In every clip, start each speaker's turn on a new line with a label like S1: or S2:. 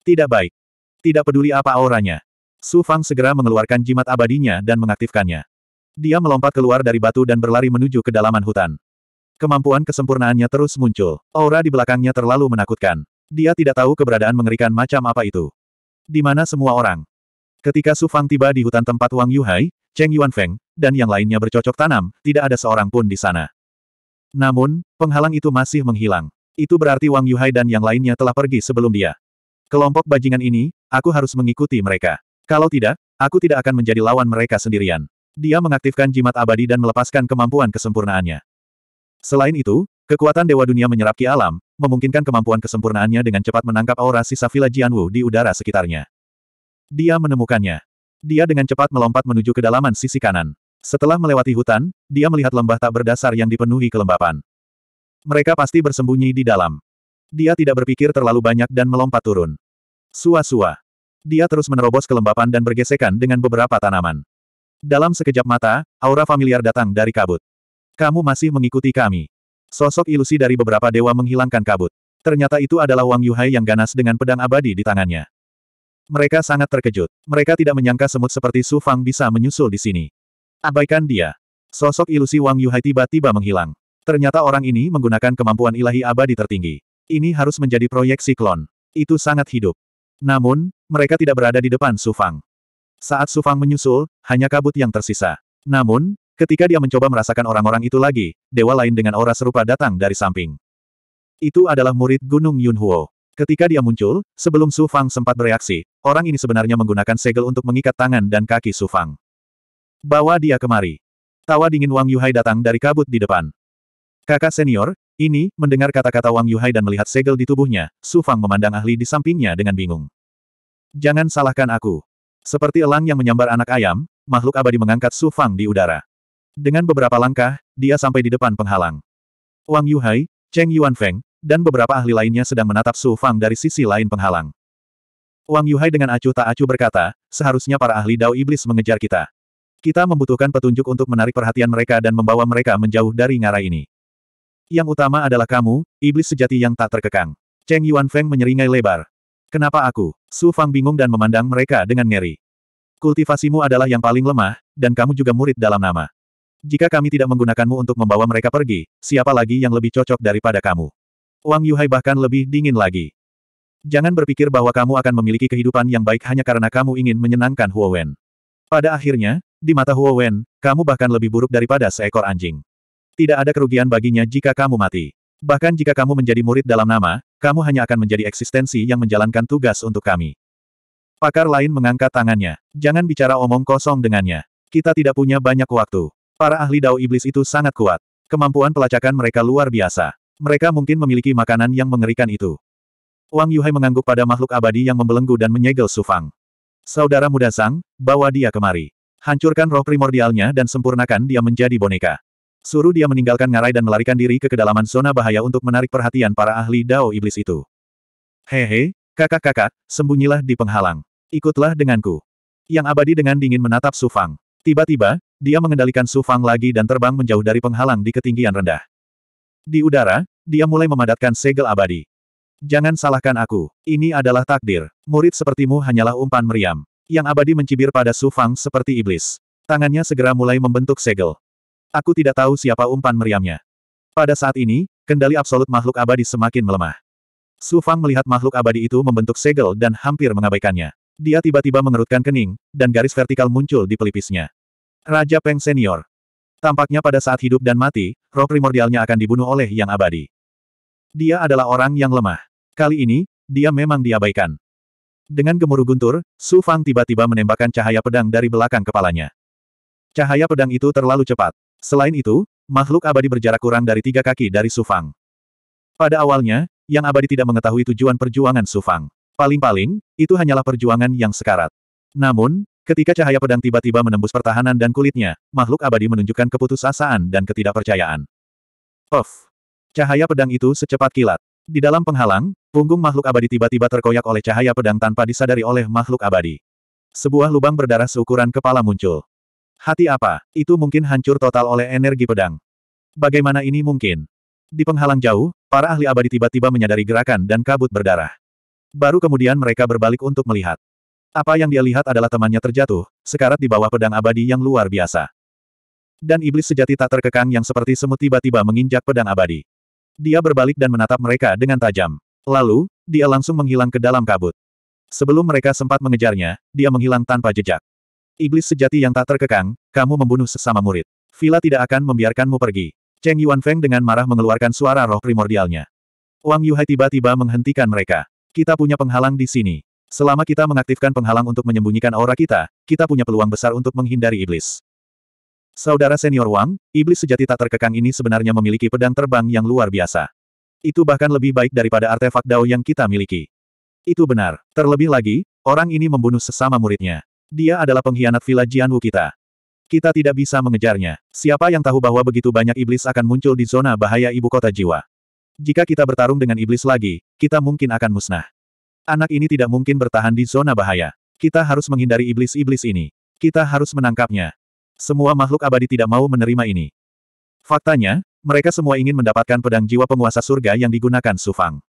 S1: Tidak baik. Tidak peduli apa auranya. Su Fang segera mengeluarkan jimat abadinya dan mengaktifkannya. Dia melompat keluar dari batu dan berlari menuju kedalaman hutan. Kemampuan kesempurnaannya terus muncul. Aura di belakangnya terlalu menakutkan. Dia tidak tahu keberadaan mengerikan macam apa itu. Di mana semua orang? Ketika Su Fang tiba di hutan tempat Wang Yuhai, Cheng Yuanfeng, dan yang lainnya bercocok tanam, tidak ada seorang pun di sana. Namun, penghalang itu masih menghilang. Itu berarti Wang Yuhai dan yang lainnya telah pergi sebelum dia. Kelompok bajingan ini, aku harus mengikuti mereka. Kalau tidak, aku tidak akan menjadi lawan mereka sendirian. Dia mengaktifkan jimat abadi dan melepaskan kemampuan kesempurnaannya. Selain itu, kekuatan Dewa Dunia menyerap ki alam, memungkinkan kemampuan kesempurnaannya dengan cepat menangkap aura sisa Villa Jianwu di udara sekitarnya. Dia menemukannya. Dia dengan cepat melompat menuju kedalaman sisi kanan. Setelah melewati hutan, dia melihat lembah tak berdasar yang dipenuhi kelembapan. Mereka pasti bersembunyi di dalam. Dia tidak berpikir terlalu banyak dan melompat turun. Sua-sua. Dia terus menerobos kelembapan dan bergesekan dengan beberapa tanaman. Dalam sekejap mata, aura familiar datang dari kabut. Kamu masih mengikuti kami. Sosok ilusi dari beberapa dewa menghilangkan kabut. Ternyata itu adalah Wang Yuhai yang ganas dengan pedang abadi di tangannya. Mereka sangat terkejut. Mereka tidak menyangka semut seperti Su Fang bisa menyusul di sini. Abaikan dia. Sosok ilusi Wang Yuhai tiba-tiba menghilang. Ternyata orang ini menggunakan kemampuan ilahi abadi tertinggi. Ini harus menjadi proyek siklon. Itu sangat hidup. Namun, mereka tidak berada di depan Sufang. Saat Sufang menyusul, hanya kabut yang tersisa. Namun, ketika dia mencoba merasakan orang-orang itu lagi, dewa lain dengan aura serupa datang dari samping. Itu adalah murid Gunung Yunhuo. Ketika dia muncul, sebelum Su Fang sempat bereaksi, orang ini sebenarnya menggunakan segel untuk mengikat tangan dan kaki Su Fang. Bawa dia kemari. Tawa dingin Wang Yuhai datang dari kabut di depan. Kakak senior, ini, mendengar kata-kata Wang Yuhai dan melihat segel di tubuhnya, Su Fang memandang ahli di sampingnya dengan bingung. Jangan salahkan aku. Seperti elang yang menyambar anak ayam, makhluk abadi mengangkat Su Fang di udara. Dengan beberapa langkah, dia sampai di depan penghalang. Wang Yuhai, Cheng Yuanfeng, dan beberapa ahli lainnya sedang menatap Su Fang dari sisi lain penghalang. Wang Yuhai dengan acuh tak acuh berkata, seharusnya para ahli Dao Iblis mengejar kita. Kita membutuhkan petunjuk untuk menarik perhatian mereka dan membawa mereka menjauh dari ngarai ini. Yang utama adalah kamu, iblis sejati yang tak terkekang. Cheng Yuan Feng menyeringai lebar. Kenapa aku? Su Fang bingung dan memandang mereka dengan ngeri. Kultivasimu adalah yang paling lemah, dan kamu juga murid dalam nama. Jika kami tidak menggunakanmu untuk membawa mereka pergi, siapa lagi yang lebih cocok daripada kamu? Wang Yuhai bahkan lebih dingin lagi. Jangan berpikir bahwa kamu akan memiliki kehidupan yang baik hanya karena kamu ingin menyenangkan Huo Wen. Pada akhirnya, di mata Huo Wen, kamu bahkan lebih buruk daripada seekor anjing. Tidak ada kerugian baginya jika kamu mati. Bahkan jika kamu menjadi murid dalam nama, kamu hanya akan menjadi eksistensi yang menjalankan tugas untuk kami. Pakar lain mengangkat tangannya. Jangan bicara omong kosong dengannya. Kita tidak punya banyak waktu. Para ahli dao iblis itu sangat kuat. Kemampuan pelacakan mereka luar biasa. Mereka mungkin memiliki makanan yang mengerikan itu. Wang Yuhai mengangguk pada makhluk abadi yang membelenggu dan menyegel Sufang. Saudara muda Sang, bawa dia kemari. Hancurkan roh primordialnya dan sempurnakan dia menjadi boneka. Suruh dia meninggalkan ngarai dan melarikan diri ke kedalaman zona bahaya untuk menarik perhatian para ahli dao iblis itu. Hehe, kakak-kakak, sembunyilah di penghalang. Ikutlah denganku. Yang abadi dengan dingin menatap Sufang. Tiba-tiba, dia mengendalikan Sufang lagi dan terbang menjauh dari penghalang di ketinggian rendah. Di udara, dia mulai memadatkan segel abadi. Jangan salahkan aku, ini adalah takdir. Murid sepertimu hanyalah umpan meriam. Yang abadi mencibir pada Sufang seperti iblis. Tangannya segera mulai membentuk segel. Aku tidak tahu siapa umpan meriamnya. Pada saat ini, kendali absolut makhluk abadi semakin melemah. Su Fang melihat makhluk abadi itu membentuk segel dan hampir mengabaikannya. Dia tiba-tiba mengerutkan kening, dan garis vertikal muncul di pelipisnya. Raja Peng Senior. Tampaknya pada saat hidup dan mati, roh primordialnya akan dibunuh oleh yang abadi. Dia adalah orang yang lemah. Kali ini, dia memang diabaikan. Dengan gemuruh guntur, Su Fang tiba-tiba menembakkan cahaya pedang dari belakang kepalanya. Cahaya pedang itu terlalu cepat, Selain itu, makhluk abadi berjarak kurang dari tiga kaki dari Sufang. Pada awalnya, yang abadi tidak mengetahui tujuan perjuangan Sufang. Paling-paling, itu hanyalah perjuangan yang sekarat. Namun, ketika cahaya pedang tiba-tiba menembus pertahanan dan kulitnya, makhluk abadi menunjukkan keputusasaan dan ketidakpercayaan. Of! Cahaya pedang itu secepat kilat. Di dalam penghalang, punggung makhluk abadi tiba-tiba terkoyak oleh cahaya pedang tanpa disadari oleh makhluk abadi. Sebuah lubang berdarah seukuran kepala muncul. Hati apa? Itu mungkin hancur total oleh energi pedang. Bagaimana ini mungkin? Di penghalang jauh, para ahli abadi tiba-tiba menyadari gerakan dan kabut berdarah. Baru kemudian mereka berbalik untuk melihat. Apa yang dia lihat adalah temannya terjatuh, sekarat di bawah pedang abadi yang luar biasa. Dan iblis sejati tak terkekang yang seperti semut tiba-tiba menginjak pedang abadi. Dia berbalik dan menatap mereka dengan tajam. Lalu, dia langsung menghilang ke dalam kabut. Sebelum mereka sempat mengejarnya, dia menghilang tanpa jejak. Iblis sejati yang tak terkekang, kamu membunuh sesama murid. Vila tidak akan membiarkanmu pergi. Cheng Yuan Feng dengan marah mengeluarkan suara roh primordialnya. Wang Yuhai tiba-tiba menghentikan mereka. Kita punya penghalang di sini. Selama kita mengaktifkan penghalang untuk menyembunyikan aura kita, kita punya peluang besar untuk menghindari iblis. Saudara senior Wang, iblis sejati tak terkekang ini sebenarnya memiliki pedang terbang yang luar biasa. Itu bahkan lebih baik daripada artefak Dao yang kita miliki. Itu benar. Terlebih lagi, orang ini membunuh sesama muridnya. Dia adalah pengkhianat Villa Jianwu kita. Kita tidak bisa mengejarnya. Siapa yang tahu bahwa begitu banyak iblis akan muncul di zona bahaya ibu kota jiwa. Jika kita bertarung dengan iblis lagi, kita mungkin akan musnah. Anak ini tidak mungkin bertahan di zona bahaya. Kita harus menghindari iblis-iblis ini. Kita harus menangkapnya. Semua makhluk abadi tidak mau menerima ini. Faktanya, mereka semua ingin mendapatkan pedang jiwa penguasa surga yang digunakan Sufang.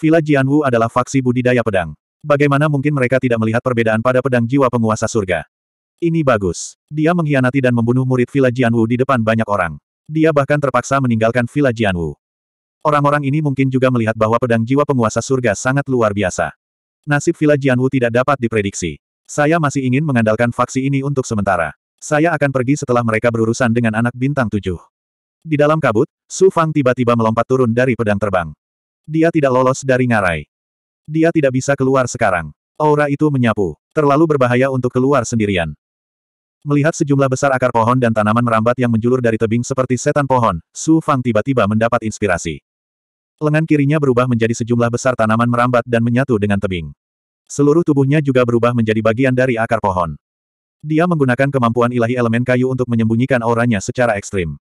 S1: Villa Jianwu adalah faksi budidaya pedang. Bagaimana mungkin mereka tidak melihat perbedaan pada pedang jiwa penguasa surga? Ini bagus. Dia mengkhianati dan membunuh murid Villa Jianwu di depan banyak orang. Dia bahkan terpaksa meninggalkan Villa Jianwu. Orang-orang ini mungkin juga melihat bahwa pedang jiwa penguasa surga sangat luar biasa. Nasib Villa Jianwu tidak dapat diprediksi. Saya masih ingin mengandalkan faksi ini untuk sementara. Saya akan pergi setelah mereka berurusan dengan anak bintang tujuh. Di dalam kabut, Su Fang tiba-tiba melompat turun dari pedang terbang. Dia tidak lolos dari ngarai. Dia tidak bisa keluar sekarang. Aura itu menyapu. Terlalu berbahaya untuk keluar sendirian. Melihat sejumlah besar akar pohon dan tanaman merambat yang menjulur dari tebing seperti setan pohon, Su Fang tiba-tiba mendapat inspirasi. Lengan kirinya berubah menjadi sejumlah besar tanaman merambat dan menyatu dengan tebing. Seluruh tubuhnya juga berubah menjadi bagian dari akar pohon. Dia menggunakan kemampuan ilahi elemen kayu untuk menyembunyikan auranya secara ekstrim.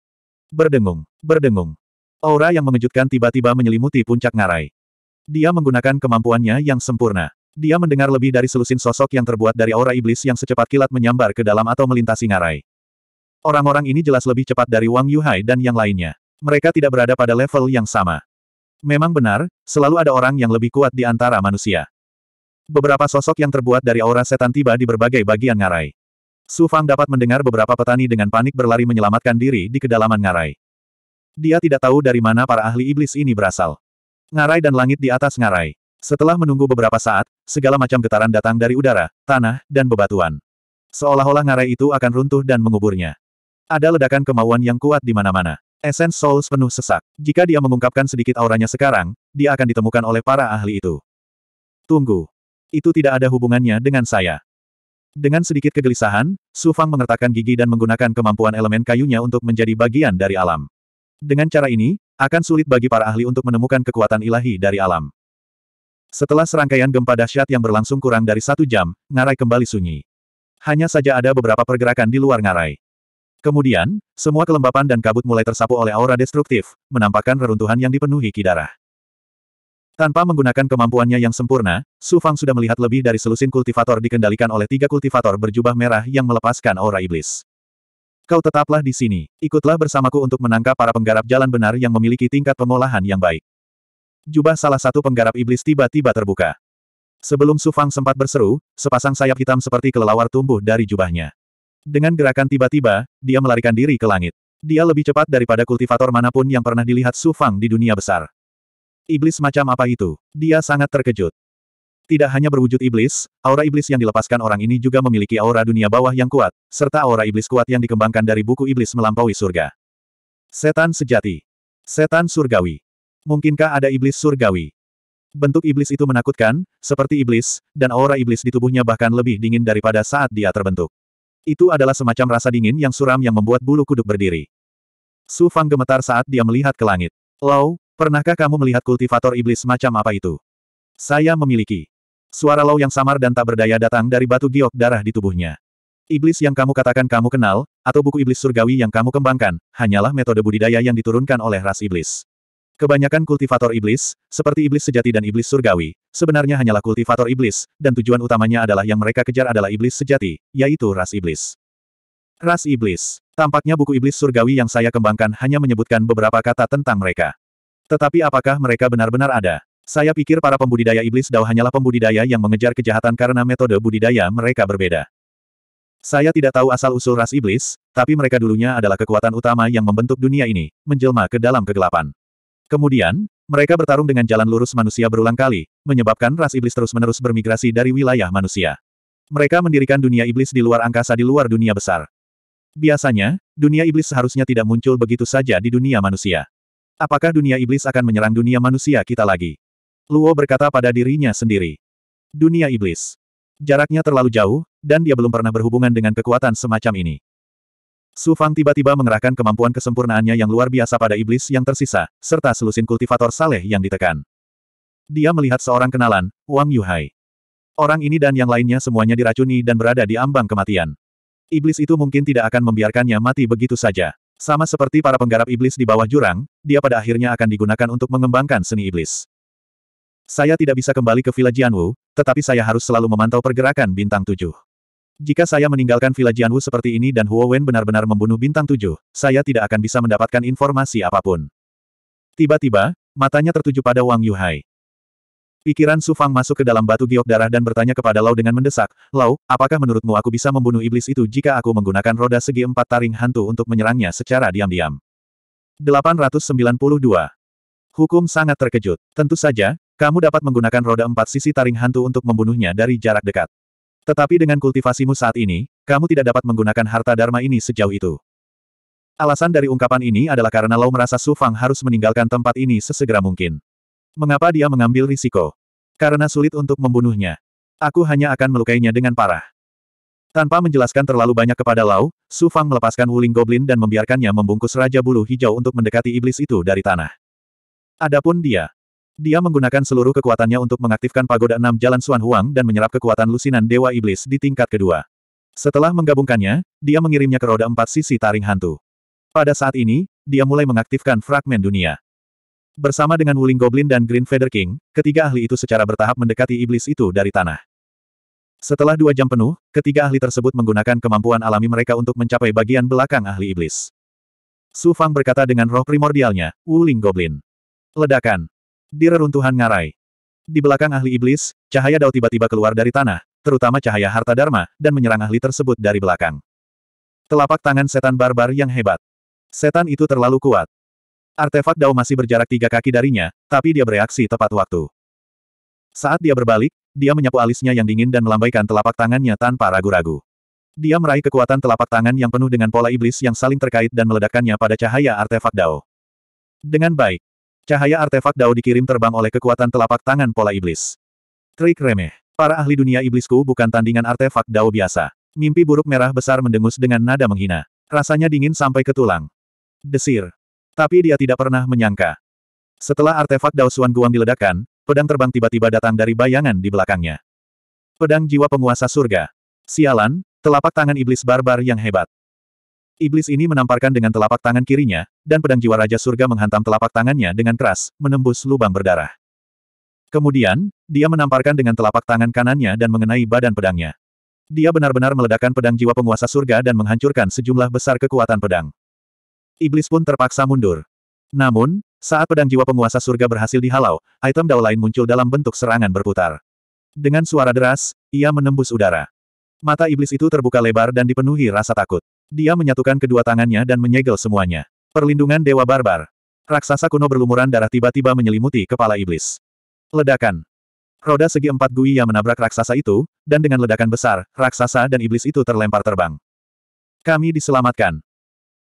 S1: Berdengung, berdengung. Aura yang mengejutkan tiba-tiba menyelimuti puncak ngarai. Dia menggunakan kemampuannya yang sempurna. Dia mendengar lebih dari selusin sosok yang terbuat dari aura iblis yang secepat kilat menyambar ke dalam atau melintasi ngarai. Orang-orang ini jelas lebih cepat dari Wang Yuhai dan yang lainnya. Mereka tidak berada pada level yang sama. Memang benar, selalu ada orang yang lebih kuat di antara manusia. Beberapa sosok yang terbuat dari aura setan tiba di berbagai bagian ngarai. Su Fang dapat mendengar beberapa petani dengan panik berlari menyelamatkan diri di kedalaman ngarai. Dia tidak tahu dari mana para ahli iblis ini berasal. Ngarai dan langit di atas ngarai. Setelah menunggu beberapa saat, segala macam getaran datang dari udara, tanah, dan bebatuan. Seolah-olah ngarai itu akan runtuh dan menguburnya. Ada ledakan kemauan yang kuat di mana-mana. Essence Souls penuh sesak. Jika dia mengungkapkan sedikit auranya sekarang, dia akan ditemukan oleh para ahli itu. Tunggu. Itu tidak ada hubungannya dengan saya. Dengan sedikit kegelisahan, Su Fang mengertakkan gigi dan menggunakan kemampuan elemen kayunya untuk menjadi bagian dari alam. Dengan cara ini, akan sulit bagi para ahli untuk menemukan kekuatan ilahi dari alam. Setelah serangkaian gempa dahsyat yang berlangsung kurang dari satu jam, ngarai kembali sunyi. Hanya saja ada beberapa pergerakan di luar ngarai. Kemudian, semua kelembapan dan kabut mulai tersapu oleh aura destruktif, menampakkan reruntuhan yang dipenuhi kidarah. Tanpa menggunakan kemampuannya yang sempurna, Su Fang sudah melihat lebih dari selusin kultivator dikendalikan oleh tiga kultivator berjubah merah yang melepaskan aura iblis. Kau tetaplah di sini, ikutlah bersamaku untuk menangkap para penggarap jalan benar yang memiliki tingkat pengolahan yang baik. Jubah salah satu penggarap iblis tiba-tiba terbuka. Sebelum Sufang sempat berseru, sepasang sayap hitam seperti kelelawar tumbuh dari jubahnya. Dengan gerakan tiba-tiba, dia melarikan diri ke langit. Dia lebih cepat daripada kultivator manapun yang pernah dilihat Sufang di dunia besar. Iblis macam apa itu? Dia sangat terkejut. Tidak hanya berwujud iblis, aura iblis yang dilepaskan orang ini juga memiliki aura dunia bawah yang kuat, serta aura iblis kuat yang dikembangkan dari buku iblis melampaui surga. Setan sejati. Setan surgawi. Mungkinkah ada iblis surgawi? Bentuk iblis itu menakutkan, seperti iblis, dan aura iblis di tubuhnya bahkan lebih dingin daripada saat dia terbentuk. Itu adalah semacam rasa dingin yang suram yang membuat bulu kuduk berdiri. Su Fang gemetar saat dia melihat ke langit. Lau, pernahkah kamu melihat kultivator iblis macam apa itu? Saya memiliki. Suara Lau yang samar dan tak berdaya datang dari batu giok darah di tubuhnya. Iblis yang kamu katakan kamu kenal, atau buku iblis surgawi yang kamu kembangkan, hanyalah metode budidaya yang diturunkan oleh ras iblis. Kebanyakan kultivator iblis, seperti iblis sejati dan iblis surgawi, sebenarnya hanyalah kultivator iblis, dan tujuan utamanya adalah yang mereka kejar adalah iblis sejati, yaitu ras iblis. Ras iblis. Tampaknya buku iblis surgawi yang saya kembangkan hanya menyebutkan beberapa kata tentang mereka. Tetapi apakah mereka benar-benar ada? Saya pikir para pembudidaya iblis Dao hanyalah pembudidaya yang mengejar kejahatan karena metode budidaya mereka berbeda. Saya tidak tahu asal-usul ras iblis, tapi mereka dulunya adalah kekuatan utama yang membentuk dunia ini, menjelma ke dalam kegelapan. Kemudian, mereka bertarung dengan jalan lurus manusia berulang kali, menyebabkan ras iblis terus-menerus bermigrasi dari wilayah manusia. Mereka mendirikan dunia iblis di luar angkasa di luar dunia besar. Biasanya, dunia iblis seharusnya tidak muncul begitu saja di dunia manusia. Apakah dunia iblis akan menyerang dunia manusia kita lagi? Luo berkata pada dirinya sendiri. Dunia iblis. Jaraknya terlalu jauh, dan dia belum pernah berhubungan dengan kekuatan semacam ini. Su Fang tiba-tiba mengerahkan kemampuan kesempurnaannya yang luar biasa pada iblis yang tersisa, serta selusin kultivator saleh yang ditekan. Dia melihat seorang kenalan, Wang Yuhai. Orang ini dan yang lainnya semuanya diracuni dan berada di ambang kematian. Iblis itu mungkin tidak akan membiarkannya mati begitu saja. Sama seperti para penggarap iblis di bawah jurang, dia pada akhirnya akan digunakan untuk mengembangkan seni iblis. Saya tidak bisa kembali ke Villa Jianwu, tetapi saya harus selalu memantau pergerakan bintang tujuh. Jika saya meninggalkan Villa Jianwu seperti ini dan Huo Wen benar-benar membunuh bintang tujuh, saya tidak akan bisa mendapatkan informasi apapun. Tiba-tiba, matanya tertuju pada Wang Yuhai. Pikiran Su Fang masuk ke dalam batu giok darah dan bertanya kepada Lau dengan mendesak, Lau, apakah menurutmu aku bisa membunuh iblis itu jika aku menggunakan roda segi empat taring hantu untuk menyerangnya secara diam-diam? 892. Hukum sangat terkejut. Tentu saja, kamu dapat menggunakan roda empat sisi taring hantu untuk membunuhnya dari jarak dekat. Tetapi dengan kultivasimu saat ini, kamu tidak dapat menggunakan harta dharma ini sejauh itu. Alasan dari ungkapan ini adalah karena Lau merasa Su Fang harus meninggalkan tempat ini sesegera mungkin. Mengapa dia mengambil risiko? Karena sulit untuk membunuhnya. Aku hanya akan melukainya dengan parah. Tanpa menjelaskan terlalu banyak kepada Lau, Su Fang melepaskan Wuling Goblin dan membiarkannya membungkus Raja Bulu Hijau untuk mendekati iblis itu dari tanah. Adapun dia, dia menggunakan seluruh kekuatannya untuk mengaktifkan pagoda enam jalan Suan Huang dan menyerap kekuatan lusinan Dewa Iblis di tingkat kedua. Setelah menggabungkannya, dia mengirimnya ke roda empat sisi taring hantu. Pada saat ini, dia mulai mengaktifkan fragmen dunia. Bersama dengan Wuling Goblin dan Green Feather King, ketiga ahli itu secara bertahap mendekati iblis itu dari tanah. Setelah dua jam penuh, ketiga ahli tersebut menggunakan kemampuan alami mereka untuk mencapai bagian belakang ahli iblis. Su Fang berkata dengan roh primordialnya, Wuling Goblin. Ledakan. Di reruntuhan ngarai. Di belakang ahli iblis, cahaya dao tiba-tiba keluar dari tanah, terutama cahaya harta dharma, dan menyerang ahli tersebut dari belakang. Telapak tangan setan barbar yang hebat. Setan itu terlalu kuat. Artefak dao masih berjarak tiga kaki darinya, tapi dia bereaksi tepat waktu. Saat dia berbalik, dia menyapu alisnya yang dingin dan melambaikan telapak tangannya tanpa ragu-ragu. Dia meraih kekuatan telapak tangan yang penuh dengan pola iblis yang saling terkait dan meledakkannya pada cahaya artefak Dao. Dengan baik, Cahaya artefak Dao dikirim terbang oleh kekuatan telapak tangan pola iblis. Trik remeh. Para ahli dunia iblisku bukan tandingan artefak Dao biasa. Mimpi buruk merah besar mendengus dengan nada menghina. Rasanya dingin sampai ke tulang. Desir. Tapi dia tidak pernah menyangka. Setelah artefak Dao Suan Guang diledakkan, pedang terbang tiba-tiba datang dari bayangan di belakangnya. Pedang jiwa penguasa surga. Sialan, telapak tangan iblis barbar yang hebat. Iblis ini menamparkan dengan telapak tangan kirinya, dan pedang jiwa Raja Surga menghantam telapak tangannya dengan keras, menembus lubang berdarah. Kemudian, dia menamparkan dengan telapak tangan kanannya dan mengenai badan pedangnya. Dia benar-benar meledakkan pedang jiwa penguasa surga dan menghancurkan sejumlah besar kekuatan pedang. Iblis pun terpaksa mundur. Namun, saat pedang jiwa penguasa surga berhasil dihalau, item dao lain muncul dalam bentuk serangan berputar. Dengan suara deras, ia menembus udara. Mata iblis itu terbuka lebar dan dipenuhi rasa takut. Dia menyatukan kedua tangannya dan menyegel semuanya. Perlindungan Dewa Barbar. Raksasa kuno berlumuran darah tiba-tiba menyelimuti kepala iblis. Ledakan. Roda segi empat Guiya menabrak raksasa itu, dan dengan ledakan besar, raksasa dan iblis itu terlempar terbang. Kami diselamatkan.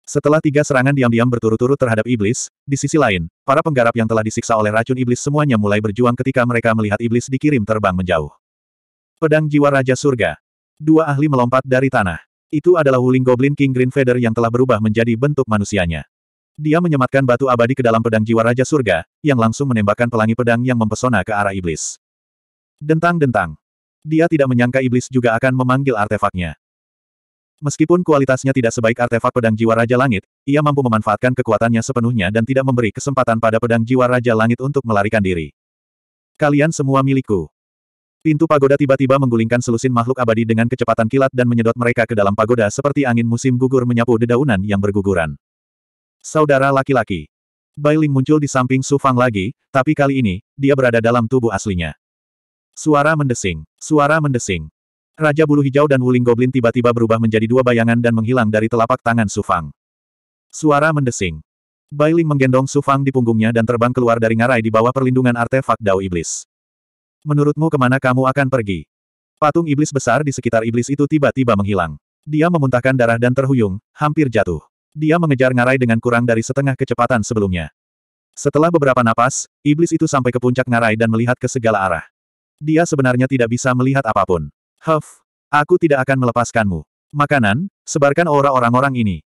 S1: Setelah tiga serangan diam-diam berturut-turut terhadap iblis, di sisi lain, para penggarap yang telah disiksa oleh racun iblis semuanya mulai berjuang ketika mereka melihat iblis dikirim terbang menjauh. Pedang Jiwa Raja Surga. Dua ahli melompat dari tanah. Itu adalah Wuling Goblin King Green Feather yang telah berubah menjadi bentuk manusianya. Dia menyematkan batu abadi ke dalam pedang jiwa Raja Surga, yang langsung menembakkan pelangi pedang yang mempesona ke arah iblis. Dentang-dentang. Dia tidak menyangka iblis juga akan memanggil artefaknya. Meskipun kualitasnya tidak sebaik artefak pedang jiwa Raja Langit, ia mampu memanfaatkan kekuatannya sepenuhnya dan tidak memberi kesempatan pada pedang jiwa Raja Langit untuk melarikan diri. Kalian semua milikku. Pintu pagoda tiba-tiba menggulingkan selusin makhluk abadi dengan kecepatan kilat dan menyedot mereka ke dalam pagoda seperti angin musim gugur menyapu dedaunan yang berguguran. Saudara laki-laki. Bailing muncul di samping Su Fang lagi, tapi kali ini, dia berada dalam tubuh aslinya. Suara mendesing. Suara mendesing. Raja Bulu Hijau dan Wuling Goblin tiba-tiba berubah menjadi dua bayangan dan menghilang dari telapak tangan Su Fang. Suara mendesing. Bailing menggendong Su Fang di punggungnya dan terbang keluar dari ngarai di bawah perlindungan artefak Dao Iblis. Menurutmu kemana kamu akan pergi? Patung iblis besar di sekitar iblis itu tiba-tiba menghilang. Dia memuntahkan darah dan terhuyung, hampir jatuh. Dia mengejar ngarai dengan kurang dari setengah kecepatan sebelumnya. Setelah beberapa napas, iblis itu sampai ke puncak ngarai dan melihat ke segala arah. Dia sebenarnya tidak bisa melihat apapun. Huff, aku tidak akan melepaskanmu. Makanan, sebarkan aura orang-orang ini.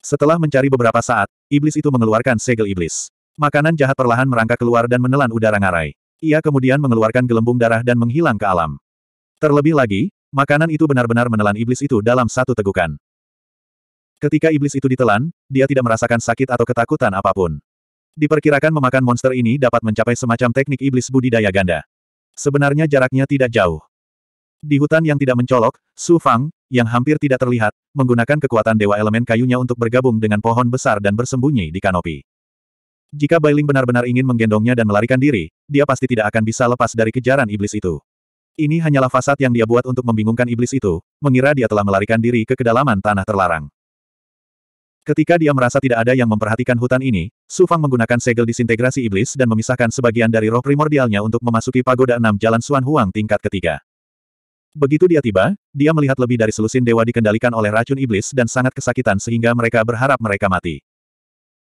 S1: Setelah mencari beberapa saat, iblis itu mengeluarkan segel iblis. Makanan jahat perlahan merangkak keluar dan menelan udara ngarai. Ia kemudian mengeluarkan gelembung darah dan menghilang ke alam. Terlebih lagi, makanan itu benar-benar menelan iblis itu dalam satu tegukan. Ketika iblis itu ditelan, dia tidak merasakan sakit atau ketakutan apapun. Diperkirakan memakan monster ini dapat mencapai semacam teknik iblis budidaya ganda. Sebenarnya jaraknya tidak jauh. Di hutan yang tidak mencolok, Su Fang, yang hampir tidak terlihat, menggunakan kekuatan dewa elemen kayunya untuk bergabung dengan pohon besar dan bersembunyi di kanopi. Jika Bailing benar-benar ingin menggendongnya dan melarikan diri, dia pasti tidak akan bisa lepas dari kejaran iblis itu. Ini hanyalah fasad yang dia buat untuk membingungkan iblis itu, mengira dia telah melarikan diri ke kedalaman tanah terlarang. Ketika dia merasa tidak ada yang memperhatikan hutan ini, Su Fang menggunakan segel disintegrasi iblis dan memisahkan sebagian dari roh primordialnya untuk memasuki pagoda enam jalan Suan Huang tingkat ketiga. Begitu dia tiba, dia melihat lebih dari selusin dewa dikendalikan oleh racun iblis dan sangat kesakitan sehingga mereka berharap mereka mati.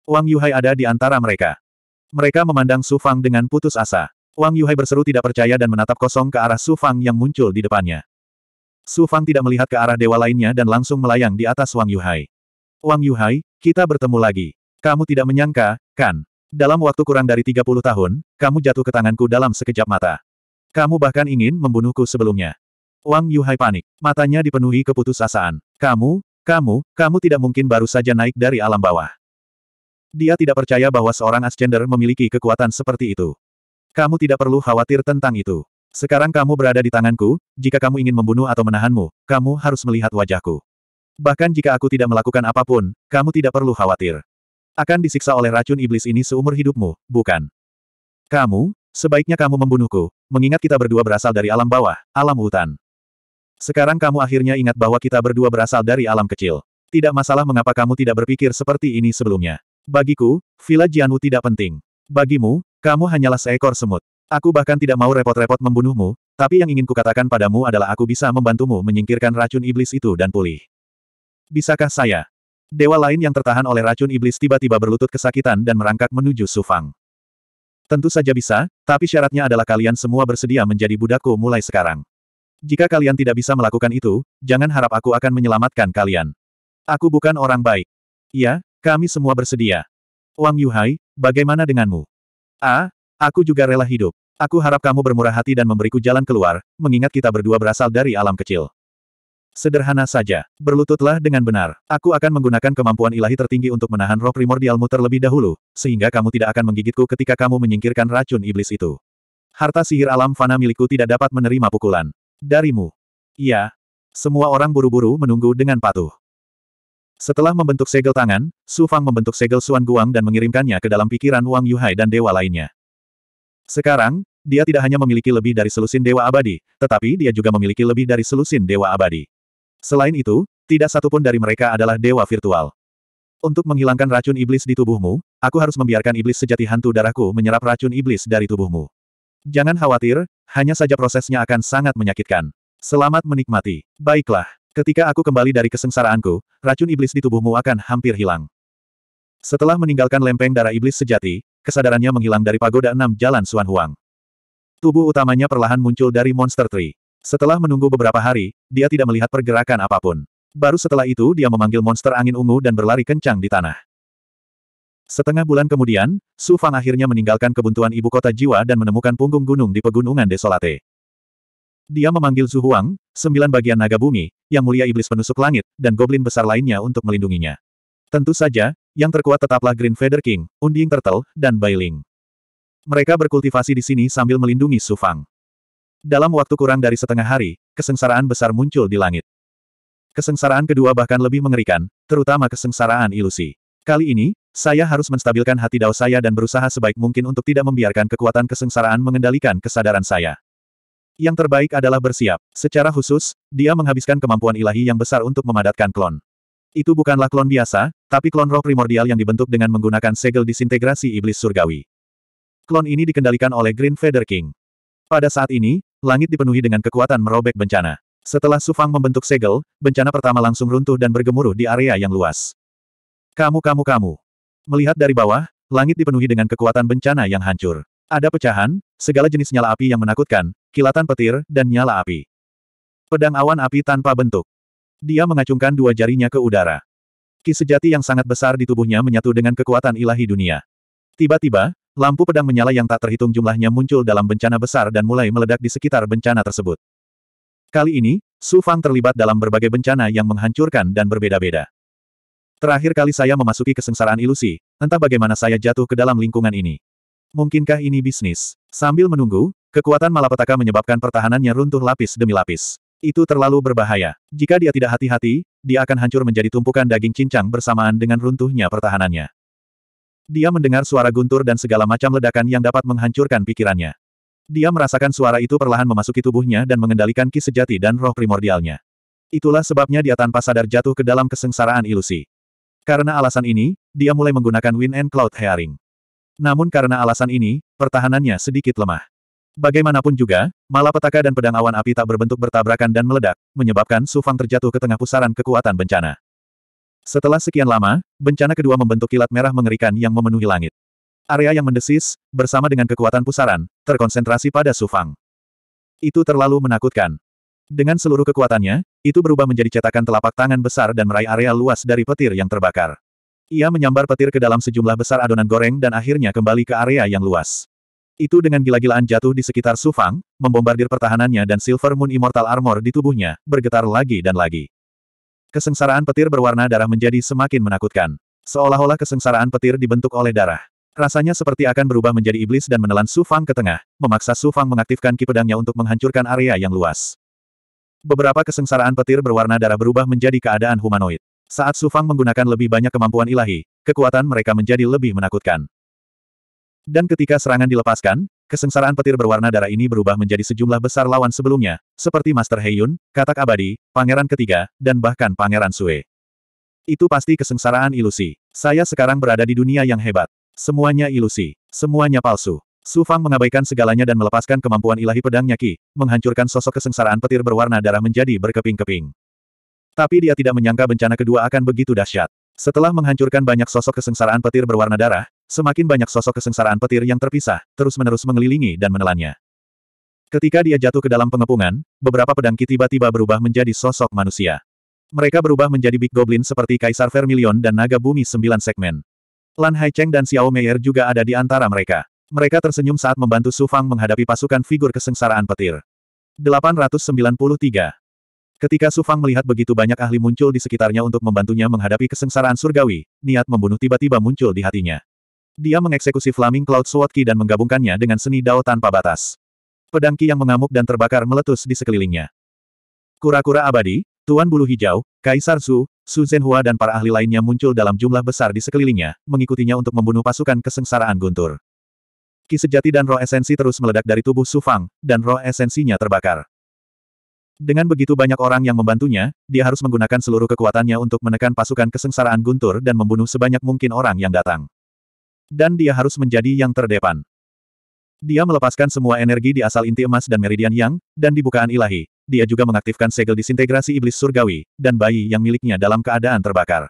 S1: Wang Yuhai ada di antara mereka. Mereka memandang Su Fang dengan putus asa. Wang Yuhai berseru tidak percaya dan menatap kosong ke arah Su Fang yang muncul di depannya. Su Fang tidak melihat ke arah dewa lainnya dan langsung melayang di atas Wang Yuhai. Wang Yuhai, kita bertemu lagi. Kamu tidak menyangka, kan? Dalam waktu kurang dari 30 tahun, kamu jatuh ke tanganku dalam sekejap mata. Kamu bahkan ingin membunuhku sebelumnya. Wang Yuhai panik. Matanya dipenuhi keputusasaan. Kamu, kamu, kamu tidak mungkin baru saja naik dari alam bawah. Dia tidak percaya bahwa seorang Ascender memiliki kekuatan seperti itu. Kamu tidak perlu khawatir tentang itu. Sekarang kamu berada di tanganku, jika kamu ingin membunuh atau menahanmu, kamu harus melihat wajahku. Bahkan jika aku tidak melakukan apapun, kamu tidak perlu khawatir. Akan disiksa oleh racun iblis ini seumur hidupmu, bukan? Kamu, sebaiknya kamu membunuhku, mengingat kita berdua berasal dari alam bawah, alam hutan. Sekarang kamu akhirnya ingat bahwa kita berdua berasal dari alam kecil. Tidak masalah mengapa kamu tidak berpikir seperti ini sebelumnya. Bagiku, Villa Jianwu tidak penting. Bagimu, kamu hanyalah seekor semut. Aku bahkan tidak mau repot-repot membunuhmu, tapi yang ingin kukatakan padamu adalah aku bisa membantumu menyingkirkan racun iblis itu dan pulih. Bisakah saya? Dewa lain yang tertahan oleh racun iblis tiba-tiba berlutut kesakitan dan merangkak menuju Sufang. Tentu saja bisa, tapi syaratnya adalah kalian semua bersedia menjadi budakku mulai sekarang. Jika kalian tidak bisa melakukan itu, jangan harap aku akan menyelamatkan kalian. Aku bukan orang baik. Ya, kami semua bersedia. Wang Yuhai, bagaimana denganmu? Ah, aku juga rela hidup. Aku harap kamu bermurah hati dan memberiku jalan keluar, mengingat kita berdua berasal dari alam kecil. Sederhana saja, berlututlah dengan benar. Aku akan menggunakan kemampuan ilahi tertinggi untuk menahan roh primordialmu terlebih dahulu, sehingga kamu tidak akan menggigitku ketika kamu menyingkirkan racun iblis itu. Harta sihir alam fana milikku tidak dapat menerima pukulan. Darimu. Iya. Semua orang buru-buru menunggu dengan patuh. Setelah membentuk segel tangan, Su Fang membentuk segel Suan Guang dan mengirimkannya ke dalam pikiran Wang Yuhai dan dewa lainnya. Sekarang, dia tidak hanya memiliki lebih dari selusin dewa abadi, tetapi dia juga memiliki lebih dari selusin dewa abadi. Selain itu, tidak satupun dari mereka adalah dewa virtual. Untuk menghilangkan racun iblis di tubuhmu, aku harus membiarkan iblis sejati hantu darahku menyerap racun iblis dari tubuhmu. Jangan khawatir, hanya saja prosesnya akan sangat menyakitkan. Selamat menikmati. Baiklah. Ketika aku kembali dari kesengsaraanku, racun iblis di tubuhmu akan hampir hilang. Setelah meninggalkan lempeng darah iblis sejati, kesadarannya menghilang dari pagoda enam jalan Suan Huang. Tubuh utamanya perlahan muncul dari monster tree. Setelah menunggu beberapa hari, dia tidak melihat pergerakan apapun. Baru setelah itu dia memanggil monster angin ungu dan berlari kencang di tanah. Setengah bulan kemudian, Su Fang akhirnya meninggalkan kebuntuan ibu kota jiwa dan menemukan punggung gunung di pegunungan Desolate. Dia memanggil Zhu Huang, sembilan bagian naga bumi, yang mulia iblis penusuk langit, dan goblin besar lainnya untuk melindunginya. Tentu saja, yang terkuat tetaplah Green Feather King, Unding Turtle, dan Bailing. Mereka berkultivasi di sini sambil melindungi Su Fang. Dalam waktu kurang dari setengah hari, kesengsaraan besar muncul di langit. Kesengsaraan kedua bahkan lebih mengerikan, terutama kesengsaraan ilusi. Kali ini, saya harus menstabilkan hati dao saya dan berusaha sebaik mungkin untuk tidak membiarkan kekuatan kesengsaraan mengendalikan kesadaran saya. Yang terbaik adalah bersiap. Secara khusus, dia menghabiskan kemampuan ilahi yang besar untuk memadatkan klon. Itu bukanlah klon biasa, tapi klon roh primordial yang dibentuk dengan menggunakan segel disintegrasi iblis surgawi. Klon ini dikendalikan oleh Green Feather King. Pada saat ini, langit dipenuhi dengan kekuatan merobek bencana. Setelah Sufang membentuk segel, bencana pertama langsung runtuh dan bergemuruh di area yang luas. Kamu kamu kamu. Melihat dari bawah, langit dipenuhi dengan kekuatan bencana yang hancur. Ada pecahan, segala jenis nyala api yang menakutkan, kilatan petir, dan nyala api. Pedang awan api tanpa bentuk. Dia mengacungkan dua jarinya ke udara. Ki sejati yang sangat besar di tubuhnya menyatu dengan kekuatan ilahi dunia. Tiba-tiba, lampu pedang menyala yang tak terhitung jumlahnya muncul dalam bencana besar dan mulai meledak di sekitar bencana tersebut. Kali ini, Su Fang terlibat dalam berbagai bencana yang menghancurkan dan berbeda-beda. Terakhir kali saya memasuki kesengsaraan ilusi, entah bagaimana saya jatuh ke dalam lingkungan ini. Mungkinkah ini bisnis? Sambil menunggu, Kekuatan malapetaka menyebabkan pertahanannya runtuh lapis demi lapis. Itu terlalu berbahaya. Jika dia tidak hati-hati, dia akan hancur menjadi tumpukan daging cincang bersamaan dengan runtuhnya pertahanannya. Dia mendengar suara guntur dan segala macam ledakan yang dapat menghancurkan pikirannya. Dia merasakan suara itu perlahan memasuki tubuhnya dan mengendalikan ki sejati dan roh primordialnya. Itulah sebabnya dia tanpa sadar jatuh ke dalam kesengsaraan ilusi. Karena alasan ini, dia mulai menggunakan Wind and Cloud Hearing. Namun karena alasan ini, pertahanannya sedikit lemah. Bagaimanapun juga, malapetaka dan pedang awan api tak berbentuk bertabrakan dan meledak, menyebabkan Su Fang terjatuh ke tengah pusaran kekuatan bencana. Setelah sekian lama, bencana kedua membentuk kilat merah mengerikan yang memenuhi langit. Area yang mendesis, bersama dengan kekuatan pusaran, terkonsentrasi pada Su Fang. Itu terlalu menakutkan. Dengan seluruh kekuatannya, itu berubah menjadi cetakan telapak tangan besar dan meraih area luas dari petir yang terbakar. Ia menyambar petir ke dalam sejumlah besar adonan goreng dan akhirnya kembali ke area yang luas. Itu dengan gila-gilaan jatuh di sekitar Sufang, membombardir pertahanannya dan Silver Moon Immortal Armor di tubuhnya, bergetar lagi dan lagi. Kesengsaraan petir berwarna darah menjadi semakin menakutkan. Seolah-olah kesengsaraan petir dibentuk oleh darah. Rasanya seperti akan berubah menjadi iblis dan menelan Sufang ke tengah, memaksa Sufang mengaktifkan ki pedangnya untuk menghancurkan area yang luas. Beberapa kesengsaraan petir berwarna darah berubah menjadi keadaan humanoid. Saat Sufang menggunakan lebih banyak kemampuan ilahi, kekuatan mereka menjadi lebih menakutkan. Dan ketika serangan dilepaskan, kesengsaraan petir berwarna darah ini berubah menjadi sejumlah besar lawan sebelumnya, seperti Master Heyun, Katak Abadi, Pangeran Ketiga, dan bahkan Pangeran Sue. Itu pasti kesengsaraan ilusi. Saya sekarang berada di dunia yang hebat. Semuanya ilusi. Semuanya palsu. Su Fang mengabaikan segalanya dan melepaskan kemampuan ilahi pedangnya Ki, menghancurkan sosok kesengsaraan petir berwarna darah menjadi berkeping-keping. Tapi dia tidak menyangka bencana kedua akan begitu dahsyat. Setelah menghancurkan banyak sosok kesengsaraan petir berwarna darah, Semakin banyak sosok kesengsaraan petir yang terpisah, terus-menerus mengelilingi dan menelannya. Ketika dia jatuh ke dalam pengepungan, beberapa pedang ki tiba-tiba berubah menjadi sosok manusia. Mereka berubah menjadi Big Goblin seperti Kaisar Vermilion dan Naga Bumi Sembilan Segmen. Lan Hai Cheng dan Xiao Meier juga ada di antara mereka. Mereka tersenyum saat membantu Su Fang menghadapi pasukan figur kesengsaraan petir. 893 Ketika Su Fang melihat begitu banyak ahli muncul di sekitarnya untuk membantunya menghadapi kesengsaraan surgawi, niat membunuh tiba-tiba muncul di hatinya. Dia mengeksekusi Flaming Cloud Sword Ki dan menggabungkannya dengan seni Dao tanpa batas. Pedang Ki yang mengamuk dan terbakar meletus di sekelilingnya. Kura-kura abadi, Tuan Bulu Hijau, Kaisar Su, Su Zhenhua dan para ahli lainnya muncul dalam jumlah besar di sekelilingnya, mengikutinya untuk membunuh pasukan kesengsaraan guntur. Ki sejati dan roh esensi terus meledak dari tubuh Su Fang, dan roh esensinya terbakar. Dengan begitu banyak orang yang membantunya, dia harus menggunakan seluruh kekuatannya untuk menekan pasukan kesengsaraan guntur dan membunuh sebanyak mungkin orang yang datang. Dan dia harus menjadi yang terdepan. Dia melepaskan semua energi di asal inti emas dan meridian yang, dan di bukaan ilahi. Dia juga mengaktifkan segel disintegrasi iblis surgawi, dan bayi yang miliknya dalam keadaan terbakar.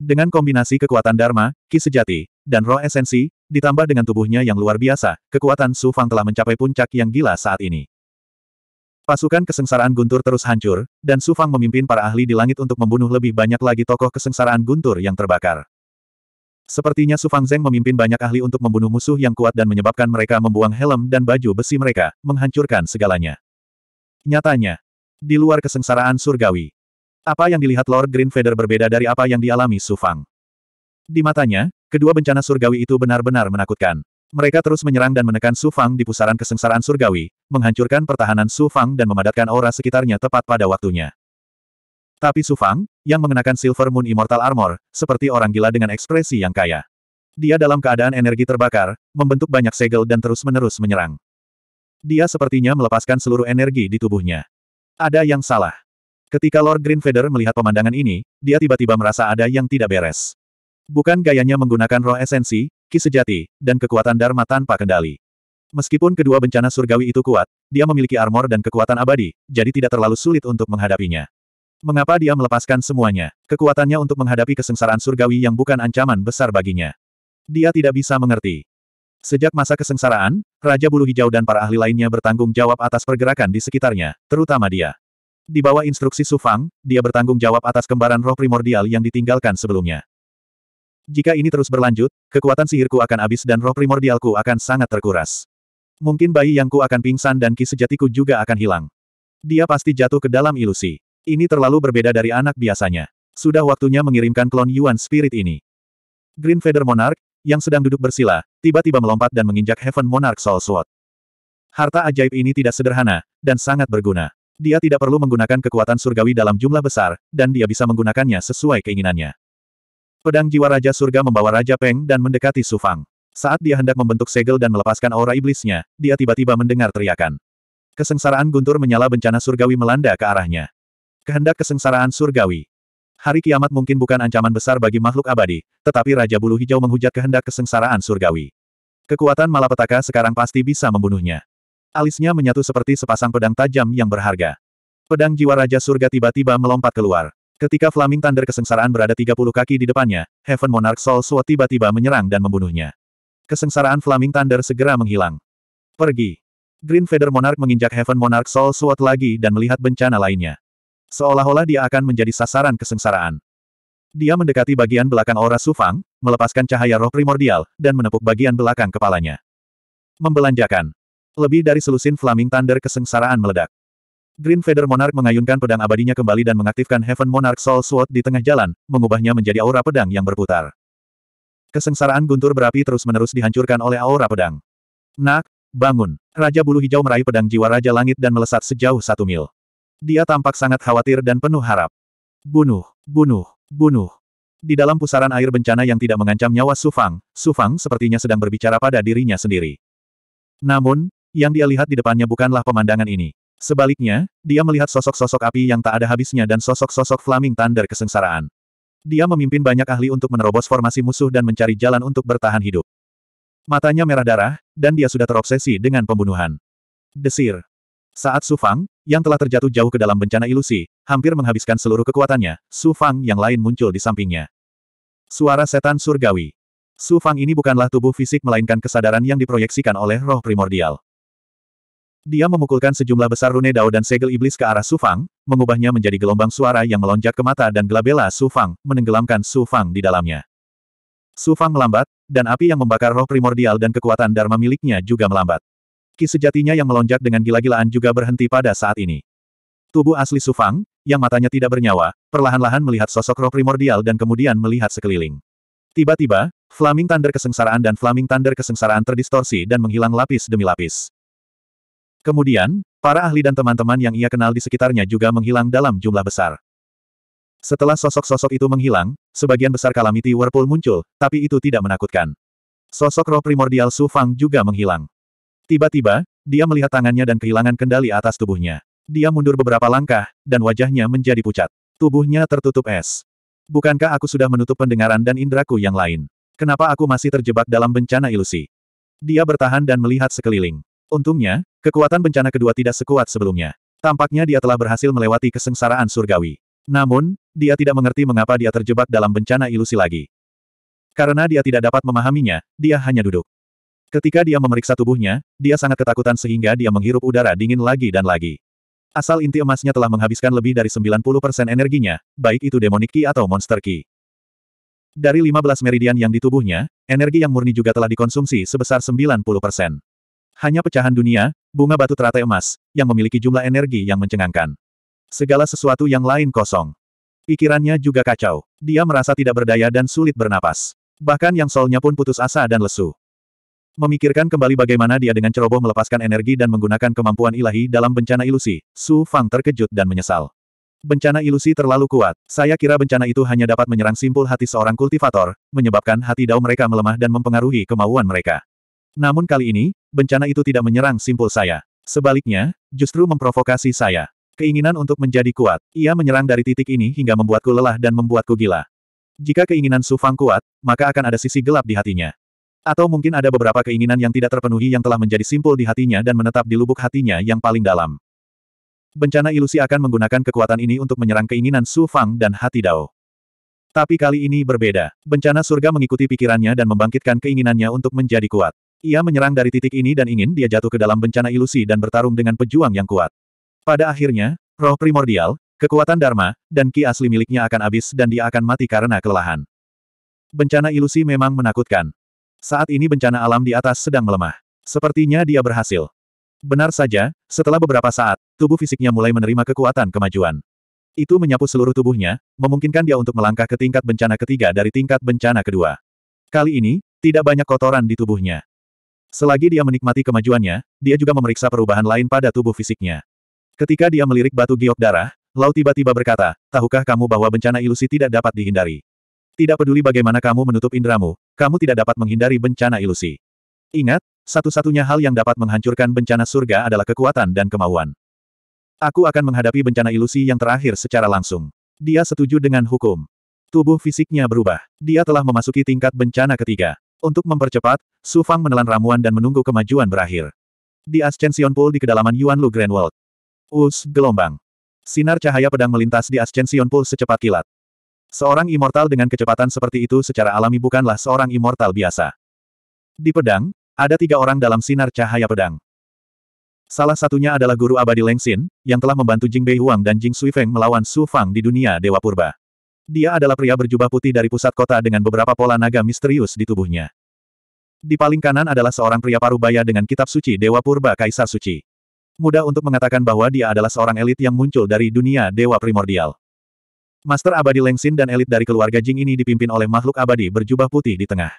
S1: Dengan kombinasi kekuatan Dharma, Ki Sejati, dan roh esensi, ditambah dengan tubuhnya yang luar biasa, kekuatan Su Fang telah mencapai puncak yang gila saat ini. Pasukan kesengsaraan Guntur terus hancur, dan Su Fang memimpin para ahli di langit untuk membunuh lebih banyak lagi tokoh kesengsaraan Guntur yang terbakar. Sepertinya Su Fang Zeng memimpin banyak ahli untuk membunuh musuh yang kuat dan menyebabkan mereka membuang helm dan baju besi mereka, menghancurkan segalanya. Nyatanya, di luar kesengsaraan surgawi, apa yang dilihat Lord Green Feather berbeda dari apa yang dialami Su Fang. Di matanya, kedua bencana surgawi itu benar-benar menakutkan. Mereka terus menyerang dan menekan Su Fang di pusaran kesengsaraan surgawi, menghancurkan pertahanan Su Fang dan memadatkan aura sekitarnya tepat pada waktunya. Tapi Su Fang, yang mengenakan Silver Moon Immortal Armor, seperti orang gila dengan ekspresi yang kaya. Dia dalam keadaan energi terbakar, membentuk banyak segel dan terus-menerus menyerang. Dia sepertinya melepaskan seluruh energi di tubuhnya. Ada yang salah. Ketika Lord Green Feather melihat pemandangan ini, dia tiba-tiba merasa ada yang tidak beres. Bukan gayanya menggunakan roh esensi, ki sejati, dan kekuatan Dharma tanpa kendali. Meskipun kedua bencana surgawi itu kuat, dia memiliki armor dan kekuatan abadi, jadi tidak terlalu sulit untuk menghadapinya. Mengapa dia melepaskan semuanya? Kekuatannya untuk menghadapi kesengsaraan surgawi yang bukan ancaman besar baginya. Dia tidak bisa mengerti. Sejak masa kesengsaraan, Raja Bulu Hijau dan para ahli lainnya bertanggung jawab atas pergerakan di sekitarnya, terutama dia. Di bawah instruksi Sufang, dia bertanggung jawab atas kembaran roh primordial yang ditinggalkan sebelumnya. Jika ini terus berlanjut, kekuatan sihirku akan habis dan roh primordialku akan sangat terkuras. Mungkin bayi yang yangku akan pingsan dan ki sejatiku juga akan hilang. Dia pasti jatuh ke dalam ilusi. Ini terlalu berbeda dari anak biasanya. Sudah waktunya mengirimkan klon Yuan Spirit ini. Green Feather Monarch, yang sedang duduk bersila, tiba-tiba melompat dan menginjak Heaven Monarch Soul Sword. Harta ajaib ini tidak sederhana, dan sangat berguna. Dia tidak perlu menggunakan kekuatan surgawi dalam jumlah besar, dan dia bisa menggunakannya sesuai keinginannya. Pedang jiwa Raja Surga membawa Raja Peng dan mendekati Sufang. Saat dia hendak membentuk segel dan melepaskan aura iblisnya, dia tiba-tiba mendengar teriakan. Kesengsaraan guntur menyala bencana surgawi melanda ke arahnya. Kehendak kesengsaraan surgawi. Hari kiamat mungkin bukan ancaman besar bagi makhluk abadi, tetapi Raja Bulu Hijau menghujat kehendak kesengsaraan surgawi. Kekuatan malapetaka sekarang pasti bisa membunuhnya. Alisnya menyatu seperti sepasang pedang tajam yang berharga. Pedang jiwa Raja Surga tiba-tiba melompat keluar. Ketika Flaming Thunder kesengsaraan berada 30 kaki di depannya, Heaven Monarch Soul Sword tiba-tiba menyerang dan membunuhnya. Kesengsaraan Flaming Thunder segera menghilang. Pergi. Green Feather Monarch menginjak Heaven Monarch Soul Sword lagi dan melihat bencana lainnya. Seolah-olah dia akan menjadi sasaran kesengsaraan. Dia mendekati bagian belakang aura Sufang, melepaskan cahaya roh primordial, dan menepuk bagian belakang kepalanya. Membelanjakan. Lebih dari selusin Flaming Thunder kesengsaraan meledak. Green Feather Monarch mengayunkan pedang abadinya kembali dan mengaktifkan Heaven Monarch Soul Sword di tengah jalan, mengubahnya menjadi aura pedang yang berputar. Kesengsaraan guntur berapi terus-menerus dihancurkan oleh aura pedang. Nak, bangun. Raja Bulu Hijau meraih pedang jiwa Raja Langit dan melesat sejauh satu mil. Dia tampak sangat khawatir dan penuh harap. Bunuh, bunuh, bunuh. Di dalam pusaran air bencana yang tidak mengancam nyawa Sufang, Sufang sepertinya sedang berbicara pada dirinya sendiri. Namun, yang dia lihat di depannya bukanlah pemandangan ini. Sebaliknya, dia melihat sosok-sosok api yang tak ada habisnya dan sosok-sosok flaming thunder kesengsaraan. Dia memimpin banyak ahli untuk menerobos formasi musuh dan mencari jalan untuk bertahan hidup. Matanya merah darah, dan dia sudah terobsesi dengan pembunuhan. Desir. Saat Sufang, yang telah terjatuh jauh ke dalam bencana ilusi, hampir menghabiskan seluruh kekuatannya, Su Fang yang lain muncul di sampingnya. Suara setan surgawi. Su Fang ini bukanlah tubuh fisik melainkan kesadaran yang diproyeksikan oleh roh primordial. Dia memukulkan sejumlah besar rune dao dan segel iblis ke arah Su Fang, mengubahnya menjadi gelombang suara yang melonjak ke mata dan gelabela Su Fang, menenggelamkan Su Fang di dalamnya. Su Fang melambat, dan api yang membakar roh primordial dan kekuatan Dharma miliknya juga melambat. Ki sejatinya yang melonjak dengan gila-gilaan juga berhenti pada saat ini. Tubuh asli Sufang, yang matanya tidak bernyawa, perlahan-lahan melihat sosok roh primordial dan kemudian melihat sekeliling. Tiba-tiba, flaming thunder kesengsaraan dan flaming thunder kesengsaraan terdistorsi dan menghilang lapis demi lapis. Kemudian, para ahli dan teman-teman yang ia kenal di sekitarnya juga menghilang dalam jumlah besar. Setelah sosok-sosok itu menghilang, sebagian besar Calamity Whirlpool muncul, tapi itu tidak menakutkan. Sosok roh primordial Su Fang juga menghilang. Tiba-tiba, dia melihat tangannya dan kehilangan kendali atas tubuhnya. Dia mundur beberapa langkah, dan wajahnya menjadi pucat. Tubuhnya tertutup es. Bukankah aku sudah menutup pendengaran dan indraku yang lain? Kenapa aku masih terjebak dalam bencana ilusi? Dia bertahan dan melihat sekeliling. Untungnya, kekuatan bencana kedua tidak sekuat sebelumnya. Tampaknya dia telah berhasil melewati kesengsaraan surgawi. Namun, dia tidak mengerti mengapa dia terjebak dalam bencana ilusi lagi. Karena dia tidak dapat memahaminya, dia hanya duduk. Ketika dia memeriksa tubuhnya, dia sangat ketakutan sehingga dia menghirup udara dingin lagi dan lagi. Asal inti emasnya telah menghabiskan lebih dari 90% energinya, baik itu demonic ki atau monster ki. Dari 15 meridian yang di tubuhnya, energi yang murni juga telah dikonsumsi sebesar 90%. Hanya pecahan dunia, bunga batu teratai emas, yang memiliki jumlah energi yang mencengangkan. Segala sesuatu yang lain kosong. Pikirannya juga kacau. Dia merasa tidak berdaya dan sulit bernapas. Bahkan yang solnya pun putus asa dan lesu. Memikirkan kembali bagaimana dia dengan ceroboh melepaskan energi dan menggunakan kemampuan ilahi dalam bencana ilusi, Su Fang terkejut dan menyesal. Bencana ilusi terlalu kuat. Saya kira bencana itu hanya dapat menyerang simpul hati seorang kultivator, menyebabkan hati dao mereka melemah dan mempengaruhi kemauan mereka. Namun kali ini, bencana itu tidak menyerang simpul saya. Sebaliknya, justru memprovokasi saya. Keinginan untuk menjadi kuat, ia menyerang dari titik ini hingga membuatku lelah dan membuatku gila. Jika keinginan Su Fang kuat, maka akan ada sisi gelap di hatinya. Atau mungkin ada beberapa keinginan yang tidak terpenuhi yang telah menjadi simpul di hatinya dan menetap di lubuk hatinya yang paling dalam. Bencana ilusi akan menggunakan kekuatan ini untuk menyerang keinginan Su Fang dan hati Dao. Tapi kali ini berbeda. Bencana surga mengikuti pikirannya dan membangkitkan keinginannya untuk menjadi kuat. Ia menyerang dari titik ini dan ingin dia jatuh ke dalam bencana ilusi dan bertarung dengan pejuang yang kuat. Pada akhirnya, roh primordial, kekuatan dharma, dan ki asli miliknya akan habis dan dia akan mati karena kelelahan. Bencana ilusi memang menakutkan. Saat ini bencana alam di atas sedang melemah. Sepertinya dia berhasil. Benar saja, setelah beberapa saat, tubuh fisiknya mulai menerima kekuatan kemajuan. Itu menyapu seluruh tubuhnya, memungkinkan dia untuk melangkah ke tingkat bencana ketiga dari tingkat bencana kedua. Kali ini, tidak banyak kotoran di tubuhnya. Selagi dia menikmati kemajuannya, dia juga memeriksa perubahan lain pada tubuh fisiknya. Ketika dia melirik batu giok darah, Lau tiba-tiba berkata, tahukah kamu bahwa bencana ilusi tidak dapat dihindari? Tidak peduli bagaimana kamu menutup indramu, kamu tidak dapat menghindari bencana ilusi. Ingat, satu-satunya hal yang dapat menghancurkan bencana surga adalah kekuatan dan kemauan. Aku akan menghadapi bencana ilusi yang terakhir secara langsung. Dia setuju dengan hukum. Tubuh fisiknya berubah. Dia telah memasuki tingkat bencana ketiga. Untuk mempercepat, Su Fang menelan ramuan dan menunggu kemajuan berakhir. Di Ascension Pool di kedalaman Yuan Lu Grand World. Us, gelombang. Sinar cahaya pedang melintas di Ascension Pool secepat kilat. Seorang immortal dengan kecepatan seperti itu secara alami bukanlah seorang immortal biasa. Di pedang, ada tiga orang dalam sinar cahaya pedang. Salah satunya adalah guru abadi Leng Xin yang telah membantu Jing Bei Huang dan Jing Sui Feng melawan Su Fang di dunia Dewa Purba. Dia adalah pria berjubah putih dari pusat kota dengan beberapa pola naga misterius di tubuhnya. Di paling kanan adalah seorang pria parubaya dengan kitab suci Dewa Purba Kaisar Suci. Mudah untuk mengatakan bahwa dia adalah seorang elit yang muncul dari dunia Dewa Primordial. Master abadi Lengsin dan elit dari keluarga Jing ini dipimpin oleh makhluk abadi berjubah putih di tengah.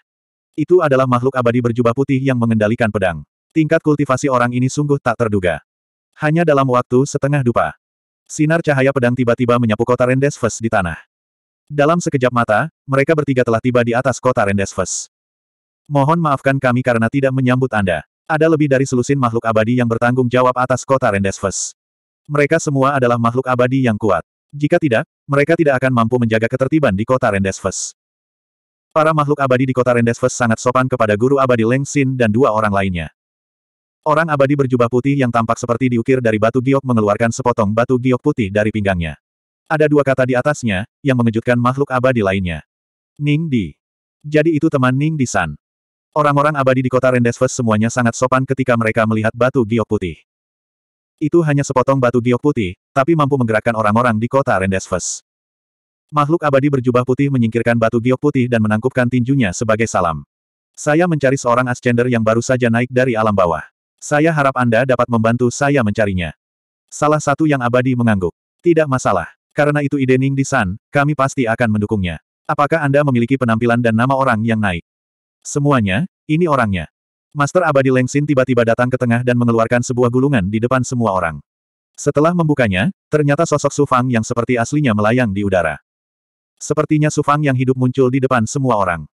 S1: Itu adalah makhluk abadi berjubah putih yang mengendalikan pedang. Tingkat kultivasi orang ini sungguh tak terduga. Hanya dalam waktu setengah dupa. Sinar cahaya pedang tiba-tiba menyapu kota Rendesves di tanah. Dalam sekejap mata, mereka bertiga telah tiba di atas kota Rendesves. Mohon maafkan kami karena tidak menyambut Anda. Ada lebih dari selusin makhluk abadi yang bertanggung jawab atas kota Rendesves. Mereka semua adalah makhluk abadi yang kuat. Jika tidak, mereka tidak akan mampu menjaga ketertiban di kota Rendesves. Para makhluk abadi di kota Rendesves sangat sopan kepada guru abadi Leng Xin dan dua orang lainnya. Orang abadi berjubah putih yang tampak seperti diukir dari batu giok mengeluarkan sepotong batu giok putih dari pinggangnya. Ada dua kata di atasnya, yang mengejutkan makhluk abadi lainnya. Ning Di. Jadi itu teman Ning Di San. Orang-orang abadi di kota Rendesves semuanya sangat sopan ketika mereka melihat batu giok putih. Itu hanya sepotong batu giok putih, tapi mampu menggerakkan orang-orang di kota Rendesves. Makhluk abadi berjubah putih menyingkirkan batu giok putih dan menangkupkan tinjunya sebagai salam. Saya mencari seorang Ascender yang baru saja naik dari alam bawah. Saya harap Anda dapat membantu saya mencarinya. Salah satu yang abadi mengangguk. Tidak masalah. Karena itu ide Ning di San, kami pasti akan mendukungnya. Apakah Anda memiliki penampilan dan nama orang yang naik? Semuanya, ini orangnya. Master Abadi Lengsin tiba-tiba datang ke tengah dan mengeluarkan sebuah gulungan di depan semua orang. Setelah membukanya, ternyata sosok Sufang yang seperti aslinya melayang di udara. Sepertinya Sufang yang hidup muncul di depan semua orang.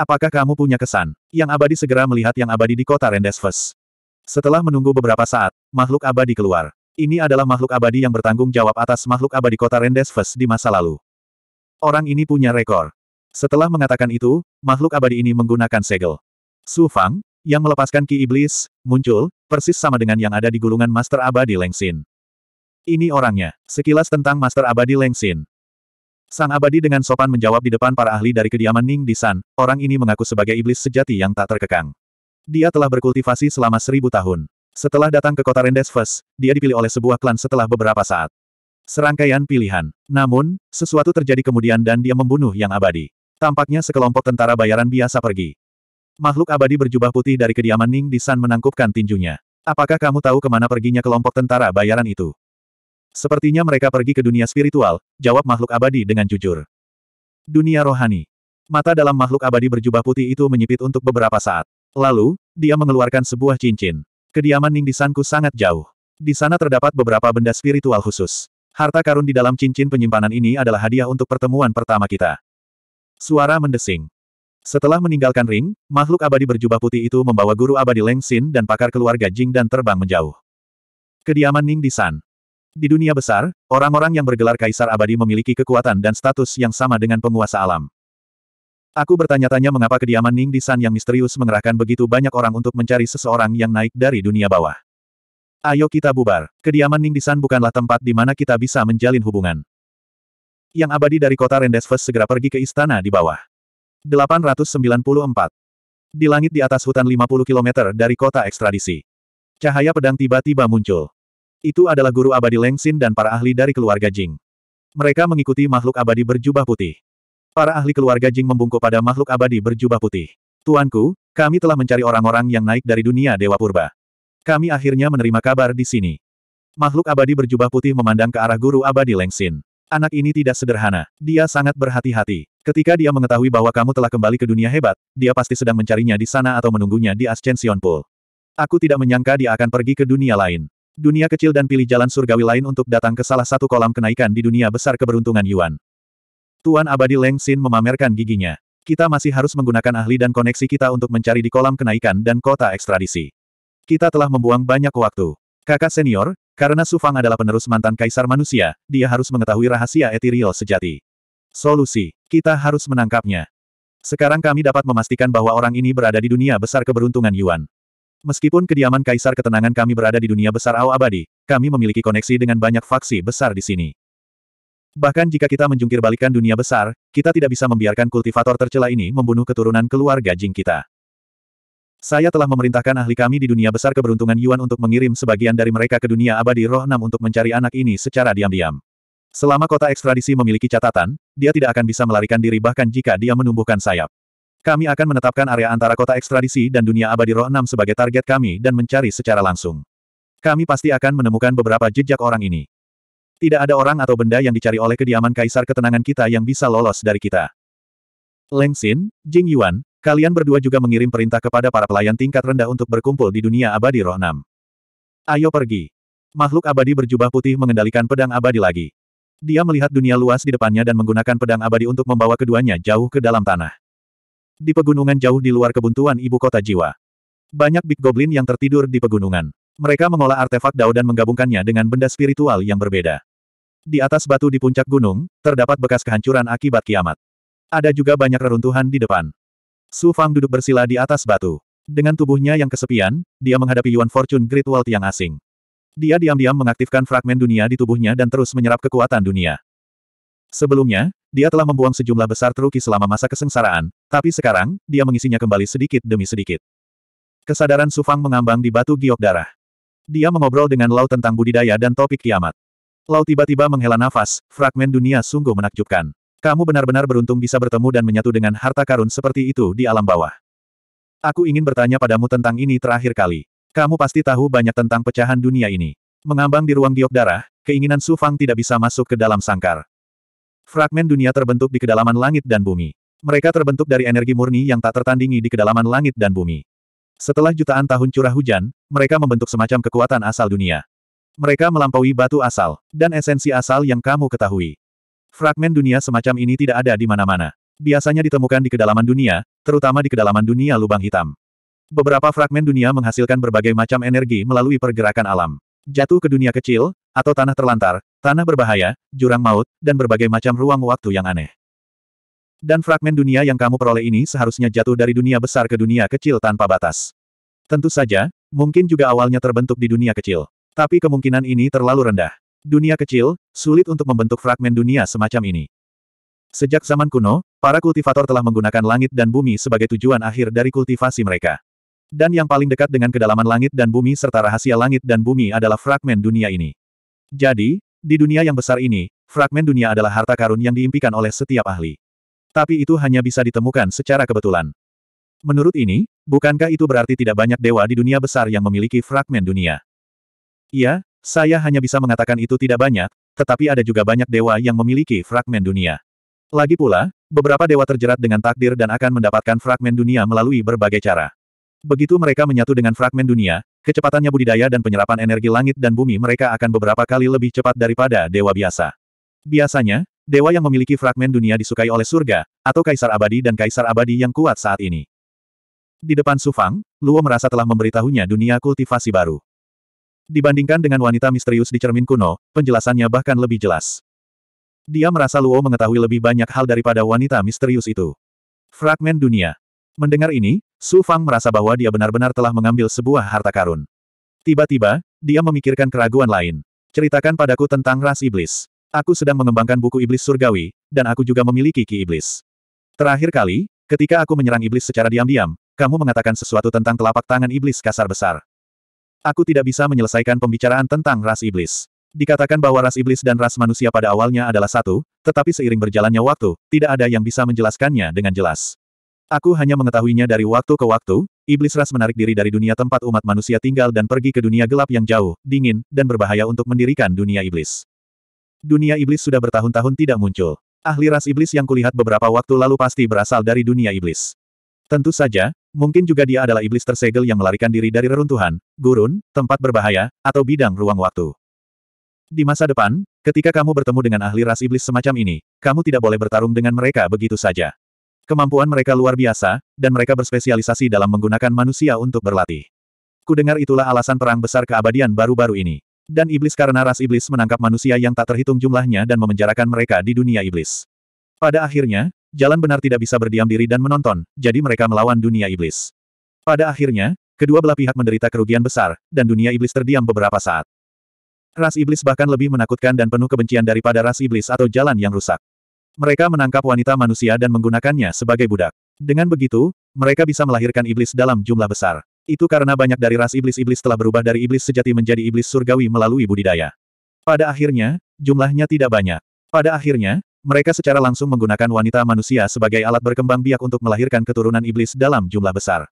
S1: Apakah kamu punya kesan? Yang abadi segera melihat yang abadi di kota Rendesves. Setelah menunggu beberapa saat, makhluk abadi keluar. Ini adalah makhluk abadi yang bertanggung jawab atas makhluk abadi kota Rendesves di masa lalu. Orang ini punya rekor. Setelah mengatakan itu, makhluk abadi ini menggunakan segel. Sufang, yang melepaskan ki iblis, muncul, persis sama dengan yang ada di gulungan Master Abadi Lengsin. Ini orangnya, sekilas tentang Master Abadi Lengsin. Sang Abadi dengan sopan menjawab di depan para ahli dari kediaman Ning di San, orang ini mengaku sebagai iblis sejati yang tak terkekang. Dia telah berkultivasi selama seribu tahun. Setelah datang ke kota Rendesves, dia dipilih oleh sebuah klan setelah beberapa saat. Serangkaian pilihan. Namun, sesuatu terjadi kemudian dan dia membunuh yang abadi. Tampaknya sekelompok tentara bayaran biasa pergi. Makhluk abadi berjubah putih dari kediaman Ning di San menangkupkan tinjunya. Apakah kamu tahu kemana perginya kelompok tentara bayaran itu? Sepertinya mereka pergi ke dunia spiritual, jawab makhluk abadi dengan jujur. Dunia rohani. Mata dalam makhluk abadi berjubah putih itu menyipit untuk beberapa saat. Lalu, dia mengeluarkan sebuah cincin. Kediaman Ning di Sanku sangat jauh. Di sana terdapat beberapa benda spiritual khusus. Harta karun di dalam cincin penyimpanan ini adalah hadiah untuk pertemuan pertama kita. Suara mendesing. Setelah meninggalkan ring, makhluk abadi berjubah putih itu membawa guru abadi Leng Xin dan pakar keluarga Jing dan terbang menjauh. Kediaman Ning di San. Di dunia besar, orang-orang yang bergelar kaisar abadi memiliki kekuatan dan status yang sama dengan penguasa alam. Aku bertanya-tanya mengapa kediaman Ning di San yang misterius mengerahkan begitu banyak orang untuk mencari seseorang yang naik dari dunia bawah. Ayo kita bubar. Kediaman Ning di San bukanlah tempat di mana kita bisa menjalin hubungan. Yang abadi dari kota Rendezvous segera pergi ke istana di bawah. 894. Di langit di atas hutan 50 km dari kota ekstradisi. Cahaya pedang tiba-tiba muncul. Itu adalah guru abadi Lengsin dan para ahli dari keluarga Jing. Mereka mengikuti makhluk abadi berjubah putih. Para ahli keluarga Jing membungkuk pada makhluk abadi berjubah putih. Tuanku, kami telah mencari orang-orang yang naik dari dunia Dewa Purba. Kami akhirnya menerima kabar di sini. Makhluk abadi berjubah putih memandang ke arah guru abadi Lengsin. Anak ini tidak sederhana. Dia sangat berhati-hati. Ketika dia mengetahui bahwa kamu telah kembali ke dunia hebat, dia pasti sedang mencarinya di sana atau menunggunya di Ascension Pool. Aku tidak menyangka dia akan pergi ke dunia lain. Dunia kecil dan pilih jalan surgawi lain untuk datang ke salah satu kolam kenaikan di dunia besar keberuntungan Yuan. Tuan Abadi Leng Xin memamerkan giginya. Kita masih harus menggunakan ahli dan koneksi kita untuk mencari di kolam kenaikan dan kota ekstradisi. Kita telah membuang banyak waktu. Kakak senior, karena Sufang adalah penerus mantan kaisar manusia, dia harus mengetahui rahasia etiril sejati. Solusi. Kita harus menangkapnya. Sekarang kami dapat memastikan bahwa orang ini berada di dunia besar keberuntungan Yuan. Meskipun kediaman Kaisar Ketenangan kami berada di dunia besar Ao Abadi, kami memiliki koneksi dengan banyak faksi besar di sini. Bahkan jika kita menjungkir balikan dunia besar, kita tidak bisa membiarkan kultivator tercela ini membunuh keturunan keluarga Jing kita. Saya telah memerintahkan ahli kami di dunia besar keberuntungan Yuan untuk mengirim sebagian dari mereka ke dunia abadi roh enam untuk mencari anak ini secara diam-diam. Selama kota ekstradisi memiliki catatan, dia tidak akan bisa melarikan diri bahkan jika dia menumbuhkan sayap. Kami akan menetapkan area antara kota ekstradisi dan dunia abadi roh enam sebagai target kami dan mencari secara langsung. Kami pasti akan menemukan beberapa jejak orang ini. Tidak ada orang atau benda yang dicari oleh kediaman kaisar ketenangan kita yang bisa lolos dari kita. Leng Xin, Jing Yuan, kalian berdua juga mengirim perintah kepada para pelayan tingkat rendah untuk berkumpul di dunia abadi roh enam. Ayo pergi. Makhluk abadi berjubah putih mengendalikan pedang abadi lagi. Dia melihat dunia luas di depannya dan menggunakan pedang abadi untuk membawa keduanya jauh ke dalam tanah. Di pegunungan jauh di luar kebuntuan ibu kota jiwa. Banyak Big Goblin yang tertidur di pegunungan. Mereka mengolah artefak Dao dan menggabungkannya dengan benda spiritual yang berbeda. Di atas batu di puncak gunung, terdapat bekas kehancuran akibat kiamat. Ada juga banyak reruntuhan di depan. Su Fang duduk bersila di atas batu. Dengan tubuhnya yang kesepian, dia menghadapi Yuan Fortune Great Wall yang asing. Dia diam-diam mengaktifkan fragmen dunia di tubuhnya dan terus menyerap kekuatan dunia. Sebelumnya, dia telah membuang sejumlah besar teruki selama masa kesengsaraan, tapi sekarang, dia mengisinya kembali sedikit demi sedikit. Kesadaran Sufang mengambang di batu giok darah. Dia mengobrol dengan Lau tentang budidaya dan topik kiamat. Lau tiba-tiba menghela nafas, fragmen dunia sungguh menakjubkan. Kamu benar-benar beruntung bisa bertemu dan menyatu dengan harta karun seperti itu di alam bawah. Aku ingin bertanya padamu tentang ini terakhir kali. Kamu pasti tahu banyak tentang pecahan dunia ini. Mengambang di ruang giok darah, keinginan Su Fang tidak bisa masuk ke dalam sangkar. Fragmen dunia terbentuk di kedalaman langit dan bumi. Mereka terbentuk dari energi murni yang tak tertandingi di kedalaman langit dan bumi. Setelah jutaan tahun curah hujan, mereka membentuk semacam kekuatan asal dunia. Mereka melampaui batu asal, dan esensi asal yang kamu ketahui. Fragmen dunia semacam ini tidak ada di mana-mana. Biasanya ditemukan di kedalaman dunia, terutama di kedalaman dunia lubang hitam. Beberapa fragmen dunia menghasilkan berbagai macam energi melalui pergerakan alam. Jatuh ke dunia kecil, atau tanah terlantar, tanah berbahaya, jurang maut, dan berbagai macam ruang waktu yang aneh. Dan fragmen dunia yang kamu peroleh ini seharusnya jatuh dari dunia besar ke dunia kecil tanpa batas. Tentu saja, mungkin juga awalnya terbentuk di dunia kecil. Tapi kemungkinan ini terlalu rendah. Dunia kecil, sulit untuk membentuk fragmen dunia semacam ini. Sejak zaman kuno, para kultivator telah menggunakan langit dan bumi sebagai tujuan akhir dari kultivasi mereka. Dan yang paling dekat dengan kedalaman langit dan bumi serta rahasia langit dan bumi adalah fragmen dunia ini. Jadi, di dunia yang besar ini, fragmen dunia adalah harta karun yang diimpikan oleh setiap ahli. Tapi itu hanya bisa ditemukan secara kebetulan. Menurut ini, bukankah itu berarti tidak banyak dewa di dunia besar yang memiliki fragmen dunia? Iya, saya hanya bisa mengatakan itu tidak banyak, tetapi ada juga banyak dewa yang memiliki fragmen dunia. Lagi pula, beberapa dewa terjerat dengan takdir dan akan mendapatkan fragmen dunia melalui berbagai cara. Begitu mereka menyatu dengan fragmen dunia, kecepatannya budidaya dan penyerapan energi langit dan bumi mereka akan beberapa kali lebih cepat daripada dewa biasa. Biasanya, dewa yang memiliki fragmen dunia disukai oleh surga, atau kaisar abadi dan kaisar abadi yang kuat saat ini. Di depan Sufang, Luo merasa telah memberitahunya dunia kultivasi baru. Dibandingkan dengan wanita misterius di cermin kuno, penjelasannya bahkan lebih jelas. Dia merasa Luo mengetahui lebih banyak hal daripada wanita misterius itu. Fragmen dunia, Mendengar ini, Su Fang merasa bahwa dia benar-benar telah mengambil sebuah harta karun. Tiba-tiba, dia memikirkan keraguan lain. Ceritakan padaku tentang ras iblis. Aku sedang mengembangkan buku iblis surgawi, dan aku juga memiliki ki iblis. Terakhir kali, ketika aku menyerang iblis secara diam-diam, kamu mengatakan sesuatu tentang telapak tangan iblis kasar besar. Aku tidak bisa menyelesaikan pembicaraan tentang ras iblis. Dikatakan bahwa ras iblis dan ras manusia pada awalnya adalah satu, tetapi seiring berjalannya waktu, tidak ada yang bisa menjelaskannya dengan jelas. Aku hanya mengetahuinya dari waktu ke waktu, iblis ras menarik diri dari dunia tempat umat manusia tinggal dan pergi ke dunia gelap yang jauh, dingin, dan berbahaya untuk mendirikan dunia iblis. Dunia iblis sudah bertahun-tahun tidak muncul. Ahli ras iblis yang kulihat beberapa waktu lalu pasti berasal dari dunia iblis. Tentu saja, mungkin juga dia adalah iblis tersegel yang melarikan diri dari reruntuhan, gurun, tempat berbahaya, atau bidang ruang waktu. Di masa depan, ketika kamu bertemu dengan ahli ras iblis semacam ini, kamu tidak boleh bertarung dengan mereka begitu saja. Kemampuan mereka luar biasa, dan mereka berspesialisasi dalam menggunakan manusia untuk berlatih. Kudengar itulah alasan perang besar keabadian baru-baru ini. Dan iblis karena ras iblis menangkap manusia yang tak terhitung jumlahnya dan memenjarakan mereka di dunia iblis. Pada akhirnya, jalan benar tidak bisa berdiam diri dan menonton, jadi mereka melawan dunia iblis. Pada akhirnya, kedua belah pihak menderita kerugian besar, dan dunia iblis terdiam beberapa saat. Ras iblis bahkan lebih menakutkan dan penuh kebencian daripada ras iblis atau jalan yang rusak. Mereka menangkap wanita manusia dan menggunakannya sebagai budak. Dengan begitu, mereka bisa melahirkan iblis dalam jumlah besar. Itu karena banyak dari ras iblis-iblis telah berubah dari iblis sejati menjadi iblis surgawi melalui budidaya. Pada akhirnya, jumlahnya tidak banyak. Pada akhirnya, mereka secara langsung menggunakan wanita manusia sebagai alat berkembang biak untuk melahirkan keturunan iblis dalam jumlah besar.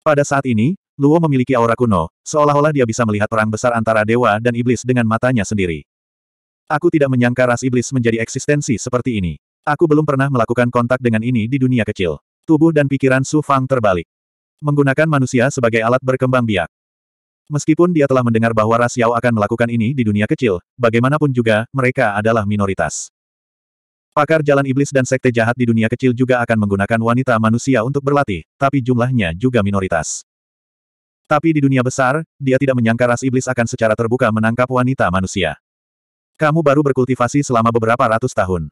S1: Pada saat ini, Luo memiliki aura kuno, seolah-olah dia bisa melihat perang besar antara dewa dan iblis dengan matanya sendiri. Aku tidak menyangka ras iblis menjadi eksistensi seperti ini. Aku belum pernah melakukan kontak dengan ini di dunia kecil. Tubuh dan pikiran Su Fang terbalik. Menggunakan manusia sebagai alat berkembang biak. Meskipun dia telah mendengar bahwa Ras Yao akan melakukan ini di dunia kecil, bagaimanapun juga, mereka adalah minoritas. Pakar jalan iblis dan sekte jahat di dunia kecil juga akan menggunakan wanita manusia untuk berlatih, tapi jumlahnya juga minoritas. Tapi di dunia besar, dia tidak menyangka ras iblis akan secara terbuka menangkap wanita manusia. Kamu baru berkultivasi selama beberapa ratus tahun.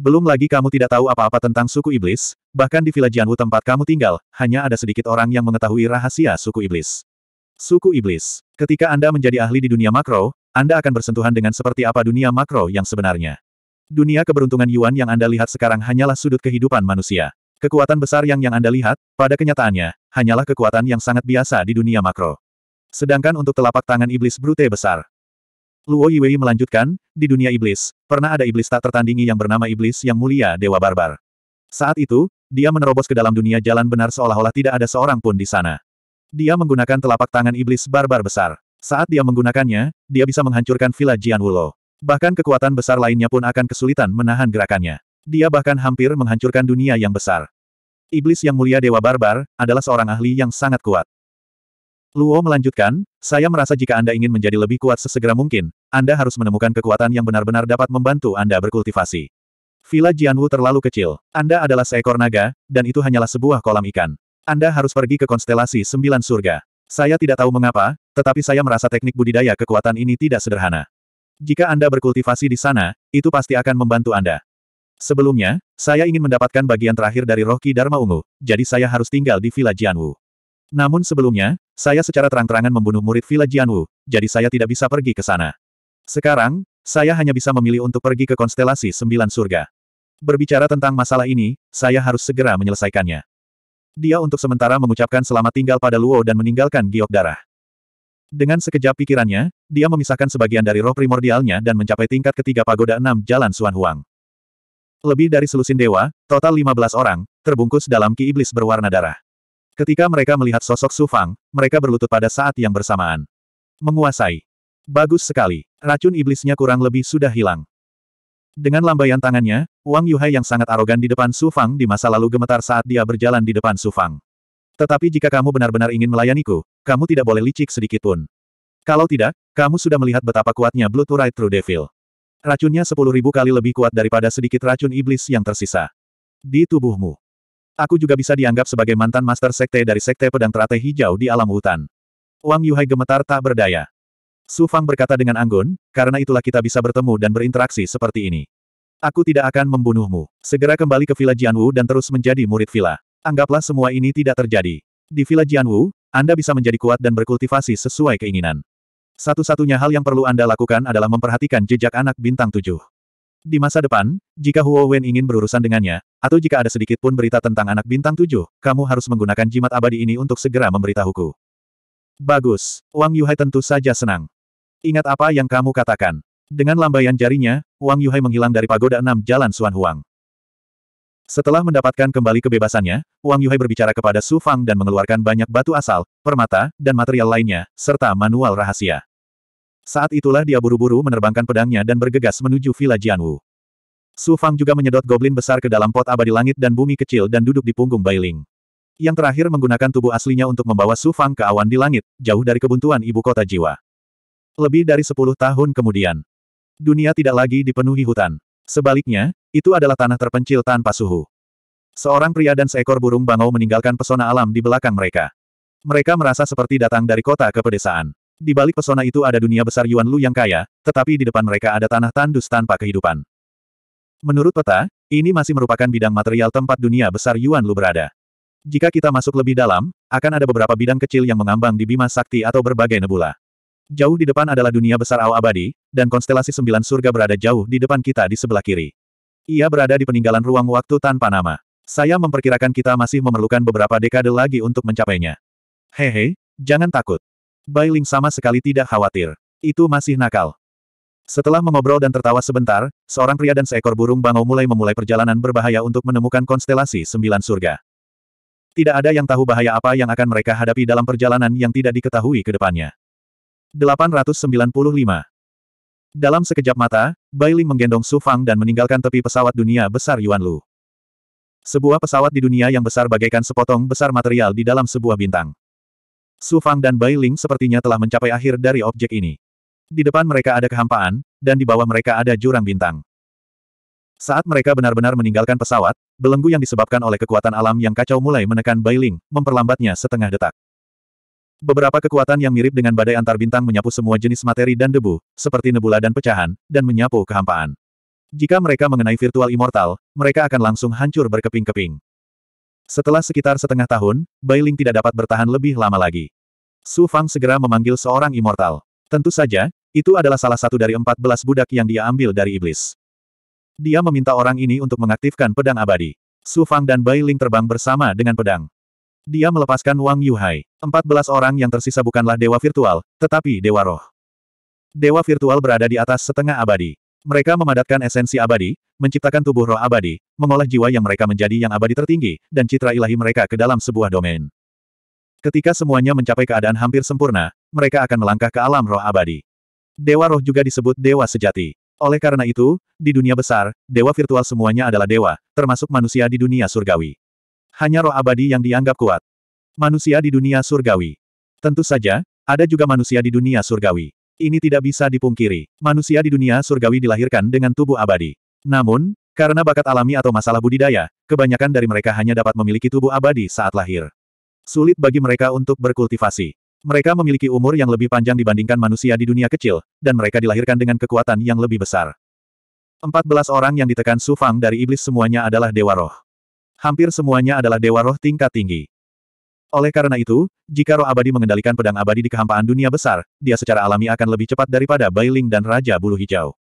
S1: Belum lagi kamu tidak tahu apa-apa tentang suku iblis, bahkan di Villa tempat kamu tinggal, hanya ada sedikit orang yang mengetahui rahasia suku iblis. Suku iblis. Ketika Anda menjadi ahli di dunia makro, Anda akan bersentuhan dengan seperti apa dunia makro yang sebenarnya. Dunia keberuntungan Yuan yang Anda lihat sekarang hanyalah sudut kehidupan manusia. Kekuatan besar yang yang Anda lihat, pada kenyataannya, hanyalah kekuatan yang sangat biasa di dunia makro. Sedangkan untuk telapak tangan iblis brute besar, Luo Yiwei melanjutkan, di dunia iblis, pernah ada iblis tak tertandingi yang bernama iblis yang mulia Dewa Barbar. Saat itu, dia menerobos ke dalam dunia jalan benar seolah-olah tidak ada seorang pun di sana. Dia menggunakan telapak tangan iblis barbar besar. Saat dia menggunakannya, dia bisa menghancurkan villa Jian Wulo. Bahkan kekuatan besar lainnya pun akan kesulitan menahan gerakannya. Dia bahkan hampir menghancurkan dunia yang besar. Iblis yang mulia Dewa Barbar adalah seorang ahli yang sangat kuat. Luo melanjutkan, saya merasa jika Anda ingin menjadi lebih kuat sesegera mungkin, Anda harus menemukan kekuatan yang benar-benar dapat membantu Anda berkultivasi. Villa Jianwu terlalu kecil. Anda adalah seekor naga, dan itu hanyalah sebuah kolam ikan. Anda harus pergi ke konstelasi sembilan surga. Saya tidak tahu mengapa, tetapi saya merasa teknik budidaya kekuatan ini tidak sederhana. Jika Anda berkultivasi di sana, itu pasti akan membantu Anda. Sebelumnya, saya ingin mendapatkan bagian terakhir dari Rocky Dharma Ungu, jadi saya harus tinggal di Villa Jianwu. Namun sebelumnya, saya secara terang-terangan membunuh murid Villa Jianwu, jadi saya tidak bisa pergi ke sana. Sekarang, saya hanya bisa memilih untuk pergi ke konstelasi sembilan surga. Berbicara tentang masalah ini, saya harus segera menyelesaikannya. Dia untuk sementara mengucapkan selamat tinggal pada Luo dan meninggalkan giok darah. Dengan sekejap pikirannya, dia memisahkan sebagian dari roh primordialnya dan mencapai tingkat ketiga pagoda enam jalan Suan Huang. Lebih dari selusin dewa, total 15 orang, terbungkus dalam ki iblis berwarna darah. Ketika mereka melihat sosok Sufang, mereka berlutut pada saat yang bersamaan. Menguasai. Bagus sekali. Racun iblisnya kurang lebih sudah hilang. Dengan lambaian tangannya, Wang Yuhai yang sangat arogan di depan Sufang di masa lalu gemetar saat dia berjalan di depan Sufang. Tetapi jika kamu benar-benar ingin melayaniku, kamu tidak boleh licik sedikitpun. Kalau tidak, kamu sudah melihat betapa kuatnya Blue to Ride True Devil. Racunnya sepuluh ribu kali lebih kuat daripada sedikit racun iblis yang tersisa. Di tubuhmu. Aku juga bisa dianggap sebagai mantan master sekte dari sekte pedang teratai hijau di alam hutan. Wang Yuhai gemetar tak berdaya. Su Fang berkata dengan anggun, karena itulah kita bisa bertemu dan berinteraksi seperti ini. Aku tidak akan membunuhmu. Segera kembali ke Villa Jianwu dan terus menjadi murid Villa. Anggaplah semua ini tidak terjadi. Di Villa Jianwu, Anda bisa menjadi kuat dan berkultivasi sesuai keinginan. Satu-satunya hal yang perlu Anda lakukan adalah memperhatikan jejak anak bintang tujuh. Di masa depan, jika Huo Wen ingin berurusan dengannya, atau jika ada sedikit pun berita tentang anak bintang tujuh, kamu harus menggunakan jimat abadi ini untuk segera memberitahuku. Bagus. Wang Yuhai tentu saja senang. Ingat apa yang kamu katakan. Dengan lambaian jarinya, Wang Yuhai menghilang dari pagoda enam jalan Suan Huang. Setelah mendapatkan kembali kebebasannya, Wang Yuhai berbicara kepada Su Fang dan mengeluarkan banyak batu asal, permata, dan material lainnya, serta manual rahasia. Saat itulah dia buru-buru menerbangkan pedangnya dan bergegas menuju Villa Jianwu. Su Fang juga menyedot goblin besar ke dalam pot abadi langit dan bumi kecil dan duduk di punggung Bailing. Yang terakhir menggunakan tubuh aslinya untuk membawa Su Fang ke awan di langit, jauh dari kebuntuan ibu kota jiwa. Lebih dari sepuluh tahun kemudian, dunia tidak lagi dipenuhi hutan. Sebaliknya, itu adalah tanah terpencil tanpa suhu. Seorang pria dan seekor burung bangau meninggalkan pesona alam di belakang mereka. Mereka merasa seperti datang dari kota ke pedesaan. Di balik pesona itu ada dunia besar Yuan Lu yang kaya, tetapi di depan mereka ada tanah tandus tanpa kehidupan. Menurut peta, ini masih merupakan bidang material tempat dunia besar Yuan Lu berada. Jika kita masuk lebih dalam, akan ada beberapa bidang kecil yang mengambang di bima sakti atau berbagai nebula. Jauh di depan adalah dunia besar Ao Abadi, dan konstelasi sembilan surga berada jauh di depan kita di sebelah kiri. Ia berada di peninggalan ruang waktu tanpa nama. Saya memperkirakan kita masih memerlukan beberapa dekade lagi untuk mencapainya. Hehe, jangan takut. Bailing sama sekali tidak khawatir. Itu masih nakal. Setelah mengobrol dan tertawa sebentar, seorang pria dan seekor burung bangau mulai memulai perjalanan berbahaya untuk menemukan konstelasi sembilan surga. Tidak ada yang tahu bahaya apa yang akan mereka hadapi dalam perjalanan yang tidak diketahui ke depannya. 895 Dalam sekejap mata, Bailing menggendong Su Fang dan meninggalkan tepi pesawat dunia besar Yuan Lu. Sebuah pesawat di dunia yang besar bagaikan sepotong besar material di dalam sebuah bintang. Su Fang dan Bai Ling sepertinya telah mencapai akhir dari objek ini. Di depan mereka ada kehampaan, dan di bawah mereka ada jurang bintang. Saat mereka benar-benar meninggalkan pesawat, belenggu yang disebabkan oleh kekuatan alam yang kacau mulai menekan Bai Ling, memperlambatnya setengah detak. Beberapa kekuatan yang mirip dengan badai antar bintang menyapu semua jenis materi dan debu, seperti nebula dan pecahan, dan menyapu kehampaan. Jika mereka mengenai virtual immortal, mereka akan langsung hancur berkeping-keping. Setelah sekitar setengah tahun, Bailing tidak dapat bertahan lebih lama lagi. Su Fang segera memanggil seorang immortal. Tentu saja, itu adalah salah satu dari empat belas budak yang dia ambil dari iblis. Dia meminta orang ini untuk mengaktifkan pedang abadi. Su Fang dan Bailing terbang bersama dengan pedang. Dia melepaskan Wang Yuhai. Empat belas orang yang tersisa bukanlah dewa virtual, tetapi dewa roh. Dewa virtual berada di atas setengah abadi. Mereka memadatkan esensi abadi, menciptakan tubuh roh abadi, mengolah jiwa yang mereka menjadi yang abadi tertinggi, dan citra ilahi mereka ke dalam sebuah domain. Ketika semuanya mencapai keadaan hampir sempurna, mereka akan melangkah ke alam roh abadi. Dewa roh juga disebut dewa sejati. Oleh karena itu, di dunia besar, dewa virtual semuanya adalah dewa, termasuk manusia di dunia surgawi. Hanya roh abadi yang dianggap kuat. Manusia di dunia surgawi. Tentu saja, ada juga manusia di dunia surgawi. Ini tidak bisa dipungkiri. Manusia di dunia surgawi dilahirkan dengan tubuh abadi. Namun, karena bakat alami atau masalah budidaya, kebanyakan dari mereka hanya dapat memiliki tubuh abadi saat lahir. Sulit bagi mereka untuk berkultivasi. Mereka memiliki umur yang lebih panjang dibandingkan manusia di dunia kecil, dan mereka dilahirkan dengan kekuatan yang lebih besar. 14 orang yang ditekan Sufang dari iblis semuanya adalah dewa roh. Hampir semuanya adalah dewa roh tingkat tinggi. Oleh karena itu, jika roh abadi mengendalikan pedang abadi di kehampaan dunia besar, dia secara alami akan lebih cepat daripada Bailing dan Raja Bulu Hijau.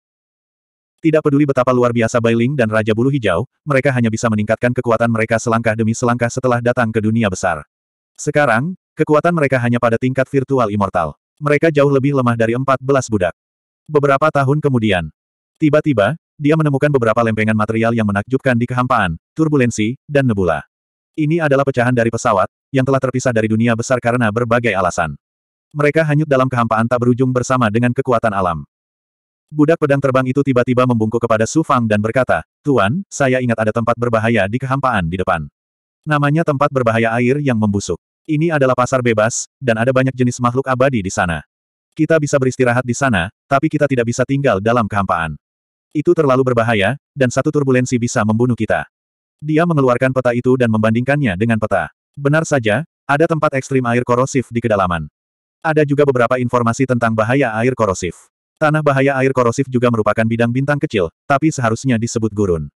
S1: Tidak peduli betapa luar biasa Bailing dan Raja Bulu Hijau, mereka hanya bisa meningkatkan kekuatan mereka selangkah demi selangkah setelah datang ke dunia besar. Sekarang, kekuatan mereka hanya pada tingkat virtual immortal. Mereka jauh lebih lemah dari 14 budak. Beberapa tahun kemudian, tiba-tiba, dia menemukan beberapa lempengan material yang menakjubkan di kehampaan, turbulensi, dan nebula. Ini adalah pecahan dari pesawat, yang telah terpisah dari dunia besar karena berbagai alasan. Mereka hanyut dalam kehampaan tak berujung bersama dengan kekuatan alam. Budak pedang terbang itu tiba-tiba membungkuk kepada Su Fang dan berkata, Tuan, saya ingat ada tempat berbahaya di kehampaan di depan. Namanya tempat berbahaya air yang membusuk. Ini adalah pasar bebas, dan ada banyak jenis makhluk abadi di sana. Kita bisa beristirahat di sana, tapi kita tidak bisa tinggal dalam kehampaan. Itu terlalu berbahaya, dan satu turbulensi bisa membunuh kita. Dia mengeluarkan peta itu dan membandingkannya dengan peta. Benar saja, ada tempat ekstrim air korosif di kedalaman. Ada juga beberapa informasi tentang bahaya air korosif. Tanah bahaya air korosif juga merupakan bidang bintang kecil, tapi seharusnya disebut gurun.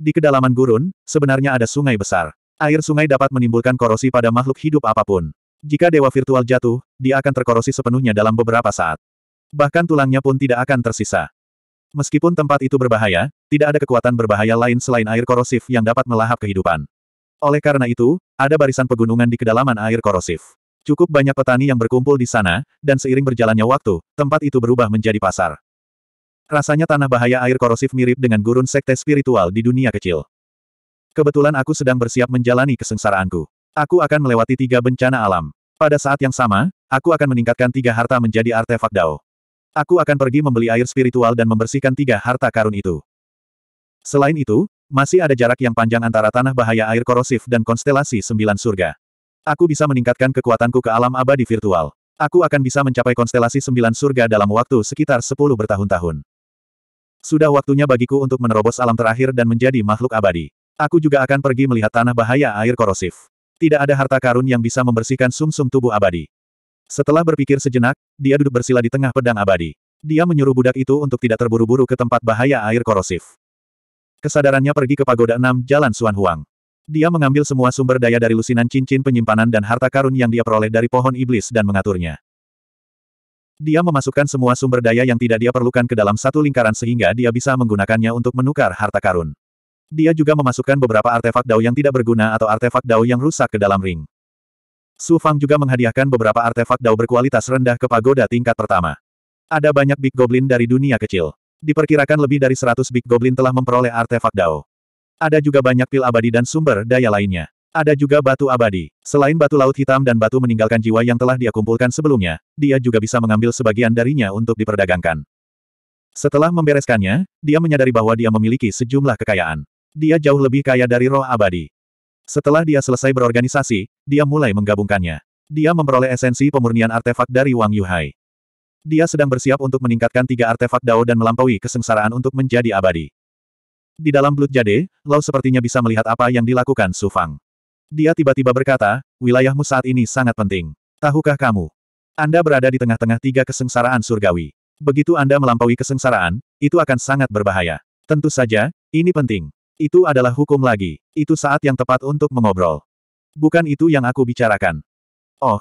S1: Di kedalaman gurun, sebenarnya ada sungai besar. Air sungai dapat menimbulkan korosi pada makhluk hidup apapun. Jika dewa virtual jatuh, dia akan terkorosi sepenuhnya dalam beberapa saat. Bahkan tulangnya pun tidak akan tersisa. Meskipun tempat itu berbahaya, tidak ada kekuatan berbahaya lain selain air korosif yang dapat melahap kehidupan. Oleh karena itu, ada barisan pegunungan di kedalaman air korosif. Cukup banyak petani yang berkumpul di sana, dan seiring berjalannya waktu, tempat itu berubah menjadi pasar. Rasanya tanah bahaya air korosif mirip dengan gurun sekte spiritual di dunia kecil. Kebetulan aku sedang bersiap menjalani kesengsaraanku. Aku akan melewati tiga bencana alam. Pada saat yang sama, aku akan meningkatkan tiga harta menjadi artefak Dao. Aku akan pergi membeli air spiritual dan membersihkan tiga harta karun itu. Selain itu, masih ada jarak yang panjang antara tanah bahaya air korosif dan konstelasi sembilan surga. Aku bisa meningkatkan kekuatanku ke alam abadi virtual. Aku akan bisa mencapai konstelasi sembilan surga dalam waktu sekitar sepuluh bertahun-tahun. Sudah waktunya bagiku untuk menerobos alam terakhir dan menjadi makhluk abadi. Aku juga akan pergi melihat tanah bahaya air korosif. Tidak ada harta karun yang bisa membersihkan sumsum -sum tubuh abadi. Setelah berpikir sejenak, dia duduk bersila di tengah pedang abadi. Dia menyuruh budak itu untuk tidak terburu-buru ke tempat bahaya air korosif. Kesadarannya pergi ke Pagoda enam Jalan Suan Huang. Dia mengambil semua sumber daya dari lusinan cincin penyimpanan dan harta karun yang dia peroleh dari pohon iblis dan mengaturnya. Dia memasukkan semua sumber daya yang tidak dia perlukan ke dalam satu lingkaran sehingga dia bisa menggunakannya untuk menukar harta karun. Dia juga memasukkan beberapa artefak dao yang tidak berguna atau artefak dao yang rusak ke dalam ring. Su Fang juga menghadiahkan beberapa artefak dao berkualitas rendah ke pagoda tingkat pertama. Ada banyak big goblin dari dunia kecil. Diperkirakan lebih dari 100 Big Goblin telah memperoleh artefak Dao. Ada juga banyak pil abadi dan sumber daya lainnya. Ada juga batu abadi. Selain batu laut hitam dan batu meninggalkan jiwa yang telah dia kumpulkan sebelumnya, dia juga bisa mengambil sebagian darinya untuk diperdagangkan. Setelah membereskannya, dia menyadari bahwa dia memiliki sejumlah kekayaan. Dia jauh lebih kaya dari roh abadi. Setelah dia selesai berorganisasi, dia mulai menggabungkannya. Dia memperoleh esensi pemurnian artefak dari Wang Yuhai. Dia sedang bersiap untuk meningkatkan tiga artefak Dao dan melampaui kesengsaraan untuk menjadi abadi. Di dalam blood jade, Lau sepertinya bisa melihat apa yang dilakukan Su Fang. Dia tiba-tiba berkata, wilayahmu saat ini sangat penting. Tahukah kamu? Anda berada di tengah-tengah tiga kesengsaraan surgawi. Begitu Anda melampaui kesengsaraan, itu akan sangat berbahaya. Tentu saja, ini penting. Itu adalah hukum lagi. Itu saat yang tepat untuk mengobrol. Bukan itu yang aku bicarakan. Oh,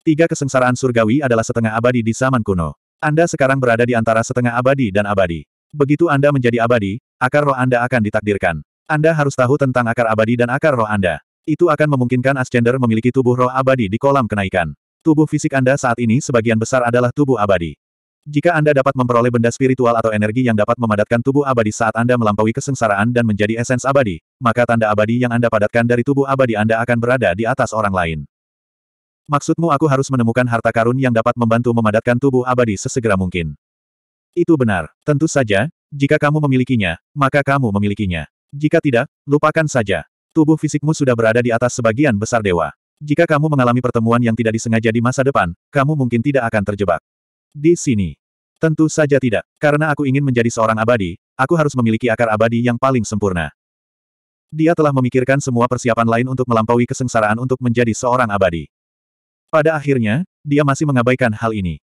S1: Tiga kesengsaraan surgawi adalah setengah abadi di zaman kuno. Anda sekarang berada di antara setengah abadi dan abadi. Begitu Anda menjadi abadi, akar roh Anda akan ditakdirkan. Anda harus tahu tentang akar abadi dan akar roh Anda. Itu akan memungkinkan Ascender memiliki tubuh roh abadi di kolam kenaikan. Tubuh fisik Anda saat ini sebagian besar adalah tubuh abadi. Jika Anda dapat memperoleh benda spiritual atau energi yang dapat memadatkan tubuh abadi saat Anda melampaui kesengsaraan dan menjadi esens abadi, maka tanda abadi yang Anda padatkan dari tubuh abadi Anda akan berada di atas orang lain. Maksudmu aku harus menemukan harta karun yang dapat membantu memadatkan tubuh abadi sesegera mungkin. Itu benar. Tentu saja, jika kamu memilikinya, maka kamu memilikinya. Jika tidak, lupakan saja. Tubuh fisikmu sudah berada di atas sebagian besar dewa. Jika kamu mengalami pertemuan yang tidak disengaja di masa depan, kamu mungkin tidak akan terjebak. Di sini. Tentu saja tidak. Karena aku ingin menjadi seorang abadi, aku harus memiliki akar abadi yang paling sempurna. Dia telah memikirkan semua persiapan lain untuk melampaui kesengsaraan untuk menjadi seorang abadi. Pada akhirnya, dia masih mengabaikan hal ini.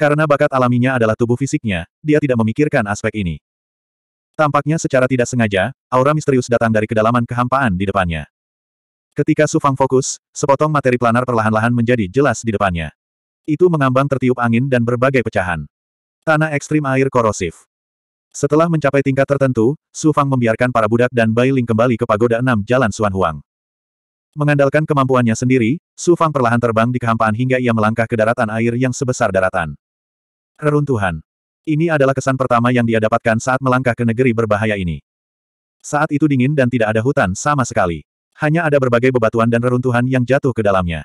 S1: Karena bakat alaminya adalah tubuh fisiknya, dia tidak memikirkan aspek ini. Tampaknya secara tidak sengaja, aura misterius datang dari kedalaman kehampaan di depannya. Ketika Sufang fokus, sepotong materi planar perlahan-lahan menjadi jelas di depannya. Itu mengambang tertiup angin dan berbagai pecahan. Tanah ekstrim air korosif. Setelah mencapai tingkat tertentu, Sufang membiarkan para budak dan Bailing kembali ke pagoda enam Jalan Suan Huang. Mengandalkan kemampuannya sendiri, Su Fang perlahan terbang di kehampaan hingga ia melangkah ke daratan air yang sebesar daratan. Reruntuhan. Ini adalah kesan pertama yang dia dapatkan saat melangkah ke negeri berbahaya ini. Saat itu dingin dan tidak ada hutan sama sekali. Hanya ada berbagai bebatuan dan reruntuhan yang jatuh ke dalamnya.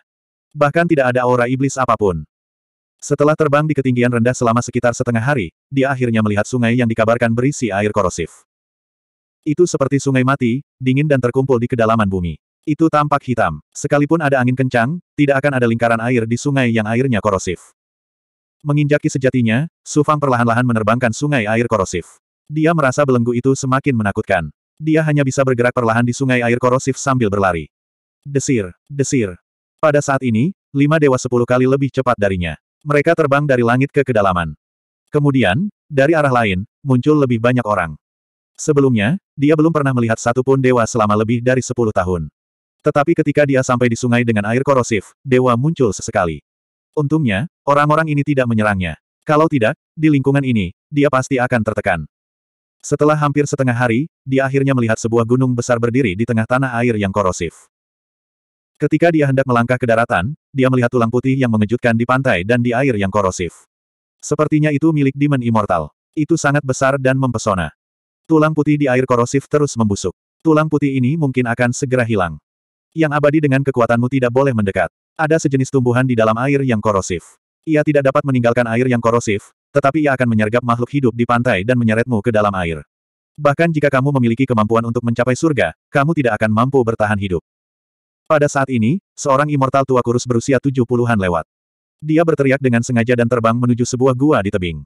S1: Bahkan tidak ada aura iblis apapun. Setelah terbang di ketinggian rendah selama sekitar setengah hari, dia akhirnya melihat sungai yang dikabarkan berisi air korosif. Itu seperti sungai mati, dingin dan terkumpul di kedalaman bumi. Itu tampak hitam. Sekalipun ada angin kencang, tidak akan ada lingkaran air di sungai yang airnya korosif. Menginjaki sejatinya, Sufang perlahan-lahan menerbangkan sungai air korosif. Dia merasa belenggu itu semakin menakutkan. Dia hanya bisa bergerak perlahan di sungai air korosif sambil berlari. Desir, desir. Pada saat ini, lima dewa sepuluh kali lebih cepat darinya. Mereka terbang dari langit ke kedalaman. Kemudian, dari arah lain, muncul lebih banyak orang. Sebelumnya, dia belum pernah melihat satu pun dewa selama lebih dari sepuluh tahun. Tetapi ketika dia sampai di sungai dengan air korosif, dewa muncul sesekali. Untungnya, orang-orang ini tidak menyerangnya. Kalau tidak, di lingkungan ini, dia pasti akan tertekan. Setelah hampir setengah hari, dia akhirnya melihat sebuah gunung besar berdiri di tengah tanah air yang korosif. Ketika dia hendak melangkah ke daratan, dia melihat tulang putih yang mengejutkan di pantai dan di air yang korosif. Sepertinya itu milik Demon Immortal. Itu sangat besar dan mempesona. Tulang putih di air korosif terus membusuk. Tulang putih ini mungkin akan segera hilang. Yang abadi dengan kekuatanmu tidak boleh mendekat. Ada sejenis tumbuhan di dalam air yang korosif. Ia tidak dapat meninggalkan air yang korosif, tetapi ia akan menyergap makhluk hidup di pantai dan menyeretmu ke dalam air. Bahkan jika kamu memiliki kemampuan untuk mencapai surga, kamu tidak akan mampu bertahan hidup. Pada saat ini, seorang immortal tua kurus berusia 70-an lewat. Dia berteriak dengan sengaja dan terbang menuju sebuah gua di tebing.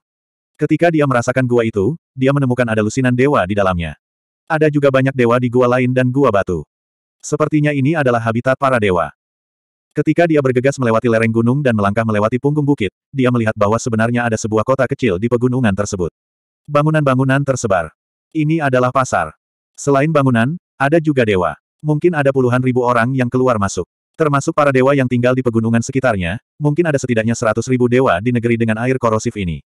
S1: Ketika dia merasakan gua itu, dia menemukan ada lusinan dewa di dalamnya. Ada juga banyak dewa di gua lain dan gua batu. Sepertinya ini adalah habitat para dewa. Ketika dia bergegas melewati lereng gunung dan melangkah melewati punggung bukit, dia melihat bahwa sebenarnya ada sebuah kota kecil di pegunungan tersebut. Bangunan-bangunan tersebar. Ini adalah pasar. Selain bangunan, ada juga dewa. Mungkin ada puluhan ribu orang yang keluar masuk. Termasuk para dewa yang tinggal di pegunungan sekitarnya, mungkin ada setidaknya seratus ribu dewa di negeri dengan air korosif ini.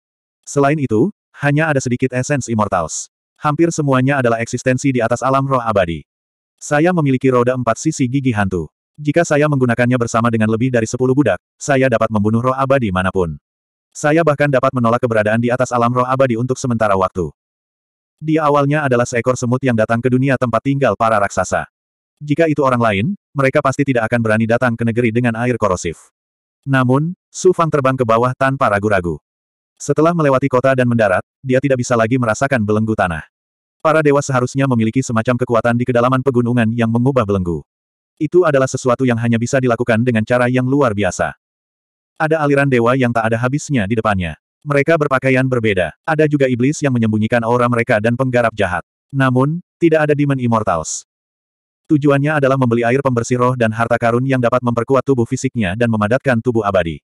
S1: Selain itu, hanya ada sedikit esens immortals. Hampir semuanya adalah eksistensi di atas alam roh abadi. Saya memiliki roda empat sisi gigi hantu. Jika saya menggunakannya bersama dengan lebih dari sepuluh budak, saya dapat membunuh roh abadi manapun. Saya bahkan dapat menolak keberadaan di atas alam roh abadi untuk sementara waktu. Di awalnya adalah seekor semut yang datang ke dunia tempat tinggal para raksasa. Jika itu orang lain, mereka pasti tidak akan berani datang ke negeri dengan air korosif. Namun, Su Fang terbang ke bawah tanpa ragu-ragu. Setelah melewati kota dan mendarat, dia tidak bisa lagi merasakan belenggu tanah. Para dewa seharusnya memiliki semacam kekuatan di kedalaman pegunungan yang mengubah belenggu. Itu adalah sesuatu yang hanya bisa dilakukan dengan cara yang luar biasa. Ada aliran dewa yang tak ada habisnya di depannya. Mereka berpakaian berbeda. Ada juga iblis yang menyembunyikan aura mereka dan penggarap jahat. Namun, tidak ada Demon Immortals. Tujuannya adalah membeli air pembersih roh dan harta karun yang dapat memperkuat tubuh fisiknya dan memadatkan tubuh abadi.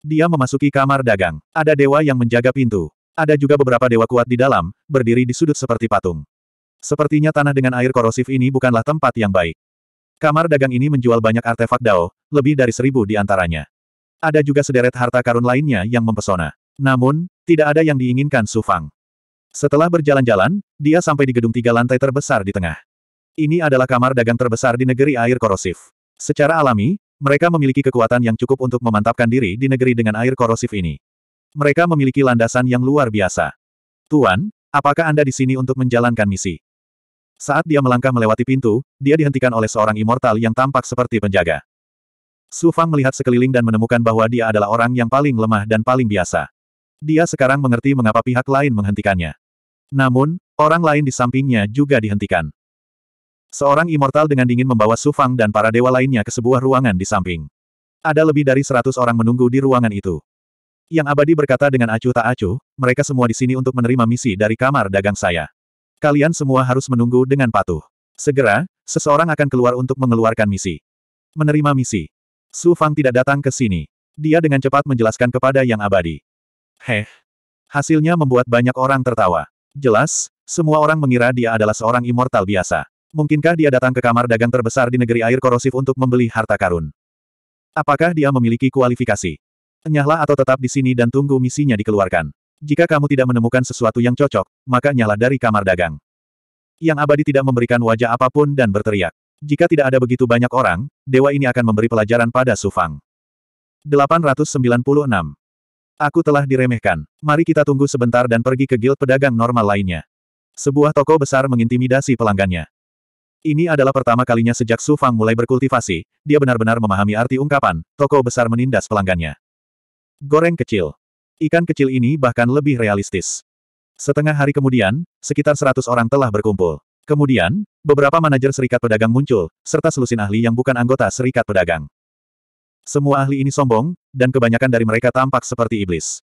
S1: Dia memasuki kamar dagang. Ada dewa yang menjaga pintu. Ada juga beberapa dewa kuat di dalam, berdiri di sudut seperti patung. Sepertinya tanah dengan air korosif ini bukanlah tempat yang baik. Kamar dagang ini menjual banyak artefak Dao, lebih dari seribu di antaranya. Ada juga sederet harta karun lainnya yang mempesona. Namun, tidak ada yang diinginkan Su Fang. Setelah berjalan-jalan, dia sampai di gedung tiga lantai terbesar di tengah. Ini adalah kamar dagang terbesar di negeri air korosif. Secara alami, mereka memiliki kekuatan yang cukup untuk memantapkan diri di negeri dengan air korosif ini. Mereka memiliki landasan yang luar biasa. Tuan, apakah Anda di sini untuk menjalankan misi? Saat dia melangkah melewati pintu, dia dihentikan oleh seorang immortal yang tampak seperti penjaga. Su Fang melihat sekeliling dan menemukan bahwa dia adalah orang yang paling lemah dan paling biasa. Dia sekarang mengerti mengapa pihak lain menghentikannya. Namun, orang lain di sampingnya juga dihentikan. Seorang immortal dengan dingin membawa Su Fang dan para dewa lainnya ke sebuah ruangan di samping. Ada lebih dari seratus orang menunggu di ruangan itu. Yang abadi berkata dengan acuh tak acuh, mereka semua di sini untuk menerima misi dari kamar dagang saya. Kalian semua harus menunggu dengan patuh. Segera, seseorang akan keluar untuk mengeluarkan misi. Menerima misi. Su Fang tidak datang ke sini. Dia dengan cepat menjelaskan kepada yang abadi. Heh. Hasilnya membuat banyak orang tertawa. Jelas, semua orang mengira dia adalah seorang immortal biasa. Mungkinkah dia datang ke kamar dagang terbesar di negeri air korosif untuk membeli harta karun? Apakah dia memiliki kualifikasi? Nyahlah atau tetap di sini dan tunggu misinya dikeluarkan. Jika kamu tidak menemukan sesuatu yang cocok, maka nyala dari kamar dagang. Yang abadi tidak memberikan wajah apapun dan berteriak. Jika tidak ada begitu banyak orang, dewa ini akan memberi pelajaran pada Sufang. 896. Aku telah diremehkan. Mari kita tunggu sebentar dan pergi ke guild pedagang normal lainnya. Sebuah toko besar mengintimidasi pelanggannya. Ini adalah pertama kalinya sejak Sufang mulai berkultivasi, dia benar-benar memahami arti ungkapan, toko besar menindas pelanggannya. Goreng kecil. Ikan kecil ini bahkan lebih realistis. Setengah hari kemudian, sekitar 100 orang telah berkumpul. Kemudian, beberapa manajer serikat pedagang muncul, serta selusin ahli yang bukan anggota serikat pedagang. Semua ahli ini sombong, dan kebanyakan dari mereka tampak seperti iblis.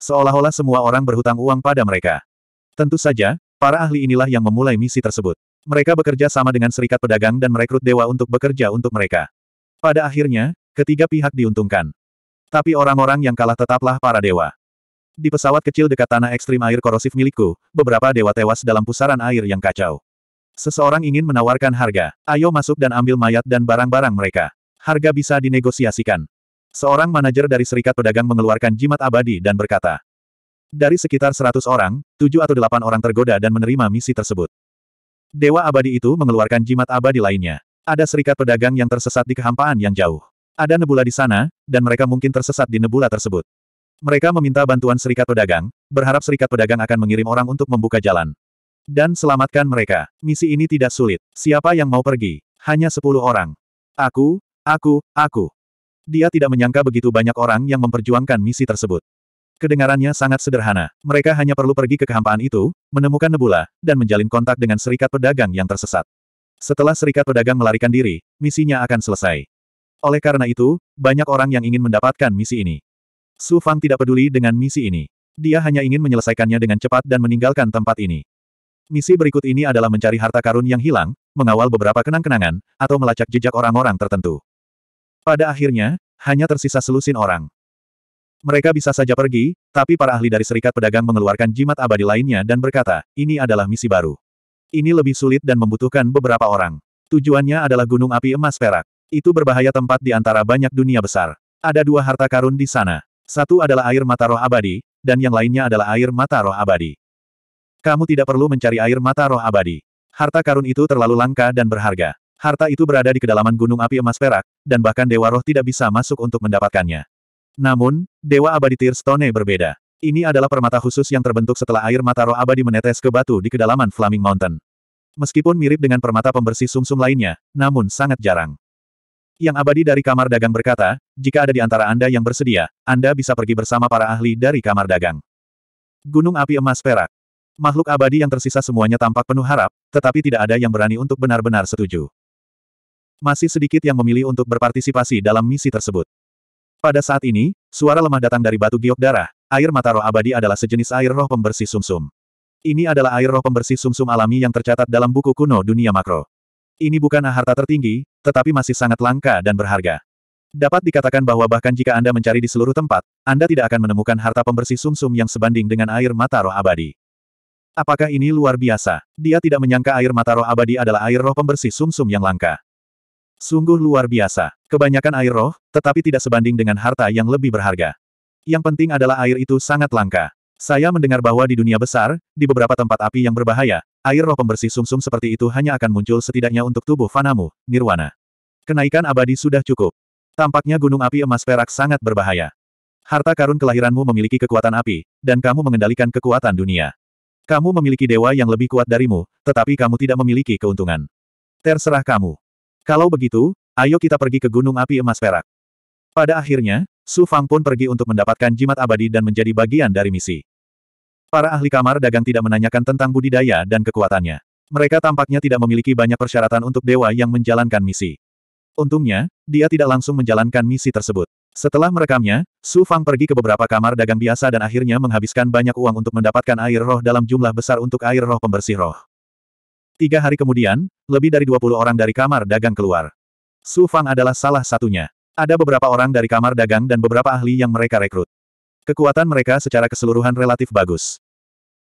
S1: Seolah-olah semua orang berhutang uang pada mereka. Tentu saja, para ahli inilah yang memulai misi tersebut. Mereka bekerja sama dengan serikat pedagang dan merekrut dewa untuk bekerja untuk mereka. Pada akhirnya, ketiga pihak diuntungkan. Tapi orang-orang yang kalah tetaplah para dewa. Di pesawat kecil dekat tanah ekstrim air korosif milikku, beberapa dewa tewas dalam pusaran air yang kacau. Seseorang ingin menawarkan harga. Ayo masuk dan ambil mayat dan barang-barang mereka. Harga bisa dinegosiasikan. Seorang manajer dari serikat pedagang mengeluarkan jimat abadi dan berkata. Dari sekitar 100 orang, tujuh atau delapan orang tergoda dan menerima misi tersebut. Dewa abadi itu mengeluarkan jimat abadi lainnya. Ada serikat pedagang yang tersesat di kehampaan yang jauh. Ada nebula di sana, dan mereka mungkin tersesat di nebula tersebut. Mereka meminta bantuan serikat pedagang, berharap serikat pedagang akan mengirim orang untuk membuka jalan. Dan selamatkan mereka. Misi ini tidak sulit. Siapa yang mau pergi? Hanya sepuluh orang. Aku, aku, aku. Dia tidak menyangka begitu banyak orang yang memperjuangkan misi tersebut. Kedengarannya sangat sederhana. Mereka hanya perlu pergi ke kehampaan itu, menemukan nebula, dan menjalin kontak dengan serikat pedagang yang tersesat. Setelah serikat pedagang melarikan diri, misinya akan selesai. Oleh karena itu, banyak orang yang ingin mendapatkan misi ini. Su Fang tidak peduli dengan misi ini. Dia hanya ingin menyelesaikannya dengan cepat dan meninggalkan tempat ini. Misi berikut ini adalah mencari harta karun yang hilang, mengawal beberapa kenang-kenangan, atau melacak jejak orang-orang tertentu. Pada akhirnya, hanya tersisa selusin orang. Mereka bisa saja pergi, tapi para ahli dari serikat pedagang mengeluarkan jimat abadi lainnya dan berkata, ini adalah misi baru. Ini lebih sulit dan membutuhkan beberapa orang. Tujuannya adalah gunung api emas perak. Itu berbahaya tempat di antara banyak dunia besar. Ada dua harta karun di sana. Satu adalah air mata roh abadi, dan yang lainnya adalah air mata roh abadi. Kamu tidak perlu mencari air mata roh abadi. Harta karun itu terlalu langka dan berharga. Harta itu berada di kedalaman gunung api emas perak, dan bahkan Dewa Roh tidak bisa masuk untuk mendapatkannya. Namun, Dewa Abadi Tirstone berbeda. Ini adalah permata khusus yang terbentuk setelah air mata roh abadi menetes ke batu di kedalaman Flaming Mountain. Meskipun mirip dengan permata pembersih sumsum -sum lainnya, namun sangat jarang. Yang abadi dari kamar dagang berkata, jika ada di antara Anda yang bersedia, Anda bisa pergi bersama para ahli dari kamar dagang. Gunung api emas perak. Makhluk abadi yang tersisa semuanya tampak penuh harap, tetapi tidak ada yang berani untuk benar-benar setuju. Masih sedikit yang memilih untuk berpartisipasi dalam misi tersebut. Pada saat ini, suara lemah datang dari batu giok darah, air mata roh abadi adalah sejenis air roh pembersih sumsum. -sum. Ini adalah air roh pembersih sumsum -sum alami yang tercatat dalam buku kuno dunia makro. Ini bukan harta tertinggi, tetapi masih sangat langka dan berharga. Dapat dikatakan bahwa bahkan jika Anda mencari di seluruh tempat, Anda tidak akan menemukan harta pembersih sumsum -sum yang sebanding dengan air mata roh abadi. Apakah ini luar biasa? Dia tidak menyangka air mata roh abadi adalah air roh pembersih sumsum -sum yang langka. Sungguh luar biasa. Kebanyakan air roh, tetapi tidak sebanding dengan harta yang lebih berharga. Yang penting adalah air itu sangat langka. Saya mendengar bahwa di dunia besar, di beberapa tempat api yang berbahaya, Air roh pembersih sumsum -sum seperti itu hanya akan muncul setidaknya untuk tubuh fanamu, Nirwana. Kenaikan abadi sudah cukup. Tampaknya gunung api emas perak sangat berbahaya. Harta karun kelahiranmu memiliki kekuatan api, dan kamu mengendalikan kekuatan dunia. Kamu memiliki dewa yang lebih kuat darimu, tetapi kamu tidak memiliki keuntungan. Terserah kamu. Kalau begitu, ayo kita pergi ke gunung api emas perak. Pada akhirnya, Su Fang pun pergi untuk mendapatkan jimat abadi dan menjadi bagian dari misi. Para ahli kamar dagang tidak menanyakan tentang budidaya dan kekuatannya. Mereka tampaknya tidak memiliki banyak persyaratan untuk dewa yang menjalankan misi. Untungnya, dia tidak langsung menjalankan misi tersebut. Setelah merekamnya, Su Fang pergi ke beberapa kamar dagang biasa dan akhirnya menghabiskan banyak uang untuk mendapatkan air roh dalam jumlah besar untuk air roh pembersih roh. Tiga hari kemudian, lebih dari 20 orang dari kamar dagang keluar. Su Fang adalah salah satunya. Ada beberapa orang dari kamar dagang dan beberapa ahli yang mereka rekrut. Kekuatan mereka secara keseluruhan relatif bagus.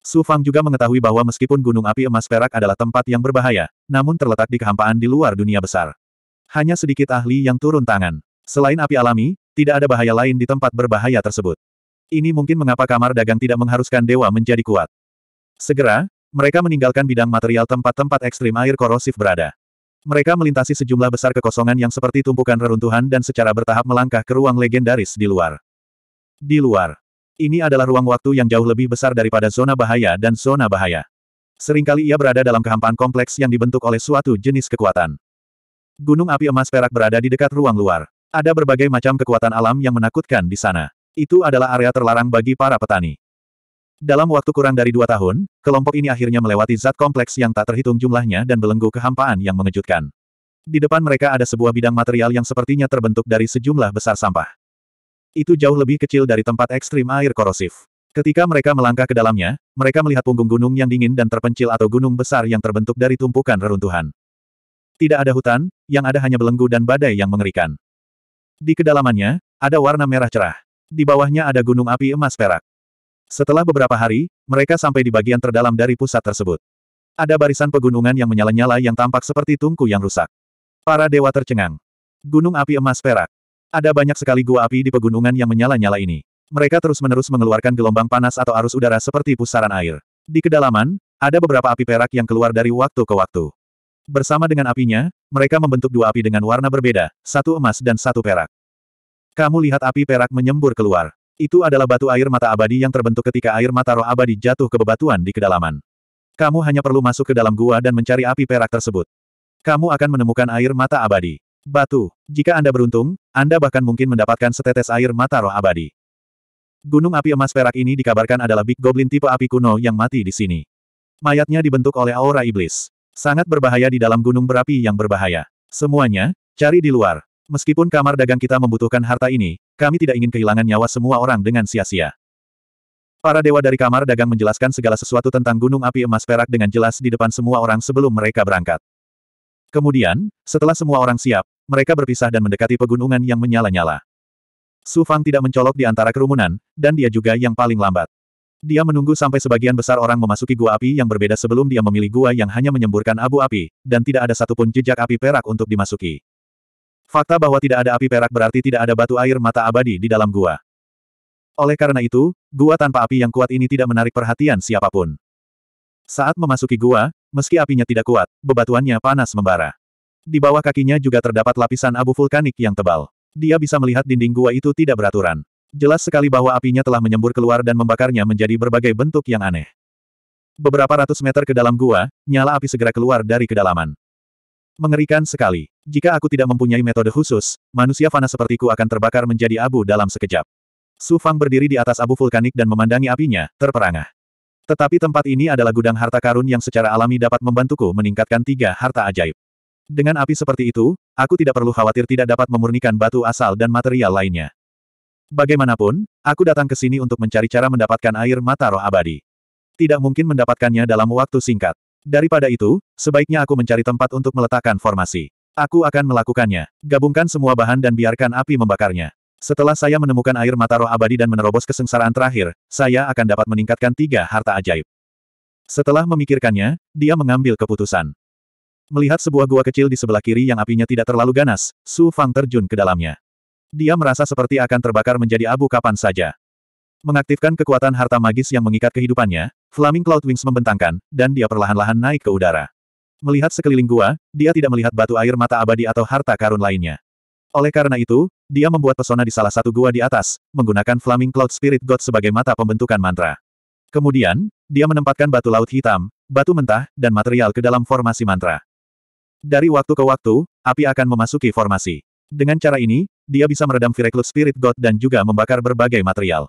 S1: Su Fang juga mengetahui bahwa meskipun gunung api emas perak adalah tempat yang berbahaya, namun terletak di kehampaan di luar dunia besar. Hanya sedikit ahli yang turun tangan. Selain api alami, tidak ada bahaya lain di tempat berbahaya tersebut. Ini mungkin mengapa kamar dagang tidak mengharuskan dewa menjadi kuat. Segera, mereka meninggalkan bidang material tempat-tempat ekstrim air korosif berada. Mereka melintasi sejumlah besar kekosongan yang seperti tumpukan reruntuhan dan secara bertahap melangkah ke ruang legendaris di luar. Di luar, ini adalah ruang waktu yang jauh lebih besar daripada zona bahaya dan zona bahaya. Seringkali ia berada dalam kehampaan kompleks yang dibentuk oleh suatu jenis kekuatan. Gunung api emas perak berada di dekat ruang luar. Ada berbagai macam kekuatan alam yang menakutkan di sana. Itu adalah area terlarang bagi para petani. Dalam waktu kurang dari dua tahun, kelompok ini akhirnya melewati zat kompleks yang tak terhitung jumlahnya dan belenggu kehampaan yang mengejutkan. Di depan mereka ada sebuah bidang material yang sepertinya terbentuk dari sejumlah besar sampah. Itu jauh lebih kecil dari tempat ekstrim air korosif. Ketika mereka melangkah ke dalamnya, mereka melihat punggung gunung yang dingin dan terpencil atau gunung besar yang terbentuk dari tumpukan reruntuhan. Tidak ada hutan, yang ada hanya belenggu dan badai yang mengerikan. Di kedalamannya, ada warna merah cerah. Di bawahnya ada gunung api emas perak. Setelah beberapa hari, mereka sampai di bagian terdalam dari pusat tersebut. Ada barisan pegunungan yang menyala-nyala yang tampak seperti tungku yang rusak. Para dewa tercengang. Gunung api emas perak. Ada banyak sekali gua api di pegunungan yang menyala-nyala ini. Mereka terus-menerus mengeluarkan gelombang panas atau arus udara seperti pusaran air. Di kedalaman, ada beberapa api perak yang keluar dari waktu ke waktu. Bersama dengan apinya, mereka membentuk dua api dengan warna berbeda, satu emas dan satu perak. Kamu lihat api perak menyembur keluar. Itu adalah batu air mata abadi yang terbentuk ketika air mata roh abadi jatuh ke bebatuan di kedalaman. Kamu hanya perlu masuk ke dalam gua dan mencari api perak tersebut. Kamu akan menemukan air mata abadi. Batu. Jika Anda beruntung, Anda bahkan mungkin mendapatkan setetes air mata roh abadi. Gunung api emas perak ini dikabarkan adalah Big Goblin tipe api kuno yang mati di sini. Mayatnya dibentuk oleh aura iblis. Sangat berbahaya di dalam gunung berapi yang berbahaya. Semuanya, cari di luar. Meskipun kamar dagang kita membutuhkan harta ini, kami tidak ingin kehilangan nyawa semua orang dengan sia-sia. Para dewa dari kamar dagang menjelaskan segala sesuatu tentang gunung api emas perak dengan jelas di depan semua orang sebelum mereka berangkat. Kemudian, setelah semua orang siap, mereka berpisah dan mendekati pegunungan yang menyala-nyala. Su Fang tidak mencolok di antara kerumunan, dan dia juga yang paling lambat. Dia menunggu sampai sebagian besar orang memasuki gua api yang berbeda sebelum dia memilih gua yang hanya menyemburkan abu api, dan tidak ada satupun jejak api perak untuk dimasuki. Fakta bahwa tidak ada api perak berarti tidak ada batu air mata abadi di dalam gua. Oleh karena itu, gua tanpa api yang kuat ini tidak menarik perhatian siapapun. Saat memasuki gua, meski apinya tidak kuat, bebatuannya panas membara. Di bawah kakinya juga terdapat lapisan abu vulkanik yang tebal. Dia bisa melihat dinding gua itu tidak beraturan. Jelas sekali bahwa apinya telah menyembur keluar dan membakarnya menjadi berbagai bentuk yang aneh. Beberapa ratus meter ke dalam gua, nyala api segera keluar dari kedalaman. Mengerikan sekali. Jika aku tidak mempunyai metode khusus, manusia fana sepertiku akan terbakar menjadi abu dalam sekejap. Su Fang berdiri di atas abu vulkanik dan memandangi apinya, terperangah. Tetapi tempat ini adalah gudang harta karun yang secara alami dapat membantuku meningkatkan tiga harta ajaib. Dengan api seperti itu, aku tidak perlu khawatir tidak dapat memurnikan batu asal dan material lainnya. Bagaimanapun, aku datang ke sini untuk mencari cara mendapatkan air mata roh abadi. Tidak mungkin mendapatkannya dalam waktu singkat. Daripada itu, sebaiknya aku mencari tempat untuk meletakkan formasi. Aku akan melakukannya. Gabungkan semua bahan dan biarkan api membakarnya. Setelah saya menemukan air mata roh abadi dan menerobos kesengsaraan terakhir, saya akan dapat meningkatkan tiga harta ajaib. Setelah memikirkannya, dia mengambil keputusan. Melihat sebuah gua kecil di sebelah kiri yang apinya tidak terlalu ganas, Su Fang terjun ke dalamnya. Dia merasa seperti akan terbakar menjadi abu kapan saja. Mengaktifkan kekuatan harta magis yang mengikat kehidupannya, Flaming Cloud Wings membentangkan, dan dia perlahan-lahan naik ke udara. Melihat sekeliling gua, dia tidak melihat batu air mata abadi atau harta karun lainnya. Oleh karena itu, dia membuat pesona di salah satu gua di atas, menggunakan Flaming Cloud Spirit God sebagai mata pembentukan mantra. Kemudian, dia menempatkan batu laut hitam, batu mentah, dan material ke dalam formasi mantra. Dari waktu ke waktu, api akan memasuki formasi. Dengan cara ini, dia bisa meredam Firecloud Spirit God dan juga membakar berbagai material.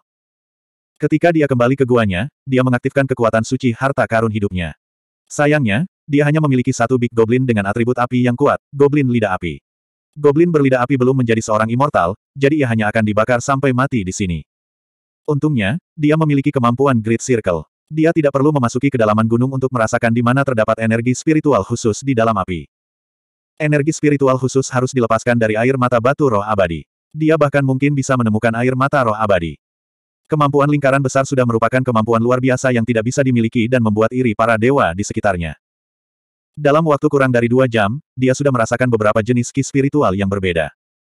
S1: Ketika dia kembali ke guanya, dia mengaktifkan kekuatan suci harta karun hidupnya. Sayangnya, dia hanya memiliki satu Big Goblin dengan atribut api yang kuat, Goblin Lidah Api. Goblin berlidah api belum menjadi seorang immortal, jadi ia hanya akan dibakar sampai mati di sini. Untungnya, dia memiliki kemampuan Great Circle. Dia tidak perlu memasuki kedalaman gunung untuk merasakan di mana terdapat energi spiritual khusus di dalam api. Energi spiritual khusus harus dilepaskan dari air mata batu roh abadi. Dia bahkan mungkin bisa menemukan air mata roh abadi. Kemampuan lingkaran besar sudah merupakan kemampuan luar biasa yang tidak bisa dimiliki dan membuat iri para dewa di sekitarnya. Dalam waktu kurang dari dua jam, dia sudah merasakan beberapa jenis ki spiritual yang berbeda.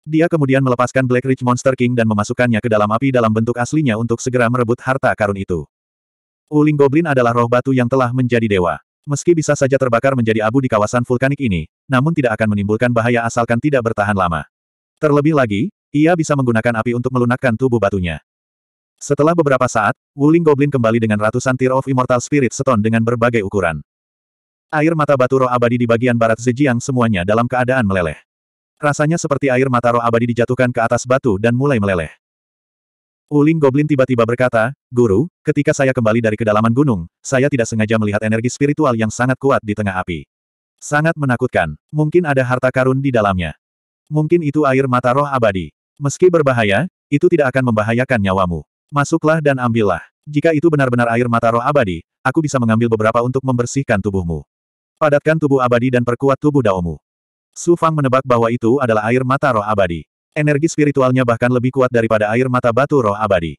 S1: Dia kemudian melepaskan Black Ridge Monster King dan memasukkannya ke dalam api dalam bentuk aslinya untuk segera merebut harta karun itu. Uling Goblin adalah roh batu yang telah menjadi dewa. Meski bisa saja terbakar menjadi abu di kawasan vulkanik ini, namun tidak akan menimbulkan bahaya asalkan tidak bertahan lama. Terlebih lagi, ia bisa menggunakan api untuk melunakkan tubuh batunya. Setelah beberapa saat, Wuling Goblin kembali dengan ratusan Tear of Immortal Spirit Stone dengan berbagai ukuran. Air mata batu roh abadi di bagian barat Zhejiang semuanya dalam keadaan meleleh. Rasanya seperti air mata roh abadi dijatuhkan ke atas batu dan mulai meleleh. Uling Goblin tiba-tiba berkata, Guru, ketika saya kembali dari kedalaman gunung, saya tidak sengaja melihat energi spiritual yang sangat kuat di tengah api. Sangat menakutkan. Mungkin ada harta karun di dalamnya. Mungkin itu air mata roh abadi. Meski berbahaya, itu tidak akan membahayakan nyawamu. Masuklah dan ambillah. Jika itu benar-benar air mata roh abadi, aku bisa mengambil beberapa untuk membersihkan tubuhmu. Padatkan tubuh abadi dan perkuat tubuh Daomu. Su Fang menebak bahwa itu adalah air mata roh abadi. Energi spiritualnya bahkan lebih kuat daripada air mata batu roh abadi.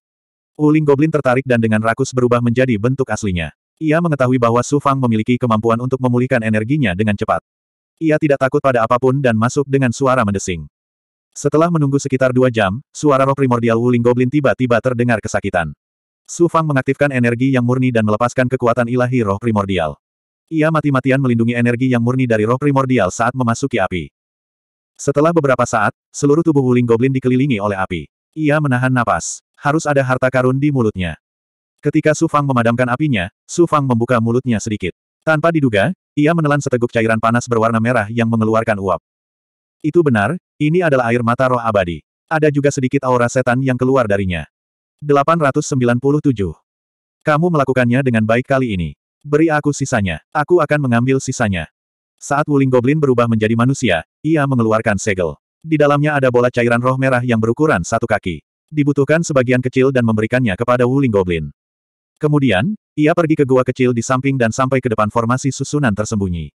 S1: Wuling Goblin tertarik dan dengan rakus berubah menjadi bentuk aslinya. Ia mengetahui bahwa Su Fang memiliki kemampuan untuk memulihkan energinya dengan cepat. Ia tidak takut pada apapun dan masuk dengan suara mendesing. Setelah menunggu sekitar dua jam, suara roh primordial Wuling Goblin tiba-tiba terdengar kesakitan. Su Fang mengaktifkan energi yang murni dan melepaskan kekuatan ilahi roh primordial. Ia mati-matian melindungi energi yang murni dari roh primordial saat memasuki api. Setelah beberapa saat, seluruh tubuh Wuling Goblin dikelilingi oleh api. Ia menahan napas. Harus ada harta karun di mulutnya. Ketika Su Fang memadamkan apinya, Su Fang membuka mulutnya sedikit. Tanpa diduga, ia menelan seteguk cairan panas berwarna merah yang mengeluarkan uap. Itu benar, ini adalah air mata roh abadi. Ada juga sedikit aura setan yang keluar darinya. 897. Kamu melakukannya dengan baik kali ini. Beri aku sisanya. Aku akan mengambil sisanya. Saat Wuling Goblin berubah menjadi manusia, ia mengeluarkan segel. Di dalamnya ada bola cairan roh merah yang berukuran satu kaki. Dibutuhkan sebagian kecil dan memberikannya kepada Wuling Goblin. Kemudian, ia pergi ke gua kecil di samping dan sampai ke depan formasi susunan tersembunyi.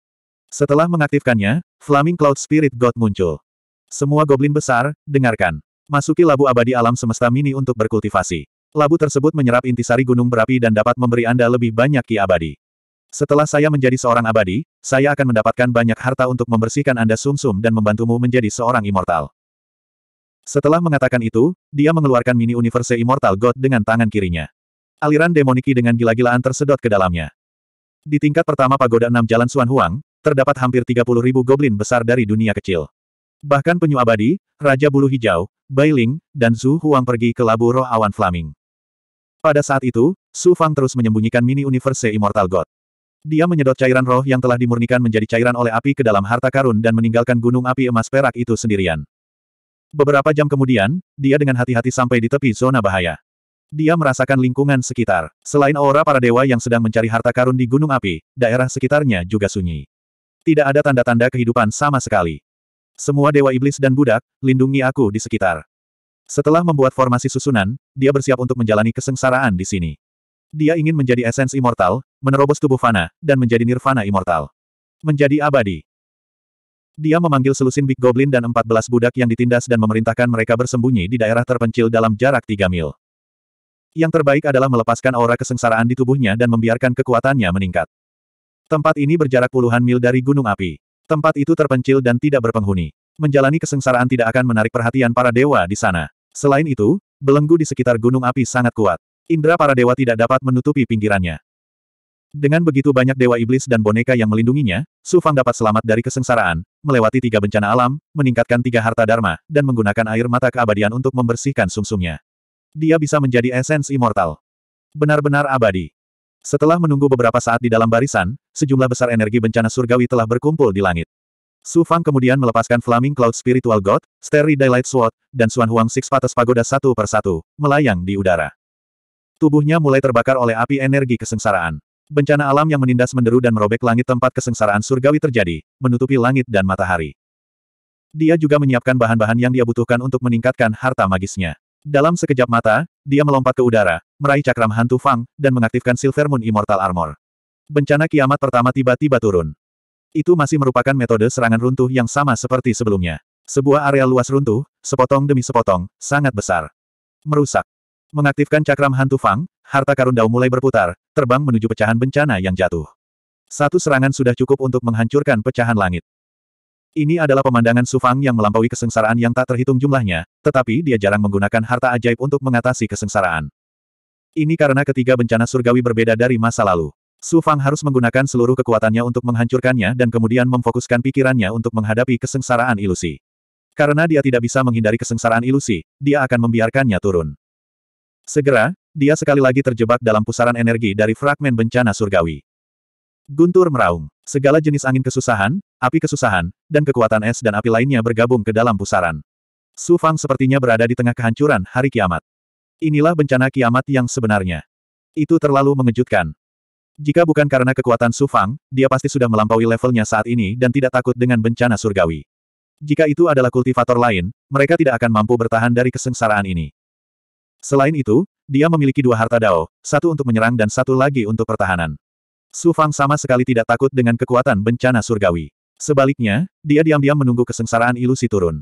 S1: Setelah mengaktifkannya, Flaming Cloud Spirit God muncul. Semua goblin besar, dengarkan. Masuki labu abadi alam semesta mini untuk berkultivasi. Labu tersebut menyerap intisari gunung berapi dan dapat memberi Anda lebih banyak ki abadi. Setelah saya menjadi seorang abadi, saya akan mendapatkan banyak harta untuk membersihkan Anda sumsum -sum dan membantumu menjadi seorang immortal. Setelah mengatakan itu, dia mengeluarkan mini universe immortal god dengan tangan kirinya. Aliran demoniki dengan gila-gilaan tersedot ke dalamnya. Di tingkat pertama pagoda enam jalan Suan Huang, terdapat hampir 30 ribu goblin besar dari dunia kecil. Bahkan penyu abadi, Raja Bulu Hijau, Bailing, dan Zhu Huang pergi ke Labu Roh Awan Flaming. Pada saat itu, Su Fang terus menyembunyikan mini universe Immortal God. Dia menyedot cairan roh yang telah dimurnikan menjadi cairan oleh api ke dalam harta karun dan meninggalkan gunung api emas perak itu sendirian. Beberapa jam kemudian, dia dengan hati-hati sampai di tepi zona bahaya. Dia merasakan lingkungan sekitar. Selain aura para dewa yang sedang mencari harta karun di gunung api, daerah sekitarnya juga sunyi. Tidak ada tanda-tanda kehidupan sama sekali. Semua dewa iblis dan budak, lindungi aku di sekitar. Setelah membuat formasi susunan, dia bersiap untuk menjalani kesengsaraan di sini. Dia ingin menjadi esens immortal, menerobos tubuh fana, dan menjadi nirvana immortal. Menjadi abadi. Dia memanggil selusin Big Goblin dan 14 budak yang ditindas dan memerintahkan mereka bersembunyi di daerah terpencil dalam jarak 3 mil. Yang terbaik adalah melepaskan aura kesengsaraan di tubuhnya dan membiarkan kekuatannya meningkat. Tempat ini berjarak puluhan mil dari gunung api. Tempat itu terpencil dan tidak berpenghuni. Menjalani kesengsaraan tidak akan menarik perhatian para dewa di sana. Selain itu, belenggu di sekitar gunung api sangat kuat. Indra para dewa tidak dapat menutupi pinggirannya. Dengan begitu banyak dewa iblis dan boneka yang melindunginya, Su Fang dapat selamat dari kesengsaraan, melewati tiga bencana alam, meningkatkan tiga harta dharma, dan menggunakan air mata keabadian untuk membersihkan sumsumnya. Dia bisa menjadi esens immortal. Benar-benar abadi. Setelah menunggu beberapa saat di dalam barisan, sejumlah besar energi bencana surgawi telah berkumpul di langit. Su Fang kemudian melepaskan Flaming Cloud Spiritual God, Starry Daylight Sword, dan Xuan Huang Six Patas Pagoda satu per satu, melayang di udara. Tubuhnya mulai terbakar oleh api energi kesengsaraan. Bencana alam yang menindas menderu dan merobek langit tempat kesengsaraan surgawi terjadi, menutupi langit dan matahari. Dia juga menyiapkan bahan-bahan yang dia butuhkan untuk meningkatkan harta magisnya. Dalam sekejap mata, dia melompat ke udara, meraih cakram hantu Fang, dan mengaktifkan Silver Moon Immortal Armor. Bencana kiamat pertama tiba-tiba turun. Itu masih merupakan metode serangan runtuh yang sama seperti sebelumnya. Sebuah area luas runtuh, sepotong demi sepotong, sangat besar. Merusak. Mengaktifkan cakram hantu Fang, harta karun Dao mulai berputar, terbang menuju pecahan bencana yang jatuh. Satu serangan sudah cukup untuk menghancurkan pecahan langit. Ini adalah pemandangan Sufang yang melampaui kesengsaraan yang tak terhitung jumlahnya, tetapi dia jarang menggunakan harta ajaib untuk mengatasi kesengsaraan. Ini karena ketiga bencana surgawi berbeda dari masa lalu. Su Fang harus menggunakan seluruh kekuatannya untuk menghancurkannya dan kemudian memfokuskan pikirannya untuk menghadapi kesengsaraan ilusi. Karena dia tidak bisa menghindari kesengsaraan ilusi, dia akan membiarkannya turun. Segera, dia sekali lagi terjebak dalam pusaran energi dari fragmen bencana surgawi. Guntur meraung. Segala jenis angin kesusahan, api kesusahan, dan kekuatan es dan api lainnya bergabung ke dalam pusaran. Su Fang sepertinya berada di tengah kehancuran hari kiamat. Inilah bencana kiamat yang sebenarnya. Itu terlalu mengejutkan. Jika bukan karena kekuatan Sufang, dia pasti sudah melampaui levelnya saat ini dan tidak takut dengan bencana surgawi. Jika itu adalah kultivator lain, mereka tidak akan mampu bertahan dari kesengsaraan ini. Selain itu, dia memiliki dua harta dao, satu untuk menyerang dan satu lagi untuk pertahanan. Sufang sama sekali tidak takut dengan kekuatan bencana surgawi. Sebaliknya, dia diam-diam menunggu kesengsaraan ilusi turun.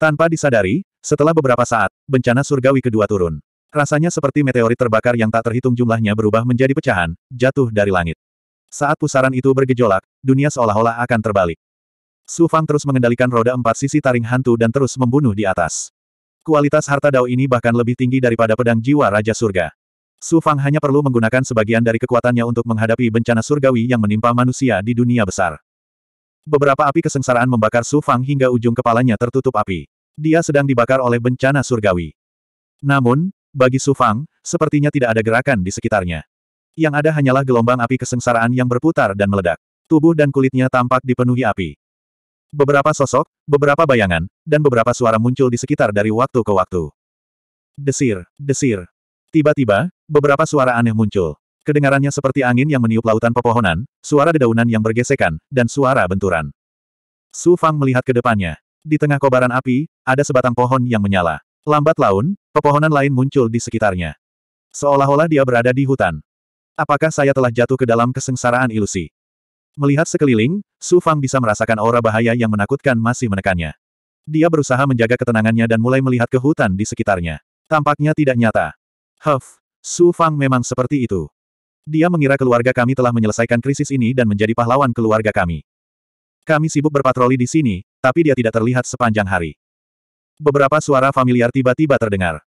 S1: Tanpa disadari, setelah beberapa saat, bencana surgawi kedua turun. Rasanya seperti meteorit terbakar yang tak terhitung jumlahnya berubah menjadi pecahan, jatuh dari langit. Saat pusaran itu bergejolak, dunia seolah-olah akan terbalik. Su Fang terus mengendalikan roda empat sisi taring hantu dan terus membunuh di atas. Kualitas harta Dao ini bahkan lebih tinggi daripada pedang jiwa Raja Surga. Su Fang hanya perlu menggunakan sebagian dari kekuatannya untuk menghadapi bencana surgawi yang menimpa manusia di dunia besar. Beberapa api kesengsaraan membakar Su Fang hingga ujung kepalanya tertutup api. Dia sedang dibakar oleh bencana surgawi. Namun, bagi Su Fang, sepertinya tidak ada gerakan di sekitarnya. Yang ada hanyalah gelombang api kesengsaraan yang berputar dan meledak. Tubuh dan kulitnya tampak dipenuhi api. Beberapa sosok, beberapa bayangan, dan beberapa suara muncul di sekitar dari waktu ke waktu. Desir, desir. Tiba-tiba, beberapa suara aneh muncul. Kedengarannya seperti angin yang meniup lautan pepohonan, suara dedaunan yang bergesekan, dan suara benturan. Su Fang melihat ke depannya. Di tengah kobaran api, ada sebatang pohon yang menyala. Lambat laun, pepohonan lain muncul di sekitarnya. Seolah-olah dia berada di hutan. Apakah saya telah jatuh ke dalam kesengsaraan ilusi? Melihat sekeliling, Su Fang bisa merasakan aura bahaya yang menakutkan masih menekannya. Dia berusaha menjaga ketenangannya dan mulai melihat ke hutan di sekitarnya. Tampaknya tidak nyata. Huff, Su Fang memang seperti itu. Dia mengira keluarga kami telah menyelesaikan krisis ini dan menjadi pahlawan keluarga kami. Kami sibuk berpatroli di sini, tapi dia tidak terlihat sepanjang hari. Beberapa suara familiar tiba-tiba terdengar.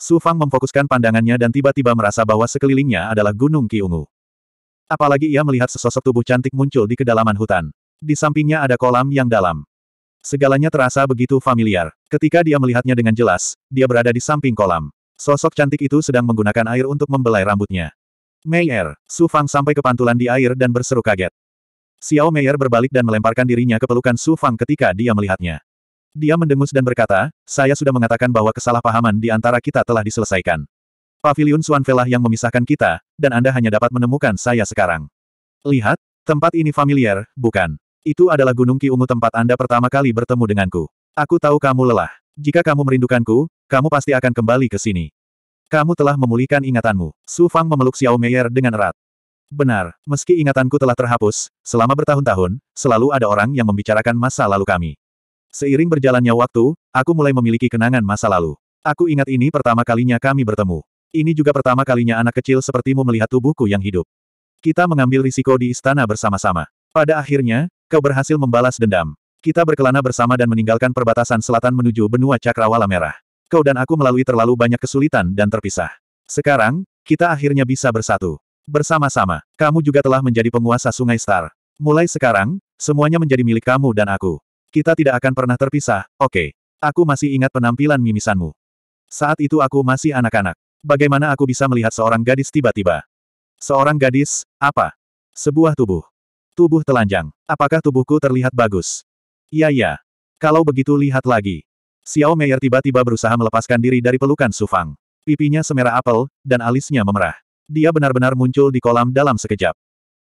S1: Su Fang memfokuskan pandangannya dan tiba-tiba merasa bahwa sekelilingnya adalah Gunung Kiungu. Apalagi ia melihat sesosok tubuh cantik muncul di kedalaman hutan. Di sampingnya ada kolam yang dalam. Segalanya terasa begitu familiar. Ketika dia melihatnya dengan jelas, dia berada di samping kolam. Sosok cantik itu sedang menggunakan air untuk membelai rambutnya. Meier. Su Fang sampai ke pantulan di air dan berseru kaget. Xiao Meier berbalik dan melemparkan dirinya ke pelukan Su Fang ketika dia melihatnya. Dia mendengus dan berkata, saya sudah mengatakan bahwa kesalahpahaman di antara kita telah diselesaikan. Paviliun Suanvelah yang memisahkan kita, dan Anda hanya dapat menemukan saya sekarang. Lihat, tempat ini familiar, bukan? Itu adalah Gunung Ki Ungu tempat Anda pertama kali bertemu denganku. Aku tahu kamu lelah. Jika kamu merindukanku, kamu pasti akan kembali ke sini. Kamu telah memulihkan ingatanmu. Su Fang memeluk Xiao Meier dengan erat. Benar, meski ingatanku telah terhapus, selama bertahun-tahun, selalu ada orang yang membicarakan masa lalu kami. Seiring berjalannya waktu, aku mulai memiliki kenangan masa lalu. Aku ingat ini pertama kalinya kami bertemu. Ini juga pertama kalinya anak kecil sepertimu melihat tubuhku yang hidup. Kita mengambil risiko di istana bersama-sama. Pada akhirnya, kau berhasil membalas dendam. Kita berkelana bersama dan meninggalkan perbatasan selatan menuju benua Cakrawala Merah. Kau dan aku melalui terlalu banyak kesulitan dan terpisah. Sekarang, kita akhirnya bisa bersatu. Bersama-sama, kamu juga telah menjadi penguasa Sungai Star. Mulai sekarang, semuanya menjadi milik kamu dan aku. Kita tidak akan pernah terpisah, oke. Okay. Aku masih ingat penampilan mimisanmu. Saat itu aku masih anak-anak. Bagaimana aku bisa melihat seorang gadis tiba-tiba? Seorang gadis, apa? Sebuah tubuh. Tubuh telanjang. Apakah tubuhku terlihat bagus? Iya iya. Kalau begitu lihat lagi. Xiao Meier tiba-tiba berusaha melepaskan diri dari pelukan Sufang. Pipinya semerah apel, dan alisnya memerah. Dia benar-benar muncul di kolam dalam sekejap.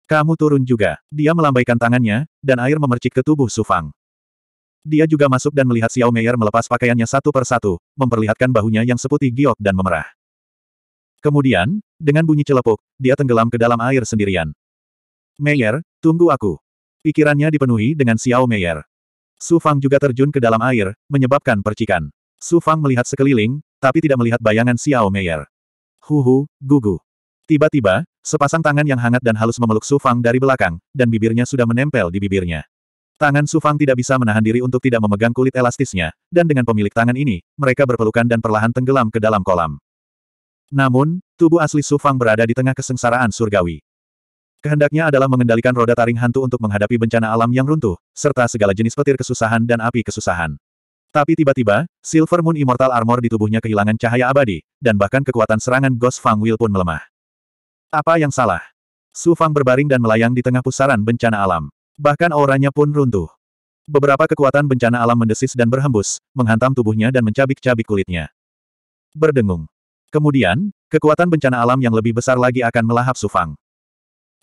S1: Kamu turun juga. Dia melambaikan tangannya, dan air memercik ke tubuh Sufang. Dia juga masuk dan melihat Xiao Meier melepas pakaiannya satu per satu, memperlihatkan bahunya yang seputih giok dan memerah. Kemudian, dengan bunyi celepuk, dia tenggelam ke dalam air sendirian. Meier, tunggu aku. Pikirannya dipenuhi dengan Xiao Meier. Su Fang juga terjun ke dalam air, menyebabkan percikan. Su Fang melihat sekeliling, tapi tidak melihat bayangan Xiao Meier. Huhu, gugu. Tiba-tiba, sepasang tangan yang hangat dan halus memeluk Su Fang dari belakang, dan bibirnya sudah menempel di bibirnya. Tangan Sufang tidak bisa menahan diri untuk tidak memegang kulit elastisnya, dan dengan pemilik tangan ini, mereka berpelukan dan perlahan tenggelam ke dalam kolam. Namun, tubuh asli Sufang berada di tengah kesengsaraan surgawi. Kehendaknya adalah mengendalikan roda taring hantu untuk menghadapi bencana alam yang runtuh, serta segala jenis petir kesusahan dan api kesusahan. Tapi tiba-tiba, Silver Moon Immortal Armor di tubuhnya kehilangan cahaya abadi, dan bahkan kekuatan serangan Ghost Fang Will pun melemah. Apa yang salah? Sufang berbaring dan melayang di tengah pusaran bencana alam. Bahkan auranya pun runtuh. Beberapa kekuatan bencana alam mendesis dan berhembus, menghantam tubuhnya dan mencabik-cabik kulitnya. Berdengung. Kemudian, kekuatan bencana alam yang lebih besar lagi akan melahap Sufang.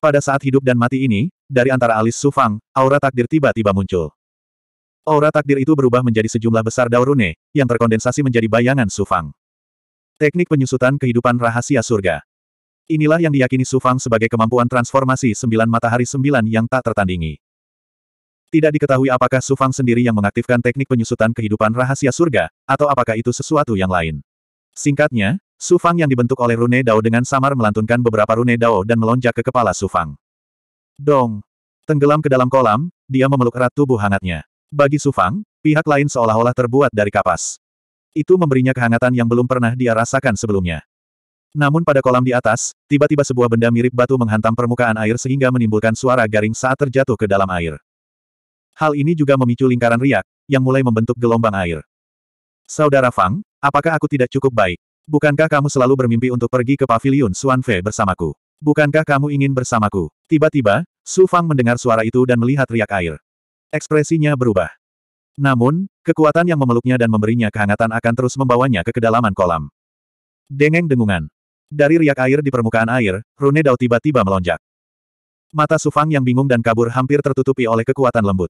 S1: Pada saat hidup dan mati ini, dari antara alis Sufang, aura takdir tiba-tiba muncul. Aura takdir itu berubah menjadi sejumlah besar daurune, yang terkondensasi menjadi bayangan Sufang. Teknik penyusutan kehidupan rahasia surga. Inilah yang diyakini Sufang sebagai kemampuan transformasi sembilan matahari sembilan yang tak tertandingi. Tidak diketahui apakah Su Fang sendiri yang mengaktifkan teknik penyusutan kehidupan rahasia surga, atau apakah itu sesuatu yang lain. Singkatnya, Su Fang yang dibentuk oleh Rune Dao dengan samar melantunkan beberapa Rune Dao dan melonjak ke kepala Su Fang. Dong! Tenggelam ke dalam kolam, dia memeluk erat tubuh hangatnya. Bagi Su Fang, pihak lain seolah-olah terbuat dari kapas. Itu memberinya kehangatan yang belum pernah dia rasakan sebelumnya. Namun pada kolam di atas, tiba-tiba sebuah benda mirip batu menghantam permukaan air sehingga menimbulkan suara garing saat terjatuh ke dalam air. Hal ini juga memicu lingkaran riak, yang mulai membentuk gelombang air. Saudara Fang, apakah aku tidak cukup baik? Bukankah kamu selalu bermimpi untuk pergi ke paviliun Suanfe bersamaku? Bukankah kamu ingin bersamaku? Tiba-tiba, Su Fang mendengar suara itu dan melihat riak air. Ekspresinya berubah. Namun, kekuatan yang memeluknya dan memberinya kehangatan akan terus membawanya ke kedalaman kolam. Dengeng dengungan. Dari riak air di permukaan air, Rune Dao tiba-tiba melonjak. Mata Sufang yang bingung dan kabur hampir tertutupi oleh kekuatan lembut.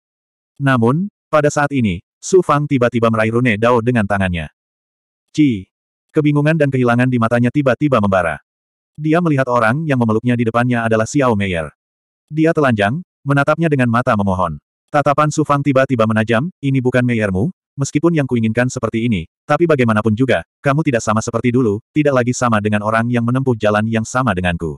S1: Namun, pada saat ini, Su Fang tiba-tiba meraih Rune Dao dengan tangannya. Ci! Kebingungan dan kehilangan di matanya tiba-tiba membara. Dia melihat orang yang memeluknya di depannya adalah Xiao Meier. Dia telanjang, menatapnya dengan mata memohon. Tatapan Su Fang tiba-tiba menajam, ini bukan Meiermu, meskipun yang kuinginkan seperti ini, tapi bagaimanapun juga, kamu tidak sama seperti dulu, tidak lagi sama dengan orang yang menempuh jalan yang sama denganku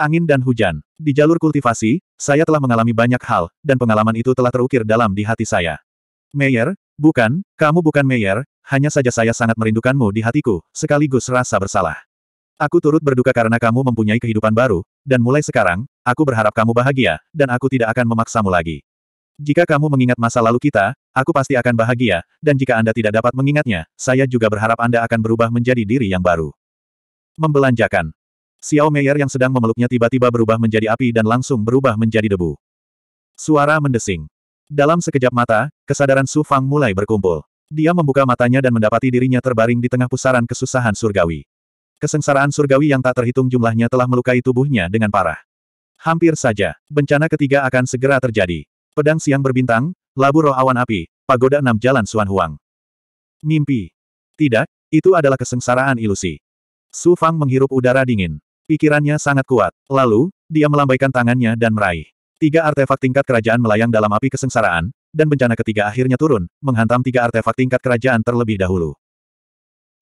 S1: angin dan hujan. Di jalur kultivasi, saya telah mengalami banyak hal, dan pengalaman itu telah terukir dalam di hati saya. Meyer, bukan, kamu bukan Meyer, hanya saja saya sangat merindukanmu di hatiku, sekaligus rasa bersalah. Aku turut berduka karena kamu mempunyai kehidupan baru, dan mulai sekarang, aku berharap kamu bahagia, dan aku tidak akan memaksamu lagi. Jika kamu mengingat masa lalu kita, aku pasti akan bahagia, dan jika Anda tidak dapat mengingatnya, saya juga berharap Anda akan berubah menjadi diri yang baru. Membelanjakan Xiao Meier yang sedang memeluknya tiba-tiba berubah menjadi api dan langsung berubah menjadi debu. Suara mendesing. Dalam sekejap mata, kesadaran Su Fang mulai berkumpul. Dia membuka matanya dan mendapati dirinya terbaring di tengah pusaran kesusahan surgawi. Kesengsaraan surgawi yang tak terhitung jumlahnya telah melukai tubuhnya dengan parah. Hampir saja, bencana ketiga akan segera terjadi. Pedang siang berbintang, labu roh awan api, pagoda enam jalan Suan Huang. Mimpi. Tidak, itu adalah kesengsaraan ilusi. Su Fang menghirup udara dingin. Pikirannya sangat kuat. Lalu, dia melambaikan tangannya dan meraih. Tiga artefak tingkat kerajaan melayang dalam api kesengsaraan, dan bencana ketiga akhirnya turun, menghantam tiga artefak tingkat kerajaan terlebih dahulu.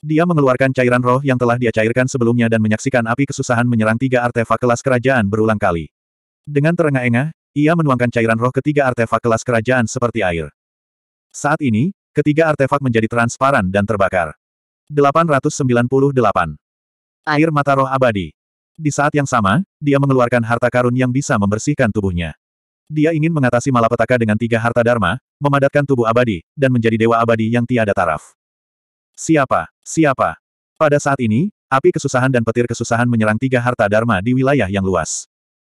S1: Dia mengeluarkan cairan roh yang telah dia cairkan sebelumnya dan menyaksikan api kesusahan menyerang tiga artefak kelas kerajaan berulang kali. Dengan terengah-engah, ia menuangkan cairan roh ketiga artefak kelas kerajaan seperti air. Saat ini, ketiga artefak menjadi transparan dan terbakar. 898. Air mata roh abadi. Di saat yang sama, dia mengeluarkan harta karun yang bisa membersihkan tubuhnya. Dia ingin mengatasi malapetaka dengan tiga harta dharma, memadatkan tubuh abadi, dan menjadi dewa abadi yang tiada taraf. Siapa? Siapa? Pada saat ini, api kesusahan dan petir kesusahan menyerang tiga harta dharma di wilayah yang luas.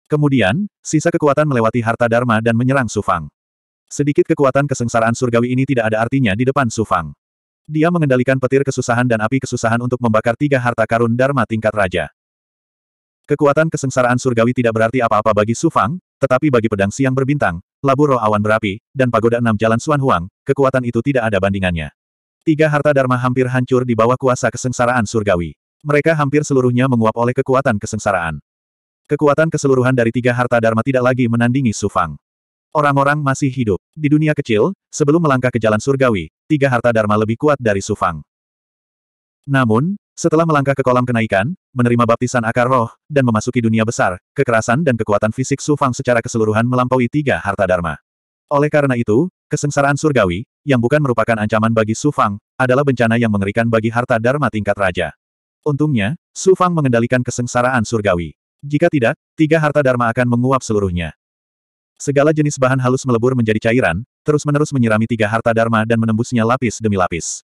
S1: Kemudian, sisa kekuatan melewati harta dharma dan menyerang Sufang. Sedikit kekuatan kesengsaraan surgawi ini tidak ada artinya di depan Sufang. Dia mengendalikan petir kesusahan dan api kesusahan untuk membakar tiga harta karun Dharma tingkat raja. Kekuatan kesengsaraan surgawi tidak berarti apa-apa bagi Su Fang, tetapi bagi pedang siang berbintang, labu roh awan berapi, dan pagoda enam jalan Suan Huang, kekuatan itu tidak ada bandingannya. Tiga harta dharma hampir hancur di bawah kuasa kesengsaraan surgawi. Mereka hampir seluruhnya menguap oleh kekuatan kesengsaraan. Kekuatan keseluruhan dari tiga harta dharma tidak lagi menandingi Su Fang. Orang-orang masih hidup. Di dunia kecil, sebelum melangkah ke jalan surgawi, tiga harta dharma lebih kuat dari Sufang. Namun, setelah melangkah ke kolam kenaikan, menerima baptisan akar roh, dan memasuki dunia besar, kekerasan dan kekuatan fisik Su Fang secara keseluruhan melampaui tiga harta dharma. Oleh karena itu, kesengsaraan surgawi, yang bukan merupakan ancaman bagi Su Fang, adalah bencana yang mengerikan bagi harta dharma tingkat raja. Untungnya, Su Fang mengendalikan kesengsaraan surgawi. Jika tidak, tiga harta dharma akan menguap seluruhnya. Segala jenis bahan halus melebur menjadi cairan, terus-menerus menyirami tiga harta dharma dan menembusnya lapis demi lapis.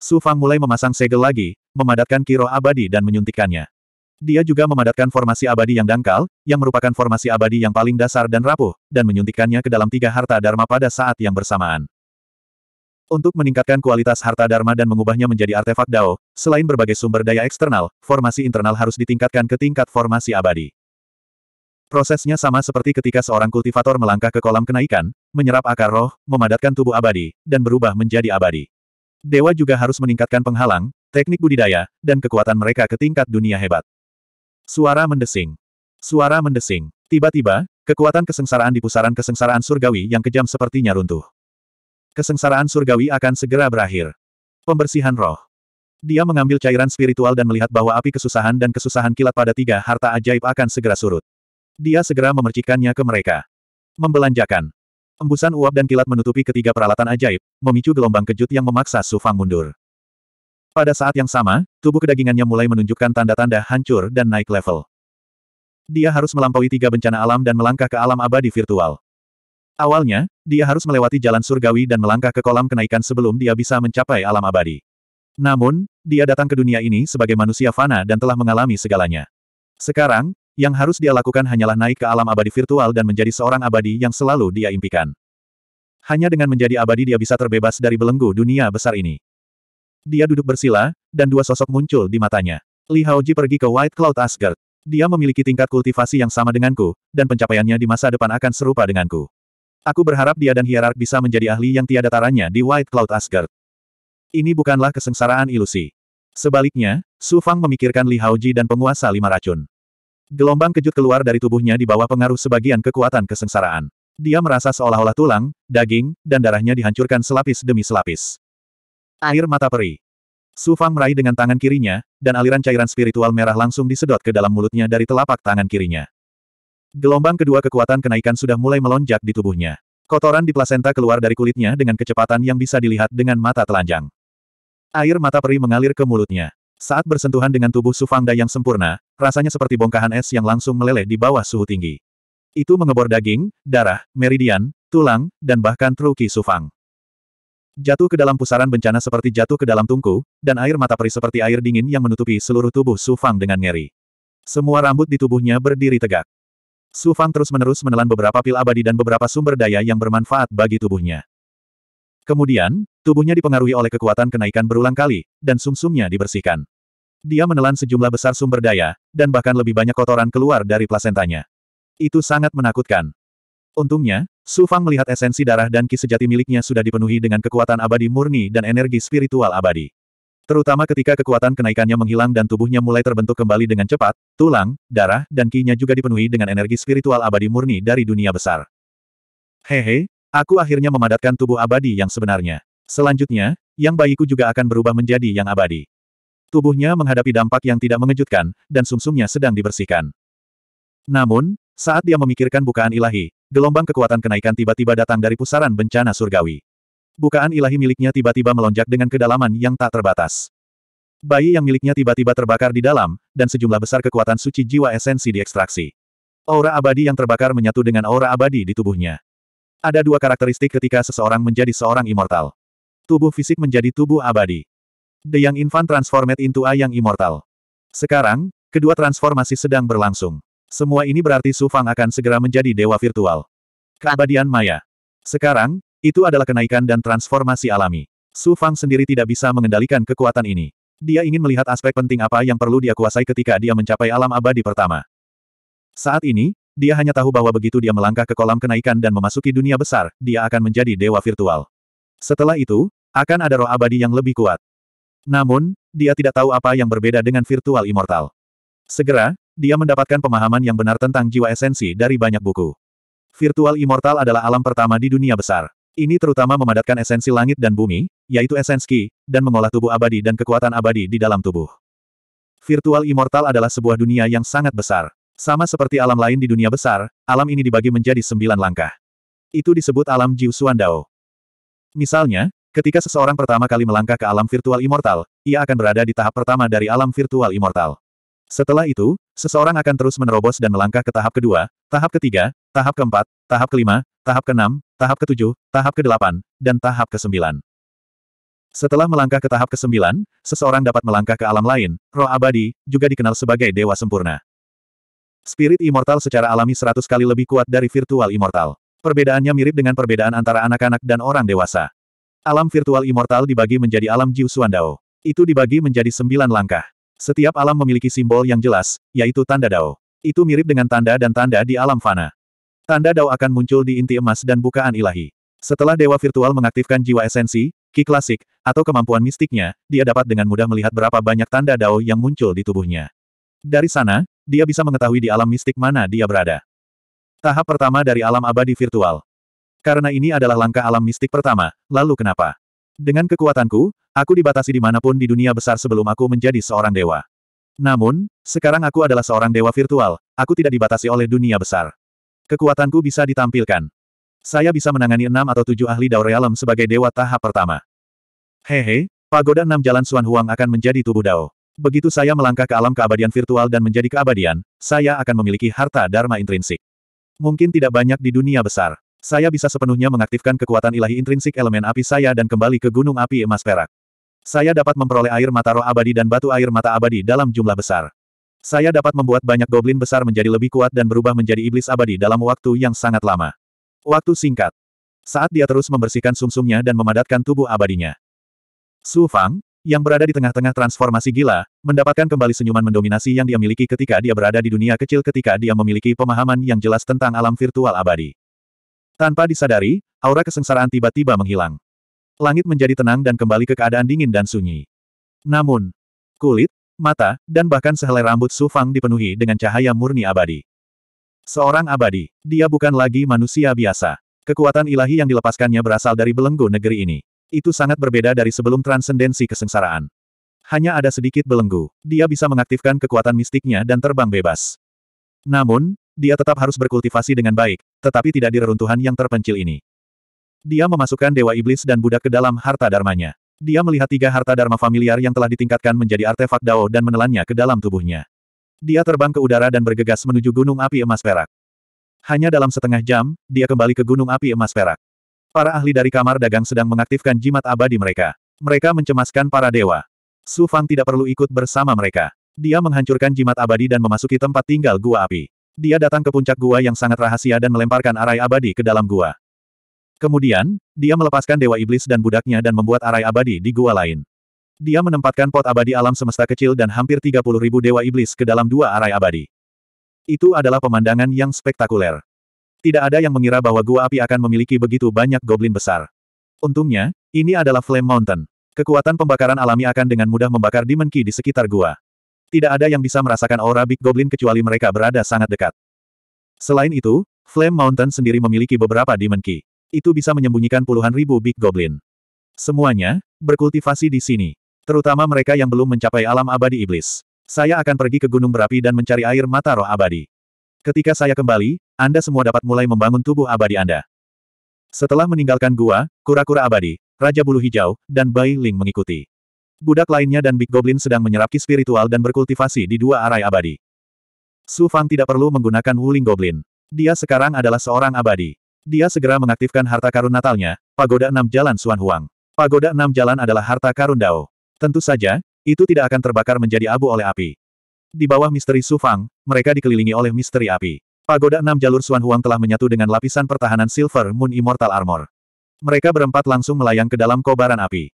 S1: Su Fang mulai memasang segel lagi, memadatkan kiro abadi dan menyuntikkannya. Dia juga memadatkan formasi abadi yang dangkal, yang merupakan formasi abadi yang paling dasar dan rapuh, dan menyuntikkannya ke dalam tiga harta dharma pada saat yang bersamaan. Untuk meningkatkan kualitas harta dharma dan mengubahnya menjadi artefak dao, selain berbagai sumber daya eksternal, formasi internal harus ditingkatkan ke tingkat formasi abadi. Prosesnya sama seperti ketika seorang kultivator melangkah ke kolam kenaikan, menyerap akar roh, memadatkan tubuh abadi, dan berubah menjadi abadi dewa juga harus meningkatkan penghalang, teknik budidaya, dan kekuatan mereka ke tingkat dunia hebat. Suara mendesing. Suara mendesing. Tiba-tiba, kekuatan kesengsaraan di pusaran kesengsaraan surgawi yang kejam sepertinya runtuh. Kesengsaraan surgawi akan segera berakhir. Pembersihan roh. Dia mengambil cairan spiritual dan melihat bahwa api kesusahan dan kesusahan kilat pada tiga harta ajaib akan segera surut. Dia segera memercikkannya ke mereka. Membelanjakan. Embusan uap dan kilat menutupi ketiga peralatan ajaib, memicu gelombang kejut yang memaksa Su Fang mundur. Pada saat yang sama, tubuh kedagingannya mulai menunjukkan tanda-tanda hancur dan naik level. Dia harus melampaui tiga bencana alam dan melangkah ke alam abadi virtual. Awalnya, dia harus melewati jalan surgawi dan melangkah ke kolam kenaikan sebelum dia bisa mencapai alam abadi. Namun, dia datang ke dunia ini sebagai manusia fana dan telah mengalami segalanya. Sekarang, yang harus dia lakukan hanyalah naik ke alam abadi virtual dan menjadi seorang abadi yang selalu dia impikan. Hanya dengan menjadi abadi dia bisa terbebas dari belenggu dunia besar ini. Dia duduk bersila, dan dua sosok muncul di matanya. Li Haoji pergi ke White Cloud Asgard. Dia memiliki tingkat kultivasi yang sama denganku, dan pencapaiannya di masa depan akan serupa denganku. Aku berharap dia dan Hierark bisa menjadi ahli yang tiada taranya di White Cloud Asgard. Ini bukanlah kesengsaraan ilusi. Sebaliknya, Su Fang memikirkan Li Haoji dan penguasa lima racun. Gelombang kejut keluar dari tubuhnya di bawah pengaruh sebagian kekuatan kesengsaraan. Dia merasa seolah-olah tulang, daging, dan darahnya dihancurkan selapis demi selapis. Air mata peri. Su Fang meraih dengan tangan kirinya, dan aliran cairan spiritual merah langsung disedot ke dalam mulutnya dari telapak tangan kirinya. Gelombang kedua kekuatan kenaikan sudah mulai melonjak di tubuhnya. Kotoran di plasenta keluar dari kulitnya dengan kecepatan yang bisa dilihat dengan mata telanjang. Air mata peri mengalir ke mulutnya. Saat bersentuhan dengan tubuh Sufangda yang sempurna, rasanya seperti bongkahan es yang langsung meleleh di bawah suhu tinggi. Itu mengebor daging, darah, meridian, tulang, dan bahkan truki Sufang. Jatuh ke dalam pusaran bencana seperti jatuh ke dalam tungku, dan air mata peri seperti air dingin yang menutupi seluruh tubuh Sufang dengan ngeri. Semua rambut di tubuhnya berdiri tegak. Sufang terus-menerus menelan beberapa pil abadi dan beberapa sumber daya yang bermanfaat bagi tubuhnya. Kemudian, tubuhnya dipengaruhi oleh kekuatan kenaikan berulang kali, dan sumsumnya dibersihkan. Dia menelan sejumlah besar sumber daya, dan bahkan lebih banyak kotoran keluar dari plasentanya. Itu sangat menakutkan. Untungnya, Su Fang melihat esensi darah dan ki sejati miliknya sudah dipenuhi dengan kekuatan abadi murni dan energi spiritual abadi. Terutama ketika kekuatan kenaikannya menghilang dan tubuhnya mulai terbentuk kembali dengan cepat, tulang, darah, dan kinya juga dipenuhi dengan energi spiritual abadi murni dari dunia besar. Hehe, Aku akhirnya memadatkan tubuh abadi yang sebenarnya. Selanjutnya, yang bayiku juga akan berubah menjadi yang abadi. Tubuhnya menghadapi dampak yang tidak mengejutkan, dan sumsumnya sedang dibersihkan. Namun, saat dia memikirkan bukaan ilahi, gelombang kekuatan kenaikan tiba-tiba datang dari pusaran bencana surgawi. Bukaan ilahi miliknya tiba-tiba melonjak dengan kedalaman yang tak terbatas. Bayi yang miliknya tiba-tiba terbakar di dalam, dan sejumlah besar kekuatan suci jiwa esensi diekstraksi. Aura abadi yang terbakar menyatu dengan aura abadi di tubuhnya. Ada dua karakteristik ketika seseorang menjadi seorang immortal. Tubuh fisik menjadi tubuh abadi. The Yang Infant transformed into A Yang Immortal. Sekarang, kedua transformasi sedang berlangsung. Semua ini berarti Su Fang akan segera menjadi dewa virtual. Keabadian maya. Sekarang, itu adalah kenaikan dan transformasi alami. Su Fang sendiri tidak bisa mengendalikan kekuatan ini. Dia ingin melihat aspek penting apa yang perlu dia kuasai ketika dia mencapai alam abadi pertama. Saat ini, dia hanya tahu bahwa begitu dia melangkah ke kolam kenaikan dan memasuki dunia besar, dia akan menjadi dewa virtual. Setelah itu, akan ada roh abadi yang lebih kuat. Namun, dia tidak tahu apa yang berbeda dengan virtual immortal. Segera, dia mendapatkan pemahaman yang benar tentang jiwa esensi dari banyak buku. Virtual immortal adalah alam pertama di dunia besar. Ini terutama memadatkan esensi langit dan bumi, yaitu esenski, dan mengolah tubuh abadi dan kekuatan abadi di dalam tubuh. Virtual immortal adalah sebuah dunia yang sangat besar. Sama seperti alam lain di dunia besar, alam ini dibagi menjadi sembilan langkah. Itu disebut alam Jiu Dao. Misalnya, ketika seseorang pertama kali melangkah ke alam virtual immortal, ia akan berada di tahap pertama dari alam virtual immortal. Setelah itu, seseorang akan terus menerobos dan melangkah ke tahap kedua, tahap ketiga, tahap keempat, tahap kelima, tahap keenam, tahap ketujuh, tahap kedelapan, dan tahap kesembilan. Setelah melangkah ke tahap kesembilan, seseorang dapat melangkah ke alam lain, roh abadi, juga dikenal sebagai dewa sempurna. Spirit Immortal secara alami seratus kali lebih kuat dari Virtual Immortal. Perbedaannya mirip dengan perbedaan antara anak-anak dan orang dewasa. Alam Virtual Immortal dibagi menjadi alam Jiu Suandao. Itu dibagi menjadi sembilan langkah. Setiap alam memiliki simbol yang jelas, yaitu tanda Dao. Itu mirip dengan tanda dan tanda di alam fana. Tanda Dao akan muncul di inti emas dan bukaan ilahi. Setelah Dewa Virtual mengaktifkan jiwa esensi, ki klasik, atau kemampuan mistiknya, dia dapat dengan mudah melihat berapa banyak tanda Dao yang muncul di tubuhnya. Dari sana, dia bisa mengetahui di alam mistik mana dia berada. Tahap pertama dari alam abadi virtual. Karena ini adalah langkah alam mistik pertama, lalu kenapa? Dengan kekuatanku, aku dibatasi dimanapun di dunia besar sebelum aku menjadi seorang dewa. Namun, sekarang aku adalah seorang dewa virtual, aku tidak dibatasi oleh dunia besar. Kekuatanku bisa ditampilkan. Saya bisa menangani enam atau tujuh ahli Dao Realm sebagai dewa tahap pertama. Hehe, Pagoda enam Jalan Suan Huang akan menjadi tubuh Dao. Begitu saya melangkah ke alam keabadian virtual dan menjadi keabadian, saya akan memiliki harta dharma intrinsik. Mungkin tidak banyak di dunia besar. Saya bisa sepenuhnya mengaktifkan kekuatan ilahi intrinsik elemen api saya dan kembali ke gunung api emas perak. Saya dapat memperoleh air mata roh abadi dan batu air mata abadi dalam jumlah besar. Saya dapat membuat banyak goblin besar menjadi lebih kuat dan berubah menjadi iblis abadi dalam waktu yang sangat lama. Waktu singkat. Saat dia terus membersihkan sumsumnya dan memadatkan tubuh abadinya. Su Fang, yang berada di tengah-tengah transformasi gila, mendapatkan kembali senyuman mendominasi yang dia miliki ketika dia berada di dunia kecil ketika dia memiliki pemahaman yang jelas tentang alam virtual abadi. Tanpa disadari, aura kesengsaraan tiba-tiba menghilang. Langit menjadi tenang dan kembali ke keadaan dingin dan sunyi. Namun, kulit, mata, dan bahkan sehelai rambut Sufang dipenuhi dengan cahaya murni abadi. Seorang abadi, dia bukan lagi manusia biasa. Kekuatan ilahi yang dilepaskannya berasal dari belenggu negeri ini. Itu sangat berbeda dari sebelum transendensi kesengsaraan. Hanya ada sedikit belenggu. Dia bisa mengaktifkan kekuatan mistiknya dan terbang bebas. Namun, dia tetap harus berkultivasi dengan baik, tetapi tidak di reruntuhan yang terpencil ini. Dia memasukkan Dewa Iblis dan Budak ke dalam harta dharmanya. Dia melihat tiga harta dharma familiar yang telah ditingkatkan menjadi artefak Dao dan menelannya ke dalam tubuhnya. Dia terbang ke udara dan bergegas menuju Gunung Api Emas Perak. Hanya dalam setengah jam, dia kembali ke Gunung Api Emas Perak. Para ahli dari kamar dagang sedang mengaktifkan jimat abadi mereka. Mereka mencemaskan para dewa. Su Fang tidak perlu ikut bersama mereka. Dia menghancurkan jimat abadi dan memasuki tempat tinggal gua api. Dia datang ke puncak gua yang sangat rahasia dan melemparkan arai abadi ke dalam gua. Kemudian, dia melepaskan dewa iblis dan budaknya dan membuat arai abadi di gua lain. Dia menempatkan pot abadi alam semesta kecil dan hampir 30.000 ribu dewa iblis ke dalam dua arai abadi. Itu adalah pemandangan yang spektakuler. Tidak ada yang mengira bahwa gua api akan memiliki begitu banyak goblin besar. Untungnya, ini adalah Flame Mountain. Kekuatan pembakaran alami akan dengan mudah membakar Demon Key di sekitar gua. Tidak ada yang bisa merasakan aura Big Goblin kecuali mereka berada sangat dekat. Selain itu, Flame Mountain sendiri memiliki beberapa Demon Key. Itu bisa menyembunyikan puluhan ribu Big Goblin. Semuanya, berkultivasi di sini. Terutama mereka yang belum mencapai alam abadi iblis. Saya akan pergi ke gunung berapi dan mencari air mata roh abadi. Ketika saya kembali, anda semua dapat mulai membangun tubuh abadi Anda. Setelah meninggalkan gua, kura-kura abadi, Raja Bulu Hijau, dan Bai Ling mengikuti. Budak lainnya dan Big Goblin sedang menyerap ki spiritual dan berkultivasi di dua arai abadi. Su Fang tidak perlu menggunakan Wuling Goblin. Dia sekarang adalah seorang abadi. Dia segera mengaktifkan harta karun natalnya, Pagoda Enam Jalan Suan Huang. Pagoda Enam Jalan adalah harta karun Dao. Tentu saja, itu tidak akan terbakar menjadi abu oleh api. Di bawah misteri Su Fang, mereka dikelilingi oleh misteri api. Pagoda enam jalur Suan Huang telah menyatu dengan lapisan pertahanan Silver Moon Immortal Armor. Mereka berempat langsung melayang ke dalam kobaran api.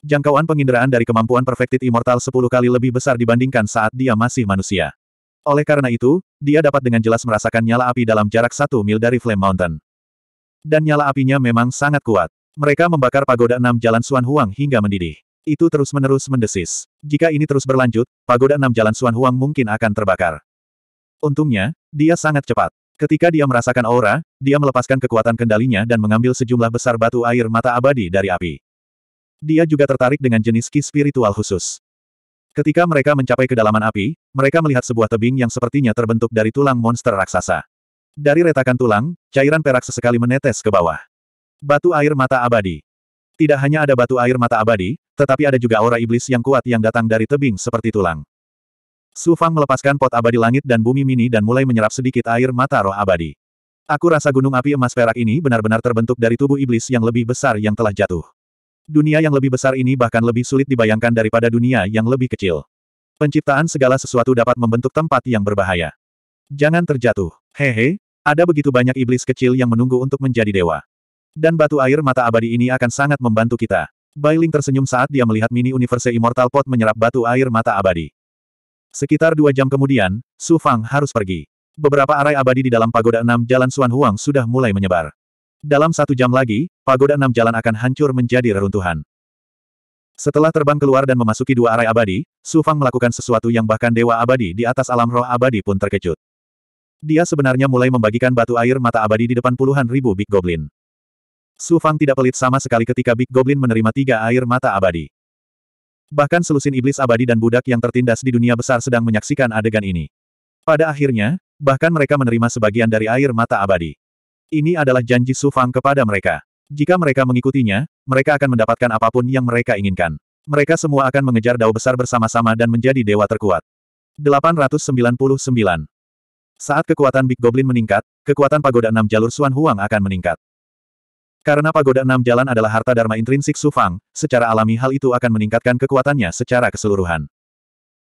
S1: Jangkauan penginderaan dari kemampuan Perfected Immortal 10 kali lebih besar dibandingkan saat dia masih manusia. Oleh karena itu, dia dapat dengan jelas merasakan nyala api dalam jarak satu mil dari Flame Mountain. Dan nyala apinya memang sangat kuat. Mereka membakar pagoda enam jalan Suan Huang hingga mendidih. Itu terus-menerus mendesis. Jika ini terus berlanjut, pagoda enam jalan Suan Huang mungkin akan terbakar. Untungnya, dia sangat cepat. Ketika dia merasakan aura, dia melepaskan kekuatan kendalinya dan mengambil sejumlah besar batu air mata abadi dari api. Dia juga tertarik dengan jenis ki spiritual khusus. Ketika mereka mencapai kedalaman api, mereka melihat sebuah tebing yang sepertinya terbentuk dari tulang monster raksasa. Dari retakan tulang, cairan perak sesekali menetes ke bawah. Batu air mata abadi. Tidak hanya ada batu air mata abadi, tetapi ada juga aura iblis yang kuat yang datang dari tebing seperti tulang. Su Fang melepaskan pot abadi langit dan bumi mini dan mulai menyerap sedikit air mata roh abadi. Aku rasa gunung api emas perak ini benar-benar terbentuk dari tubuh iblis yang lebih besar yang telah jatuh. Dunia yang lebih besar ini bahkan lebih sulit dibayangkan daripada dunia yang lebih kecil. Penciptaan segala sesuatu dapat membentuk tempat yang berbahaya. Jangan terjatuh. Hehe, ada begitu banyak iblis kecil yang menunggu untuk menjadi dewa. Dan batu air mata abadi ini akan sangat membantu kita. Bailing tersenyum saat dia melihat mini universe Immortal Pot menyerap batu air mata abadi. Sekitar dua jam kemudian, Su Fang harus pergi. Beberapa arai abadi di dalam pagoda enam jalan Suan Huang sudah mulai menyebar. Dalam satu jam lagi, pagoda enam jalan akan hancur menjadi reruntuhan. Setelah terbang keluar dan memasuki dua arai abadi, Su Fang melakukan sesuatu yang bahkan dewa abadi di atas alam roh abadi pun terkejut. Dia sebenarnya mulai membagikan batu air mata abadi di depan puluhan ribu Big Goblin. Su Fang tidak pelit sama sekali ketika Big Goblin menerima tiga air mata abadi. Bahkan selusin iblis abadi dan budak yang tertindas di dunia besar sedang menyaksikan adegan ini. Pada akhirnya, bahkan mereka menerima sebagian dari air mata abadi. Ini adalah janji Su Fang kepada mereka. Jika mereka mengikutinya, mereka akan mendapatkan apapun yang mereka inginkan. Mereka semua akan mengejar dao besar bersama-sama dan menjadi dewa terkuat. 899 saat kekuatan Big Goblin meningkat, kekuatan pagoda enam jalur Suan Huang akan meningkat. Karena pagoda enam jalan adalah harta dharma intrinsik Sufang, secara alami hal itu akan meningkatkan kekuatannya secara keseluruhan.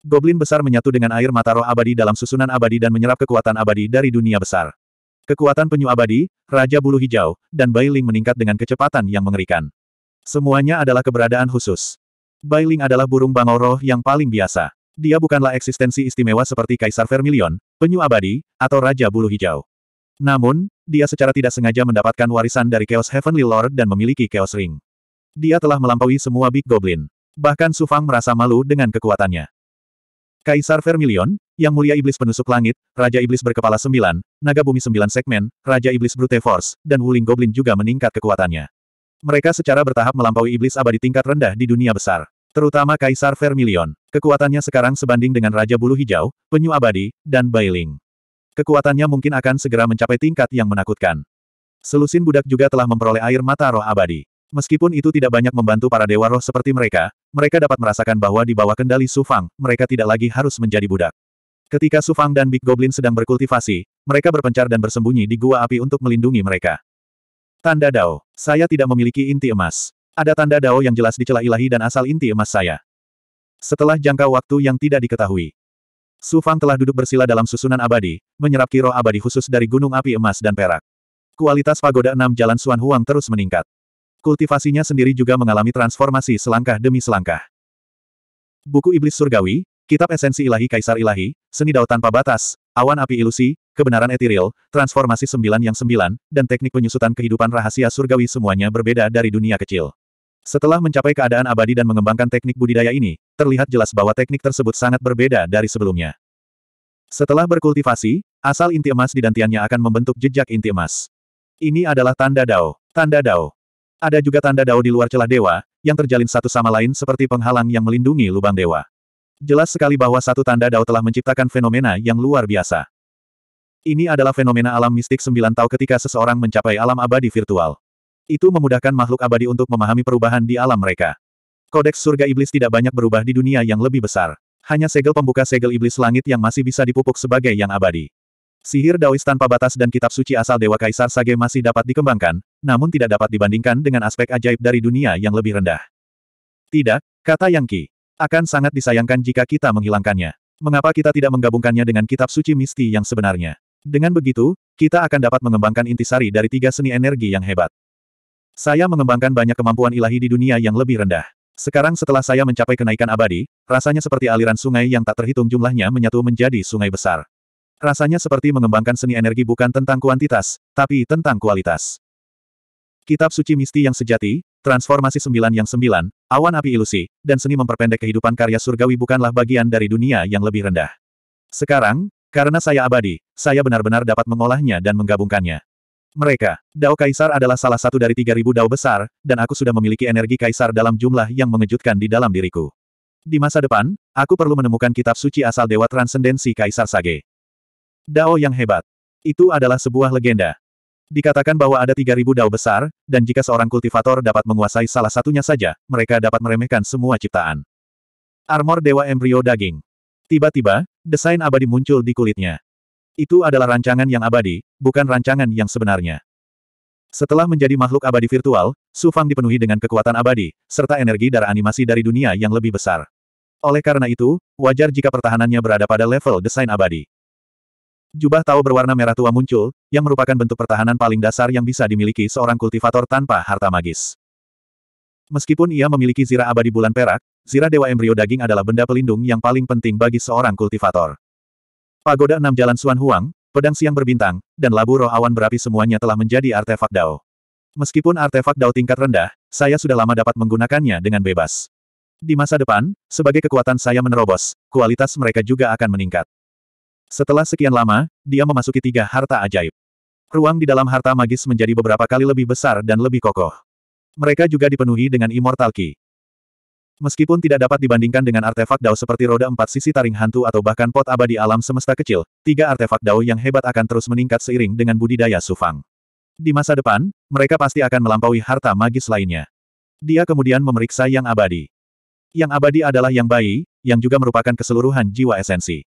S1: Goblin besar menyatu dengan air mata roh abadi dalam susunan abadi dan menyerap kekuatan abadi dari dunia besar. Kekuatan penyu abadi, Raja Bulu Hijau, dan Bailing meningkat dengan kecepatan yang mengerikan. Semuanya adalah keberadaan khusus. Bailing adalah burung bangau roh yang paling biasa. Dia bukanlah eksistensi istimewa seperti Kaisar Vermilion, Penyu Abadi, atau Raja Bulu Hijau. Namun, dia secara tidak sengaja mendapatkan warisan dari Chaos Heavenly Lord dan memiliki Chaos Ring. Dia telah melampaui semua Big Goblin. Bahkan Su Fang merasa malu dengan kekuatannya. Kaisar Vermilion, yang mulia iblis penusuk langit, Raja Iblis berkepala sembilan, naga bumi sembilan segmen, Raja Iblis Brute Force, dan Wuling Goblin juga meningkat kekuatannya. Mereka secara bertahap melampaui iblis abadi tingkat rendah di dunia besar. Terutama Kaisar Vermilion. Kekuatannya sekarang sebanding dengan Raja Bulu Hijau, Penyu Abadi, dan Bailing. Kekuatannya mungkin akan segera mencapai tingkat yang menakutkan. Selusin budak juga telah memperoleh air mata roh abadi. Meskipun itu tidak banyak membantu para dewa roh seperti mereka, mereka dapat merasakan bahwa di bawah kendali Sufang, mereka tidak lagi harus menjadi budak. Ketika Sufang dan Big Goblin sedang berkultivasi, mereka berpencar dan bersembunyi di gua api untuk melindungi mereka. Tanda Dao. Saya tidak memiliki inti emas. Ada tanda Dao yang jelas di celah ilahi dan asal inti emas saya. Setelah jangka waktu yang tidak diketahui, Su Fang telah duduk bersila dalam susunan abadi, menyerap kiro abadi khusus dari gunung api emas dan perak. Kualitas pagoda enam jalan Suan Huang terus meningkat. Kultivasinya sendiri juga mengalami transformasi selangkah demi selangkah. Buku Iblis Surgawi, Kitab Esensi Ilahi Kaisar Ilahi, Seni Dao Tanpa Batas, Awan Api Ilusi, Kebenaran Etiril, Transformasi Sembilan yang Sembilan, dan Teknik Penyusutan Kehidupan Rahasia Surgawi semuanya berbeda dari dunia kecil. Setelah mencapai keadaan abadi dan mengembangkan teknik budidaya ini, terlihat jelas bahwa teknik tersebut sangat berbeda dari sebelumnya. Setelah berkultivasi, asal inti emas di dantiannya akan membentuk jejak inti emas. Ini adalah tanda dao. Tanda dao. Ada juga tanda dao di luar celah dewa, yang terjalin satu sama lain seperti penghalang yang melindungi lubang dewa. Jelas sekali bahwa satu tanda dao telah menciptakan fenomena yang luar biasa. Ini adalah fenomena alam mistik sembilan tau ketika seseorang mencapai alam abadi virtual. Itu memudahkan makhluk abadi untuk memahami perubahan di alam mereka. Kodeks surga iblis tidak banyak berubah di dunia yang lebih besar. Hanya segel pembuka segel iblis langit yang masih bisa dipupuk sebagai yang abadi. Sihir Daois tanpa batas dan kitab suci asal Dewa Kaisar Sage masih dapat dikembangkan, namun tidak dapat dibandingkan dengan aspek ajaib dari dunia yang lebih rendah. Tidak, kata Yang Qi. Akan sangat disayangkan jika kita menghilangkannya. Mengapa kita tidak menggabungkannya dengan kitab suci misti yang sebenarnya? Dengan begitu, kita akan dapat mengembangkan intisari dari tiga seni energi yang hebat. Saya mengembangkan banyak kemampuan ilahi di dunia yang lebih rendah. Sekarang setelah saya mencapai kenaikan abadi, rasanya seperti aliran sungai yang tak terhitung jumlahnya menyatu menjadi sungai besar. Rasanya seperti mengembangkan seni energi bukan tentang kuantitas, tapi tentang kualitas. Kitab suci misti yang sejati, transformasi sembilan yang sembilan, awan api ilusi, dan seni memperpendek kehidupan karya surgawi bukanlah bagian dari dunia yang lebih rendah. Sekarang, karena saya abadi, saya benar-benar dapat mengolahnya dan menggabungkannya mereka. Dao Kaisar adalah salah satu dari 3000 Dao besar, dan aku sudah memiliki energi Kaisar dalam jumlah yang mengejutkan di dalam diriku. Di masa depan, aku perlu menemukan kitab suci asal Dewa Transendensi Kaisar Sage. Dao yang hebat. Itu adalah sebuah legenda. Dikatakan bahwa ada 3000 dao besar, dan jika seorang kultivator dapat menguasai salah satunya saja, mereka dapat meremehkan semua ciptaan. Armor Dewa Embrio Daging. Tiba-tiba, desain abadi muncul di kulitnya. Itu adalah rancangan yang abadi, bukan rancangan yang sebenarnya. Setelah menjadi makhluk abadi virtual, Su Fang dipenuhi dengan kekuatan abadi, serta energi darah animasi dari dunia yang lebih besar. Oleh karena itu, wajar jika pertahanannya berada pada level desain abadi. Jubah tahu berwarna merah tua muncul, yang merupakan bentuk pertahanan paling dasar yang bisa dimiliki seorang kultivator tanpa harta magis. Meskipun ia memiliki zirah abadi bulan perak, zirah dewa embrio daging adalah benda pelindung yang paling penting bagi seorang kultivator. Pagoda enam jalan Suan Huang, pedang siang berbintang, dan labu roh awan berapi semuanya telah menjadi artefak Dao. Meskipun artefak Dao tingkat rendah, saya sudah lama dapat menggunakannya dengan bebas. Di masa depan, sebagai kekuatan saya menerobos, kualitas mereka juga akan meningkat. Setelah sekian lama, dia memasuki tiga harta ajaib. Ruang di dalam harta magis menjadi beberapa kali lebih besar dan lebih kokoh. Mereka juga dipenuhi dengan immortal key. Meskipun tidak dapat dibandingkan dengan artefak Dao seperti roda empat sisi taring hantu atau bahkan pot abadi alam semesta kecil, tiga artefak Dao yang hebat akan terus meningkat seiring dengan budidaya Sufang. Di masa depan, mereka pasti akan melampaui harta magis lainnya. Dia kemudian memeriksa yang abadi. Yang abadi adalah yang bayi, yang juga merupakan keseluruhan jiwa esensi.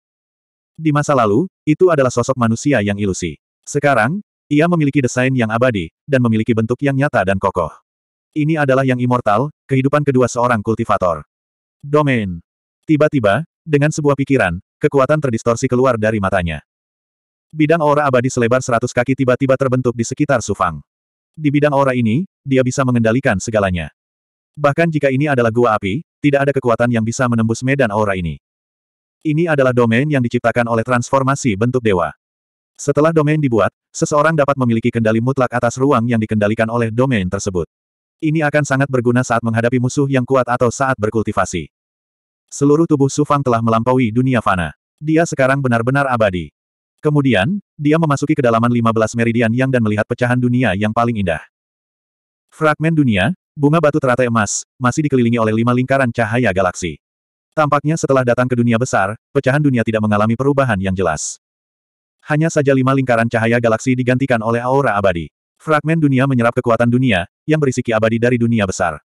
S1: Di masa lalu, itu adalah sosok manusia yang ilusi. Sekarang, ia memiliki desain yang abadi, dan memiliki bentuk yang nyata dan kokoh. Ini adalah yang immortal, kehidupan kedua seorang kultivator. Domain. Tiba-tiba, dengan sebuah pikiran, kekuatan terdistorsi keluar dari matanya. Bidang aura abadi selebar seratus kaki tiba-tiba terbentuk di sekitar Sufang. Di bidang aura ini, dia bisa mengendalikan segalanya. Bahkan jika ini adalah gua api, tidak ada kekuatan yang bisa menembus medan aura ini. Ini adalah domain yang diciptakan oleh transformasi bentuk dewa. Setelah domain dibuat, seseorang dapat memiliki kendali mutlak atas ruang yang dikendalikan oleh domain tersebut. Ini akan sangat berguna saat menghadapi musuh yang kuat atau saat berkultivasi. Seluruh tubuh Sufang telah melampaui dunia fana. Dia sekarang benar-benar abadi. Kemudian, dia memasuki kedalaman 15 meridian yang dan melihat pecahan dunia yang paling indah. Fragmen dunia, bunga batu teratai emas, masih dikelilingi oleh lima lingkaran cahaya galaksi. Tampaknya setelah datang ke dunia besar, pecahan dunia tidak mengalami perubahan yang jelas. Hanya saja lima lingkaran cahaya galaksi digantikan oleh aura abadi. Fragmen dunia menyerap kekuatan dunia, yang berisiki abadi dari dunia besar.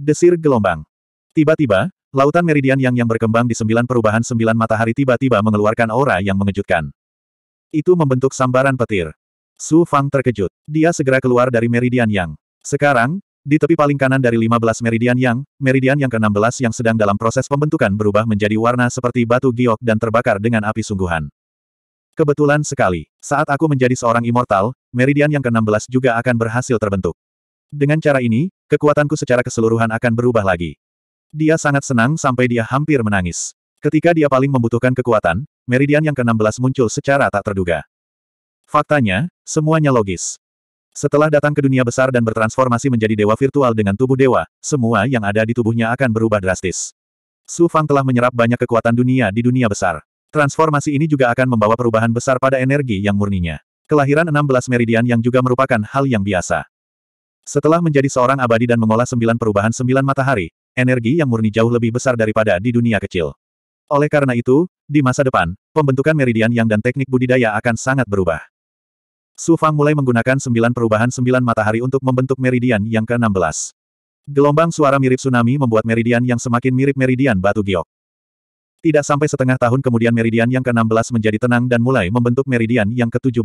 S1: Desir gelombang. Tiba-tiba, lautan meridian yang yang berkembang di sembilan perubahan sembilan matahari tiba-tiba mengeluarkan aura yang mengejutkan. Itu membentuk sambaran petir. Su Fang terkejut. Dia segera keluar dari meridian yang. Sekarang, di tepi paling kanan dari lima belas meridian yang, meridian yang ke-16 yang sedang dalam proses pembentukan berubah menjadi warna seperti batu giok dan terbakar dengan api sungguhan. Kebetulan sekali, saat aku menjadi seorang immortal, meridian yang ke-16 juga akan berhasil terbentuk. Dengan cara ini, kekuatanku secara keseluruhan akan berubah lagi. Dia sangat senang sampai dia hampir menangis. Ketika dia paling membutuhkan kekuatan, meridian yang ke-16 muncul secara tak terduga. Faktanya, semuanya logis. Setelah datang ke dunia besar dan bertransformasi menjadi dewa virtual dengan tubuh dewa, semua yang ada di tubuhnya akan berubah drastis. Su Fang telah menyerap banyak kekuatan dunia di dunia besar. Transformasi ini juga akan membawa perubahan besar pada energi yang murninya. Kelahiran 16 meridian yang juga merupakan hal yang biasa. Setelah menjadi seorang abadi dan mengolah sembilan perubahan sembilan matahari, energi yang murni jauh lebih besar daripada di dunia kecil. Oleh karena itu, di masa depan, pembentukan meridian yang dan teknik budidaya akan sangat berubah. Su Fang mulai menggunakan sembilan perubahan sembilan matahari untuk membentuk meridian yang ke-16. Gelombang suara mirip tsunami membuat meridian yang semakin mirip meridian batu giok. Tidak sampai setengah tahun kemudian meridian yang ke-16 menjadi tenang dan mulai membentuk meridian yang ke-17.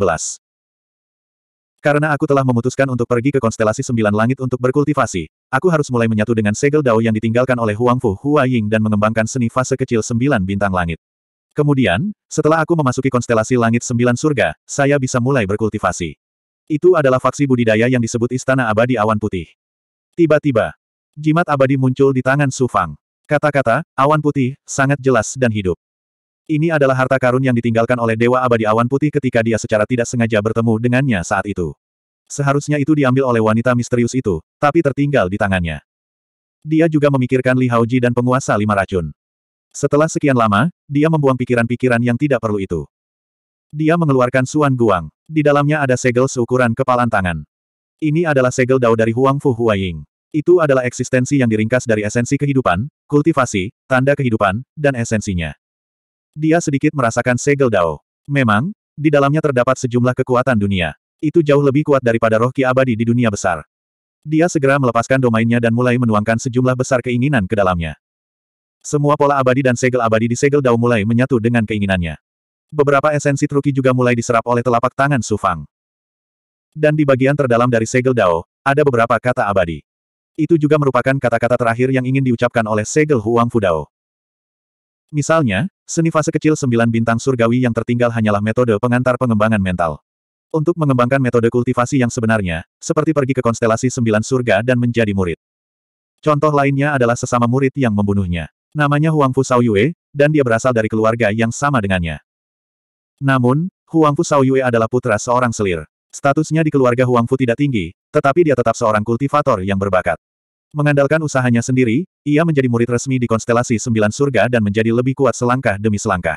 S1: Karena aku telah memutuskan untuk pergi ke konstelasi sembilan langit untuk berkultivasi, aku harus mulai menyatu dengan segel dao yang ditinggalkan oleh Huang Fu Hua Ying dan mengembangkan seni fase kecil sembilan bintang langit. Kemudian, setelah aku memasuki konstelasi langit sembilan surga, saya bisa mulai berkultivasi. Itu adalah faksi budidaya yang disebut Istana Abadi Awan Putih. Tiba-tiba, jimat abadi muncul di tangan Su Fang. Kata-kata, awan putih, sangat jelas dan hidup. Ini adalah harta karun yang ditinggalkan oleh Dewa Abadi Awan Putih ketika dia secara tidak sengaja bertemu dengannya saat itu. Seharusnya itu diambil oleh wanita misterius itu, tapi tertinggal di tangannya. Dia juga memikirkan Li Haoji dan penguasa lima racun. Setelah sekian lama, dia membuang pikiran-pikiran yang tidak perlu itu. Dia mengeluarkan Suan Guang. Di dalamnya ada segel seukuran kepalan tangan. Ini adalah segel dao dari Huang Fu Huaying. Itu adalah eksistensi yang diringkas dari esensi kehidupan, kultivasi, tanda kehidupan, dan esensinya. Dia sedikit merasakan segel Dao. Memang, di dalamnya terdapat sejumlah kekuatan dunia. Itu jauh lebih kuat daripada roh ki abadi di dunia besar. Dia segera melepaskan domainnya dan mulai menuangkan sejumlah besar keinginan ke dalamnya. Semua pola abadi dan segel abadi di segel Dao mulai menyatu dengan keinginannya. Beberapa esensi truki juga mulai diserap oleh telapak tangan Sufang. Dan di bagian terdalam dari segel Dao, ada beberapa kata abadi. Itu juga merupakan kata-kata terakhir yang ingin diucapkan oleh segel Huang Fudao. Misalnya, seni fase kecil sembilan bintang surgawi yang tertinggal hanyalah metode pengantar pengembangan mental. Untuk mengembangkan metode kultivasi yang sebenarnya, seperti pergi ke konstelasi sembilan surga dan menjadi murid. Contoh lainnya adalah sesama murid yang membunuhnya. Namanya Huang Fu Yue, dan dia berasal dari keluarga yang sama dengannya. Namun, Huang Fu Yue adalah putra seorang selir. Statusnya di keluarga Huangfu tidak tinggi, tetapi dia tetap seorang kultivator yang berbakat. Mengandalkan usahanya sendiri, ia menjadi murid resmi di konstelasi Sembilan Surga dan menjadi lebih kuat selangkah demi selangkah.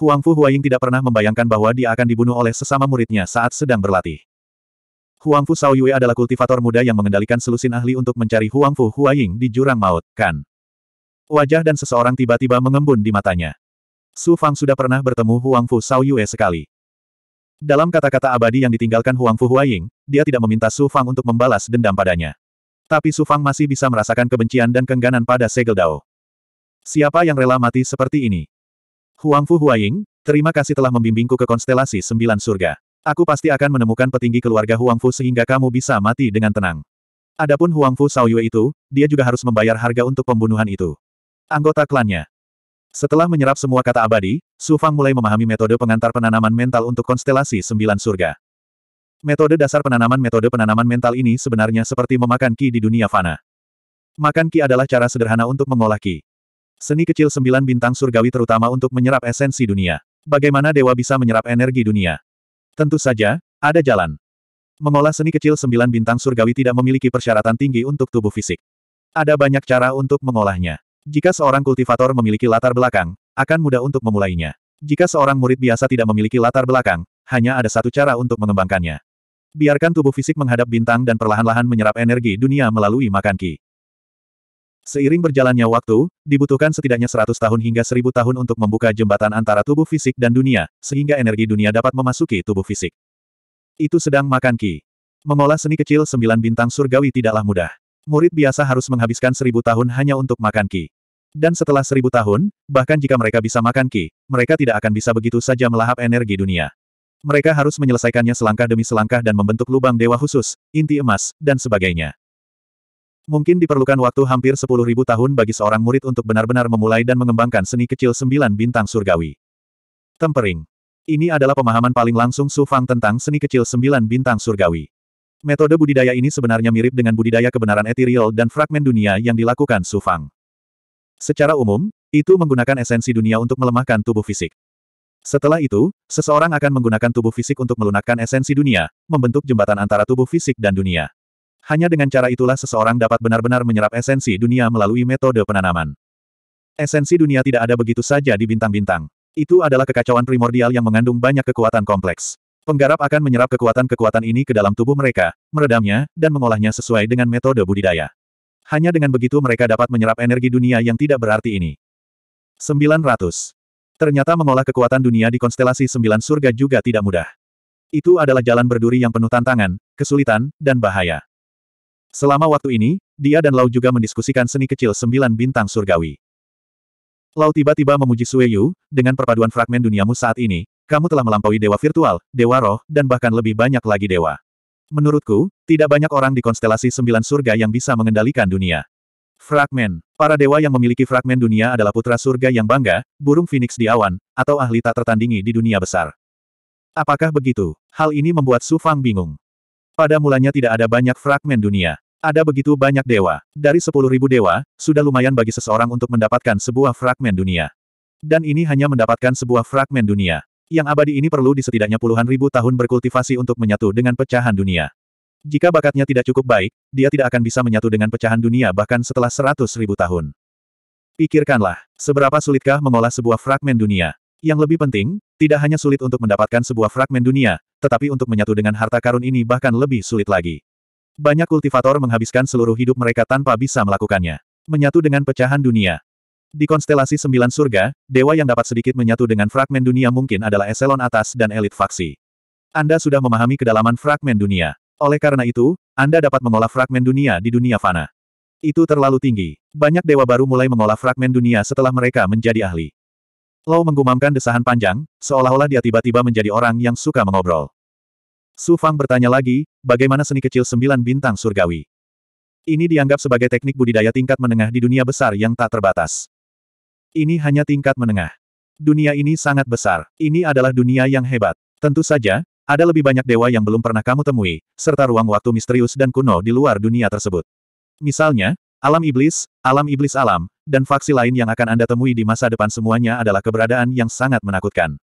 S1: Huangfu Huaying tidak pernah membayangkan bahwa dia akan dibunuh oleh sesama muridnya saat sedang berlatih. Huangfu Sao Yue adalah kultivator muda yang mengendalikan selusin ahli untuk mencari Huangfu Huaying di jurang maut, kan? Wajah dan seseorang tiba-tiba mengembun di matanya. Su Fang sudah pernah bertemu Huangfu Sao Yue sekali. Dalam kata-kata abadi yang ditinggalkan Huang Fu Huaying, dia tidak meminta Su Fang untuk membalas dendam padanya. Tapi Su Fang masih bisa merasakan kebencian dan kengganan pada Segel Dao. Siapa yang rela mati seperti ini? Huang Fu Huaying, terima kasih telah membimbingku ke konstelasi sembilan surga. Aku pasti akan menemukan petinggi keluarga Huang Fu sehingga kamu bisa mati dengan tenang. Adapun Huang Fu Sao Yue itu, dia juga harus membayar harga untuk pembunuhan itu. Anggota klannya. Setelah menyerap semua kata abadi, Su Fang mulai memahami metode pengantar penanaman mental untuk konstelasi sembilan surga. Metode dasar penanaman Metode penanaman mental ini sebenarnya seperti memakan ki di dunia fana. Makan ki adalah cara sederhana untuk mengolah ki. Seni kecil sembilan bintang surgawi terutama untuk menyerap esensi dunia. Bagaimana dewa bisa menyerap energi dunia? Tentu saja, ada jalan. Mengolah seni kecil sembilan bintang surgawi tidak memiliki persyaratan tinggi untuk tubuh fisik. Ada banyak cara untuk mengolahnya. Jika seorang kultivator memiliki latar belakang, akan mudah untuk memulainya. Jika seorang murid biasa tidak memiliki latar belakang, hanya ada satu cara untuk mengembangkannya. Biarkan tubuh fisik menghadap bintang dan perlahan-lahan menyerap energi dunia melalui makan ki. Seiring berjalannya waktu, dibutuhkan setidaknya 100 tahun hingga 1000 tahun untuk membuka jembatan antara tubuh fisik dan dunia, sehingga energi dunia dapat memasuki tubuh fisik. Itu sedang makan ki. Mengolah seni kecil sembilan bintang surgawi tidaklah mudah. Murid biasa harus menghabiskan seribu tahun hanya untuk makan ki. Dan setelah seribu tahun, bahkan jika mereka bisa makan ki, mereka tidak akan bisa begitu saja melahap energi dunia. Mereka harus menyelesaikannya selangkah demi selangkah dan membentuk lubang dewa khusus, inti emas, dan sebagainya. Mungkin diperlukan waktu hampir sepuluh ribu tahun bagi seorang murid untuk benar-benar memulai dan mengembangkan seni kecil sembilan bintang surgawi. Tempering. Ini adalah pemahaman paling langsung Su Fang tentang seni kecil sembilan bintang surgawi. Metode budidaya ini sebenarnya mirip dengan budidaya kebenaran etiril dan fragmen dunia yang dilakukan Su Fang. Secara umum, itu menggunakan esensi dunia untuk melemahkan tubuh fisik. Setelah itu, seseorang akan menggunakan tubuh fisik untuk melunakkan esensi dunia, membentuk jembatan antara tubuh fisik dan dunia. Hanya dengan cara itulah seseorang dapat benar-benar menyerap esensi dunia melalui metode penanaman. Esensi dunia tidak ada begitu saja di bintang-bintang. Itu adalah kekacauan primordial yang mengandung banyak kekuatan kompleks. Penggarap akan menyerap kekuatan-kekuatan ini ke dalam tubuh mereka, meredamnya, dan mengolahnya sesuai dengan metode budidaya. Hanya dengan begitu mereka dapat menyerap energi dunia yang tidak berarti ini. 900. Ternyata mengolah kekuatan dunia di konstelasi sembilan surga juga tidak mudah. Itu adalah jalan berduri yang penuh tantangan, kesulitan, dan bahaya. Selama waktu ini, dia dan Lau juga mendiskusikan seni kecil sembilan bintang surgawi. Lau tiba-tiba memuji Sueyu, dengan perpaduan fragmen duniamu saat ini, kamu telah melampaui dewa virtual, dewa roh, dan bahkan lebih banyak lagi dewa. Menurutku, tidak banyak orang di konstelasi sembilan surga yang bisa mengendalikan dunia. Fragmen. Para dewa yang memiliki fragmen dunia adalah putra surga yang bangga, burung phoenix di awan, atau ahli tak tertandingi di dunia besar. Apakah begitu? Hal ini membuat Su Fang bingung. Pada mulanya tidak ada banyak fragmen dunia. Ada begitu banyak dewa. Dari sepuluh ribu dewa, sudah lumayan bagi seseorang untuk mendapatkan sebuah fragmen dunia. Dan ini hanya mendapatkan sebuah fragmen dunia. Yang abadi ini perlu di setidaknya puluhan ribu tahun berkultivasi untuk menyatu dengan pecahan dunia. Jika bakatnya tidak cukup baik, dia tidak akan bisa menyatu dengan pecahan dunia bahkan setelah seratus ribu tahun. Pikirkanlah, seberapa sulitkah mengolah sebuah fragmen dunia? Yang lebih penting, tidak hanya sulit untuk mendapatkan sebuah fragmen dunia, tetapi untuk menyatu dengan harta karun ini bahkan lebih sulit lagi. Banyak kultivator menghabiskan seluruh hidup mereka tanpa bisa melakukannya. Menyatu dengan pecahan dunia, di konstelasi sembilan surga, dewa yang dapat sedikit menyatu dengan fragmen dunia mungkin adalah eselon atas dan elit faksi. Anda sudah memahami kedalaman fragmen dunia. Oleh karena itu, Anda dapat mengolah fragmen dunia di dunia fana. Itu terlalu tinggi. Banyak dewa baru mulai mengolah fragmen dunia setelah mereka menjadi ahli. Lou menggumamkan desahan panjang, seolah-olah dia tiba-tiba menjadi orang yang suka mengobrol. Su Fang bertanya lagi, bagaimana seni kecil sembilan bintang surgawi? Ini dianggap sebagai teknik budidaya tingkat menengah di dunia besar yang tak terbatas. Ini hanya tingkat menengah. Dunia ini sangat besar. Ini adalah dunia yang hebat. Tentu saja, ada lebih banyak dewa yang belum pernah kamu temui, serta ruang waktu misterius dan kuno di luar dunia tersebut. Misalnya, alam iblis, alam iblis alam, dan faksi lain yang akan Anda temui di masa depan semuanya adalah keberadaan yang sangat menakutkan.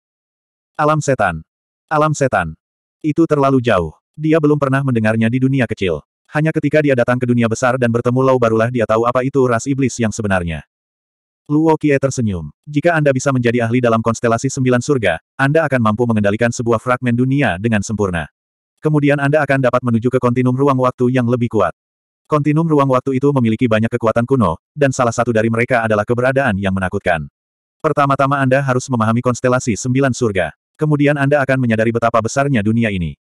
S1: Alam setan. Alam setan. Itu terlalu jauh. Dia belum pernah mendengarnya di dunia kecil. Hanya ketika dia datang ke dunia besar dan bertemu Lau barulah dia tahu apa itu ras iblis yang sebenarnya. Luo Qie tersenyum. Jika Anda bisa menjadi ahli dalam konstelasi sembilan surga, Anda akan mampu mengendalikan sebuah fragmen dunia dengan sempurna. Kemudian Anda akan dapat menuju ke kontinum ruang waktu yang lebih kuat. Kontinum ruang waktu itu memiliki banyak kekuatan kuno, dan salah satu dari mereka adalah keberadaan yang menakutkan. Pertama-tama Anda harus memahami konstelasi sembilan surga. Kemudian Anda akan menyadari betapa besarnya dunia ini.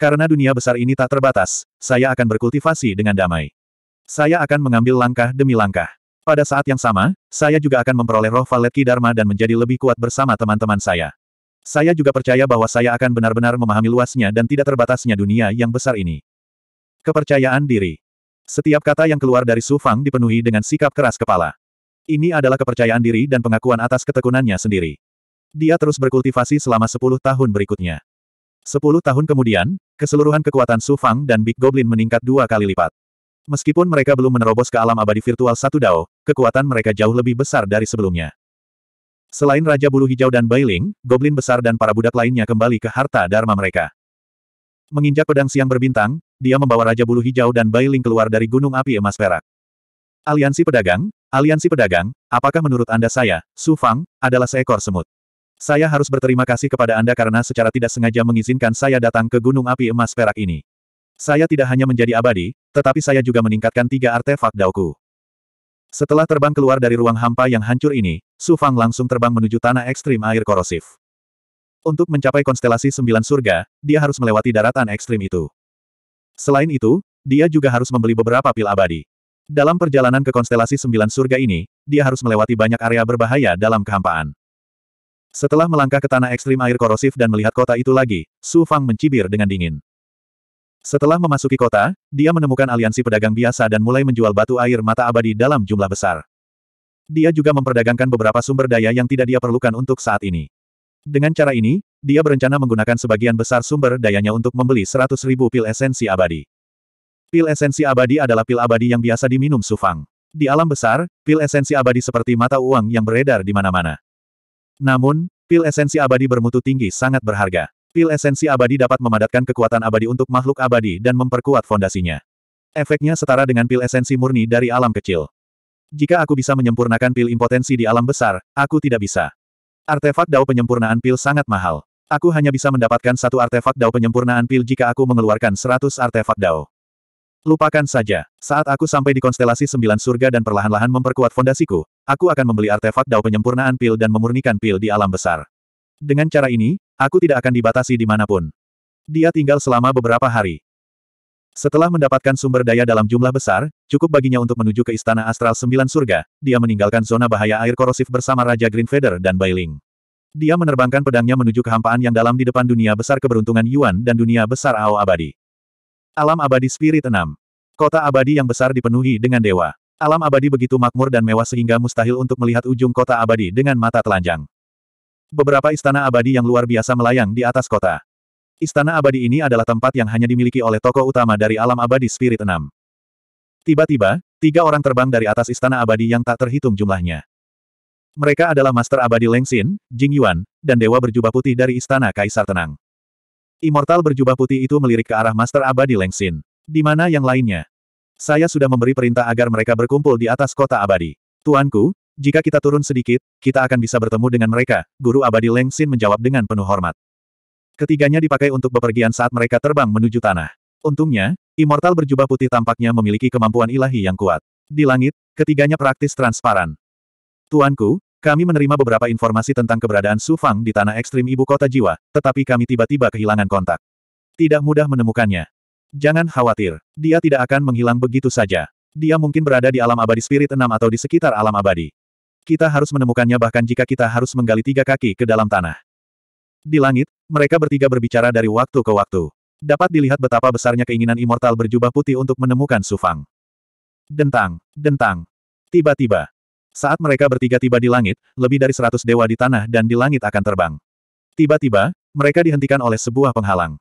S1: Karena dunia besar ini tak terbatas, saya akan berkultivasi dengan damai. Saya akan mengambil langkah demi langkah. Pada saat yang sama, saya juga akan memperoleh roh Valet Ki dan menjadi lebih kuat bersama teman-teman saya. Saya juga percaya bahwa saya akan benar-benar memahami luasnya dan tidak terbatasnya dunia yang besar ini. Kepercayaan diri. Setiap kata yang keluar dari Su Fang dipenuhi dengan sikap keras kepala. Ini adalah kepercayaan diri dan pengakuan atas ketekunannya sendiri. Dia terus berkultivasi selama 10 tahun berikutnya. 10 tahun kemudian, keseluruhan kekuatan Su Fang dan Big Goblin meningkat dua kali lipat. Meskipun mereka belum menerobos ke alam abadi virtual satu Dao, kekuatan mereka jauh lebih besar dari sebelumnya. Selain Raja Bulu Hijau dan Bailing, Goblin besar dan para budak lainnya kembali ke harta Dharma mereka. Menginjak pedang siang berbintang, dia membawa Raja Bulu Hijau dan Bailing keluar dari Gunung Api Emas Perak. Aliansi Pedagang, Aliansi Pedagang, apakah menurut Anda saya, Su Fang, adalah seekor semut? Saya harus berterima kasih kepada Anda karena secara tidak sengaja mengizinkan saya datang ke Gunung Api Emas Perak ini. Saya tidak hanya menjadi abadi, tetapi saya juga meningkatkan tiga artefak dauku. Setelah terbang keluar dari ruang hampa yang hancur ini, Su Fang langsung terbang menuju tanah ekstrim air korosif. Untuk mencapai konstelasi sembilan surga, dia harus melewati daratan ekstrim itu. Selain itu, dia juga harus membeli beberapa pil abadi. Dalam perjalanan ke konstelasi sembilan surga ini, dia harus melewati banyak area berbahaya dalam kehampaan. Setelah melangkah ke tanah ekstrim air korosif dan melihat kota itu lagi, Su Fang mencibir dengan dingin. Setelah memasuki kota, dia menemukan aliansi pedagang biasa dan mulai menjual batu air mata abadi dalam jumlah besar. Dia juga memperdagangkan beberapa sumber daya yang tidak dia perlukan untuk saat ini. Dengan cara ini, dia berencana menggunakan sebagian besar sumber dayanya untuk membeli 100.000 pil esensi abadi. Pil esensi abadi adalah pil abadi yang biasa diminum Sufang. Di alam besar, pil esensi abadi seperti mata uang yang beredar di mana-mana. Namun, pil esensi abadi bermutu tinggi sangat berharga. Pil esensi abadi dapat memadatkan kekuatan abadi untuk makhluk abadi dan memperkuat fondasinya. Efeknya setara dengan pil esensi murni dari alam kecil. Jika aku bisa menyempurnakan pil impotensi di alam besar, aku tidak bisa. Artefak dao penyempurnaan pil sangat mahal. Aku hanya bisa mendapatkan satu artefak dao penyempurnaan pil jika aku mengeluarkan seratus artefak dao. Lupakan saja. Saat aku sampai di konstelasi sembilan surga dan perlahan-lahan memperkuat fondasiku, aku akan membeli artefak dao penyempurnaan pil dan memurnikan pil di alam besar. Dengan cara ini, Aku tidak akan dibatasi dimanapun. Dia tinggal selama beberapa hari. Setelah mendapatkan sumber daya dalam jumlah besar, cukup baginya untuk menuju ke Istana Astral Sembilan Surga, dia meninggalkan zona bahaya air korosif bersama Raja Green Feather dan Bailing. Dia menerbangkan pedangnya menuju kehampaan yang dalam di depan dunia besar keberuntungan Yuan dan dunia besar Ao Abadi. Alam Abadi Spirit 6. Kota abadi yang besar dipenuhi dengan dewa. Alam abadi begitu makmur dan mewah sehingga mustahil untuk melihat ujung kota abadi dengan mata telanjang. Beberapa istana abadi yang luar biasa melayang di atas kota. Istana abadi ini adalah tempat yang hanya dimiliki oleh tokoh utama dari alam abadi Spirit 6. Tiba-tiba, tiga orang terbang dari atas istana abadi yang tak terhitung jumlahnya. Mereka adalah Master Abadi Leng Xin, Jing Yuan, dan Dewa Berjubah Putih dari Istana Kaisar Tenang. Immortal berjubah putih itu melirik ke arah Master Abadi Leng Xin, Di mana yang lainnya? Saya sudah memberi perintah agar mereka berkumpul di atas kota abadi. Tuanku, jika kita turun sedikit, kita akan bisa bertemu dengan mereka, Guru Abadi Leng Xin menjawab dengan penuh hormat. Ketiganya dipakai untuk bepergian saat mereka terbang menuju tanah. Untungnya, Immortal berjubah putih tampaknya memiliki kemampuan ilahi yang kuat. Di langit, ketiganya praktis transparan. Tuanku, kami menerima beberapa informasi tentang keberadaan Su Fang di tanah ekstrim ibu kota jiwa, tetapi kami tiba-tiba kehilangan kontak. Tidak mudah menemukannya. Jangan khawatir, dia tidak akan menghilang begitu saja. Dia mungkin berada di alam abadi spirit Enam atau di sekitar alam abadi. Kita harus menemukannya bahkan jika kita harus menggali tiga kaki ke dalam tanah. Di langit, mereka bertiga berbicara dari waktu ke waktu. Dapat dilihat betapa besarnya keinginan immortal berjubah putih untuk menemukan Sufang. Dentang, dentang. Tiba-tiba. Saat mereka bertiga tiba di langit, lebih dari seratus dewa di tanah dan di langit akan terbang. Tiba-tiba, mereka dihentikan oleh sebuah penghalang.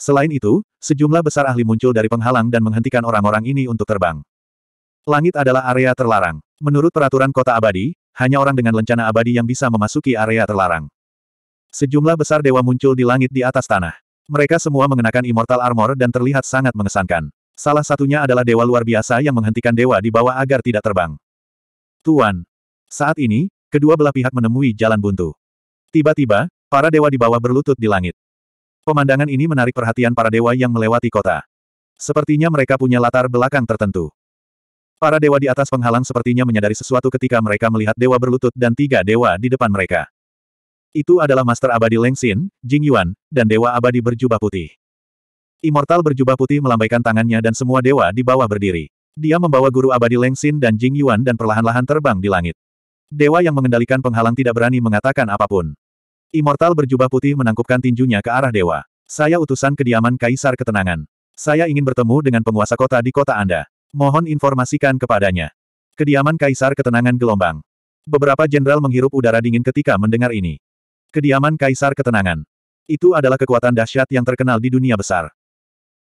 S1: Selain itu, sejumlah besar ahli muncul dari penghalang dan menghentikan orang-orang ini untuk terbang. Langit adalah area terlarang. Menurut peraturan kota abadi, hanya orang dengan lencana abadi yang bisa memasuki area terlarang. Sejumlah besar dewa muncul di langit di atas tanah. Mereka semua mengenakan immortal armor dan terlihat sangat mengesankan. Salah satunya adalah dewa luar biasa yang menghentikan dewa di bawah agar tidak terbang. Tuan. Saat ini, kedua belah pihak menemui jalan buntu. Tiba-tiba, para dewa di bawah berlutut di langit. Pemandangan ini menarik perhatian para dewa yang melewati kota. Sepertinya mereka punya latar belakang tertentu. Para dewa di atas penghalang sepertinya menyadari sesuatu ketika mereka melihat dewa berlutut dan tiga dewa di depan mereka. Itu adalah Master Abadi Leng Xin, Jing Yuan, dan Dewa Abadi berjubah putih. Immortal berjubah putih melambaikan tangannya dan semua dewa di bawah berdiri. Dia membawa guru Abadi Leng Xin dan Jing Yuan dan perlahan-lahan terbang di langit. Dewa yang mengendalikan penghalang tidak berani mengatakan apapun. Immortal berjubah putih menangkupkan tinjunya ke arah dewa. Saya utusan kediaman Kaisar Ketenangan. Saya ingin bertemu dengan penguasa kota di kota Anda. Mohon informasikan kepadanya. Kediaman Kaisar Ketenangan Gelombang. Beberapa jenderal menghirup udara dingin ketika mendengar ini. Kediaman Kaisar Ketenangan. Itu adalah kekuatan dahsyat yang terkenal di dunia besar.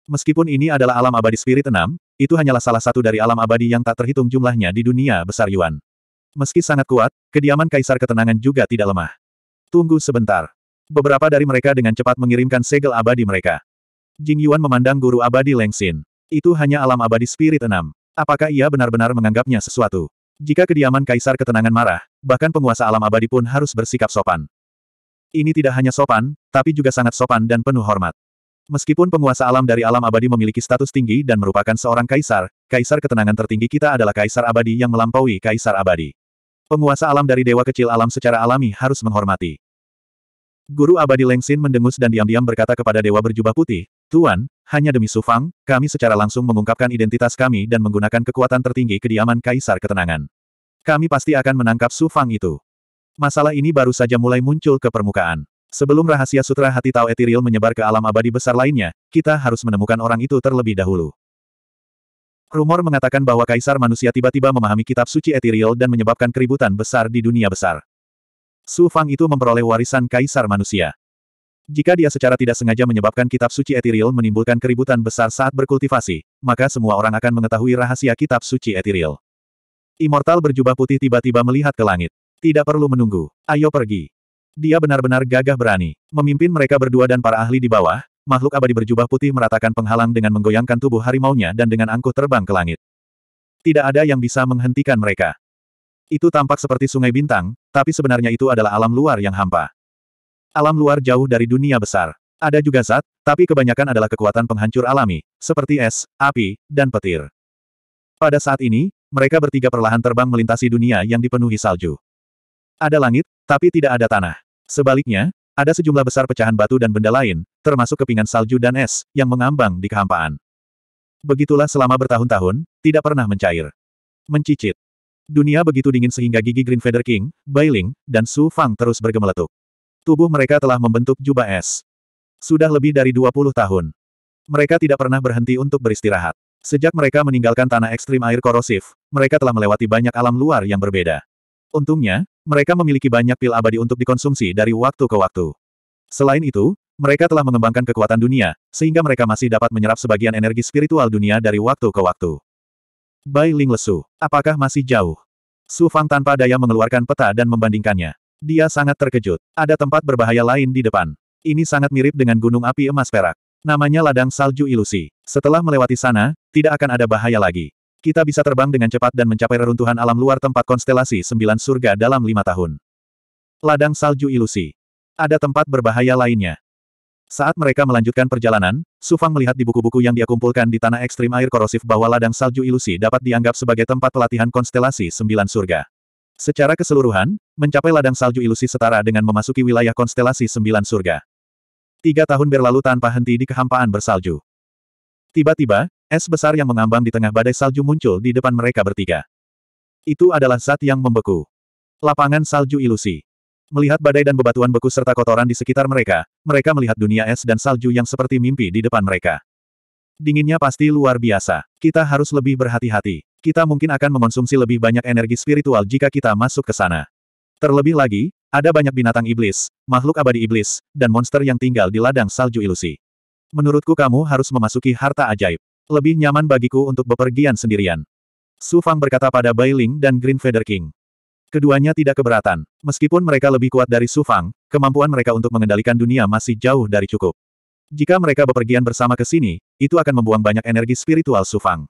S1: Meskipun ini adalah alam abadi spirit enam, itu hanyalah salah satu dari alam abadi yang tak terhitung jumlahnya di dunia besar Yuan. Meski sangat kuat, kediaman Kaisar Ketenangan juga tidak lemah. Tunggu sebentar. Beberapa dari mereka dengan cepat mengirimkan segel abadi mereka. Jing Yuan memandang guru abadi Leng Xin. Itu hanya alam abadi spirit enam. Apakah ia benar-benar menganggapnya sesuatu? Jika kediaman kaisar ketenangan marah, bahkan penguasa alam abadi pun harus bersikap sopan. Ini tidak hanya sopan, tapi juga sangat sopan dan penuh hormat. Meskipun penguasa alam dari alam abadi memiliki status tinggi dan merupakan seorang kaisar, kaisar ketenangan tertinggi kita adalah kaisar abadi yang melampaui kaisar abadi. Penguasa alam dari dewa kecil alam secara alami harus menghormati. Guru abadi Lengsin mendengus dan diam-diam berkata kepada dewa berjubah putih, Tuan, hanya demi Sufang, kami secara langsung mengungkapkan identitas kami dan menggunakan kekuatan tertinggi kediaman Kaisar Ketenangan. Kami pasti akan menangkap Sufang itu. Masalah ini baru saja mulai muncul ke permukaan. Sebelum rahasia sutra hati Tao Etiril menyebar ke alam abadi besar lainnya, kita harus menemukan orang itu terlebih dahulu. Rumor mengatakan bahwa Kaisar manusia tiba-tiba memahami kitab suci Etiril dan menyebabkan keributan besar di dunia besar. Su Fang itu memperoleh warisan Kaisar manusia. Jika dia secara tidak sengaja menyebabkan kitab suci Ethereal menimbulkan keributan besar saat berkultivasi, maka semua orang akan mengetahui rahasia kitab suci Ethereal. Immortal berjubah putih tiba-tiba melihat ke langit. Tidak perlu menunggu. Ayo pergi. Dia benar-benar gagah berani. Memimpin mereka berdua dan para ahli di bawah, makhluk abadi berjubah putih meratakan penghalang dengan menggoyangkan tubuh harimaunya dan dengan angkuh terbang ke langit. Tidak ada yang bisa menghentikan mereka. Itu tampak seperti sungai bintang, tapi sebenarnya itu adalah alam luar yang hampa. Alam luar jauh dari dunia besar. Ada juga zat, tapi kebanyakan adalah kekuatan penghancur alami, seperti es, api, dan petir. Pada saat ini, mereka bertiga perlahan terbang melintasi dunia yang dipenuhi salju. Ada langit, tapi tidak ada tanah. Sebaliknya, ada sejumlah besar pecahan batu dan benda lain, termasuk kepingan salju dan es, yang mengambang di kehampaan. Begitulah selama bertahun-tahun, tidak pernah mencair. Mencicit. Dunia begitu dingin sehingga gigi Green Feather King, Bailing, dan Su Fang terus bergemeletuk. Tubuh mereka telah membentuk jubah es. Sudah lebih dari 20 tahun. Mereka tidak pernah berhenti untuk beristirahat. Sejak mereka meninggalkan tanah ekstrim air korosif, mereka telah melewati banyak alam luar yang berbeda. Untungnya, mereka memiliki banyak pil abadi untuk dikonsumsi dari waktu ke waktu. Selain itu, mereka telah mengembangkan kekuatan dunia, sehingga mereka masih dapat menyerap sebagian energi spiritual dunia dari waktu ke waktu. Bai Ling lesu. Apakah masih jauh? Su Fang tanpa daya mengeluarkan peta dan membandingkannya. Dia sangat terkejut. Ada tempat berbahaya lain di depan. Ini sangat mirip dengan gunung api emas perak. Namanya ladang salju ilusi. Setelah melewati sana, tidak akan ada bahaya lagi. Kita bisa terbang dengan cepat dan mencapai reruntuhan alam luar tempat konstelasi sembilan surga dalam lima tahun. Ladang salju ilusi. Ada tempat berbahaya lainnya. Saat mereka melanjutkan perjalanan, Sufang melihat di buku-buku yang dia kumpulkan di tanah ekstrim air korosif bahwa ladang salju ilusi dapat dianggap sebagai tempat pelatihan konstelasi sembilan surga. Secara keseluruhan, mencapai ladang salju ilusi setara dengan memasuki wilayah konstelasi sembilan surga. Tiga tahun berlalu tanpa henti di kehampaan bersalju. Tiba-tiba, es besar yang mengambang di tengah badai salju muncul di depan mereka bertiga. Itu adalah zat yang membeku. Lapangan salju ilusi. Melihat badai dan bebatuan beku serta kotoran di sekitar mereka, mereka melihat dunia es dan salju yang seperti mimpi di depan mereka. Dinginnya pasti luar biasa. Kita harus lebih berhati-hati. Kita mungkin akan mengonsumsi lebih banyak energi spiritual jika kita masuk ke sana. Terlebih lagi, ada banyak binatang iblis, makhluk abadi iblis, dan monster yang tinggal di ladang salju ilusi. Menurutku kamu harus memasuki harta ajaib. Lebih nyaman bagiku untuk bepergian sendirian. Su Fang berkata pada Bai Ling dan Green Feather King. Keduanya tidak keberatan. Meskipun mereka lebih kuat dari Su Fang, kemampuan mereka untuk mengendalikan dunia masih jauh dari cukup. Jika mereka bepergian bersama ke sini, itu akan membuang banyak energi spiritual Su Fang.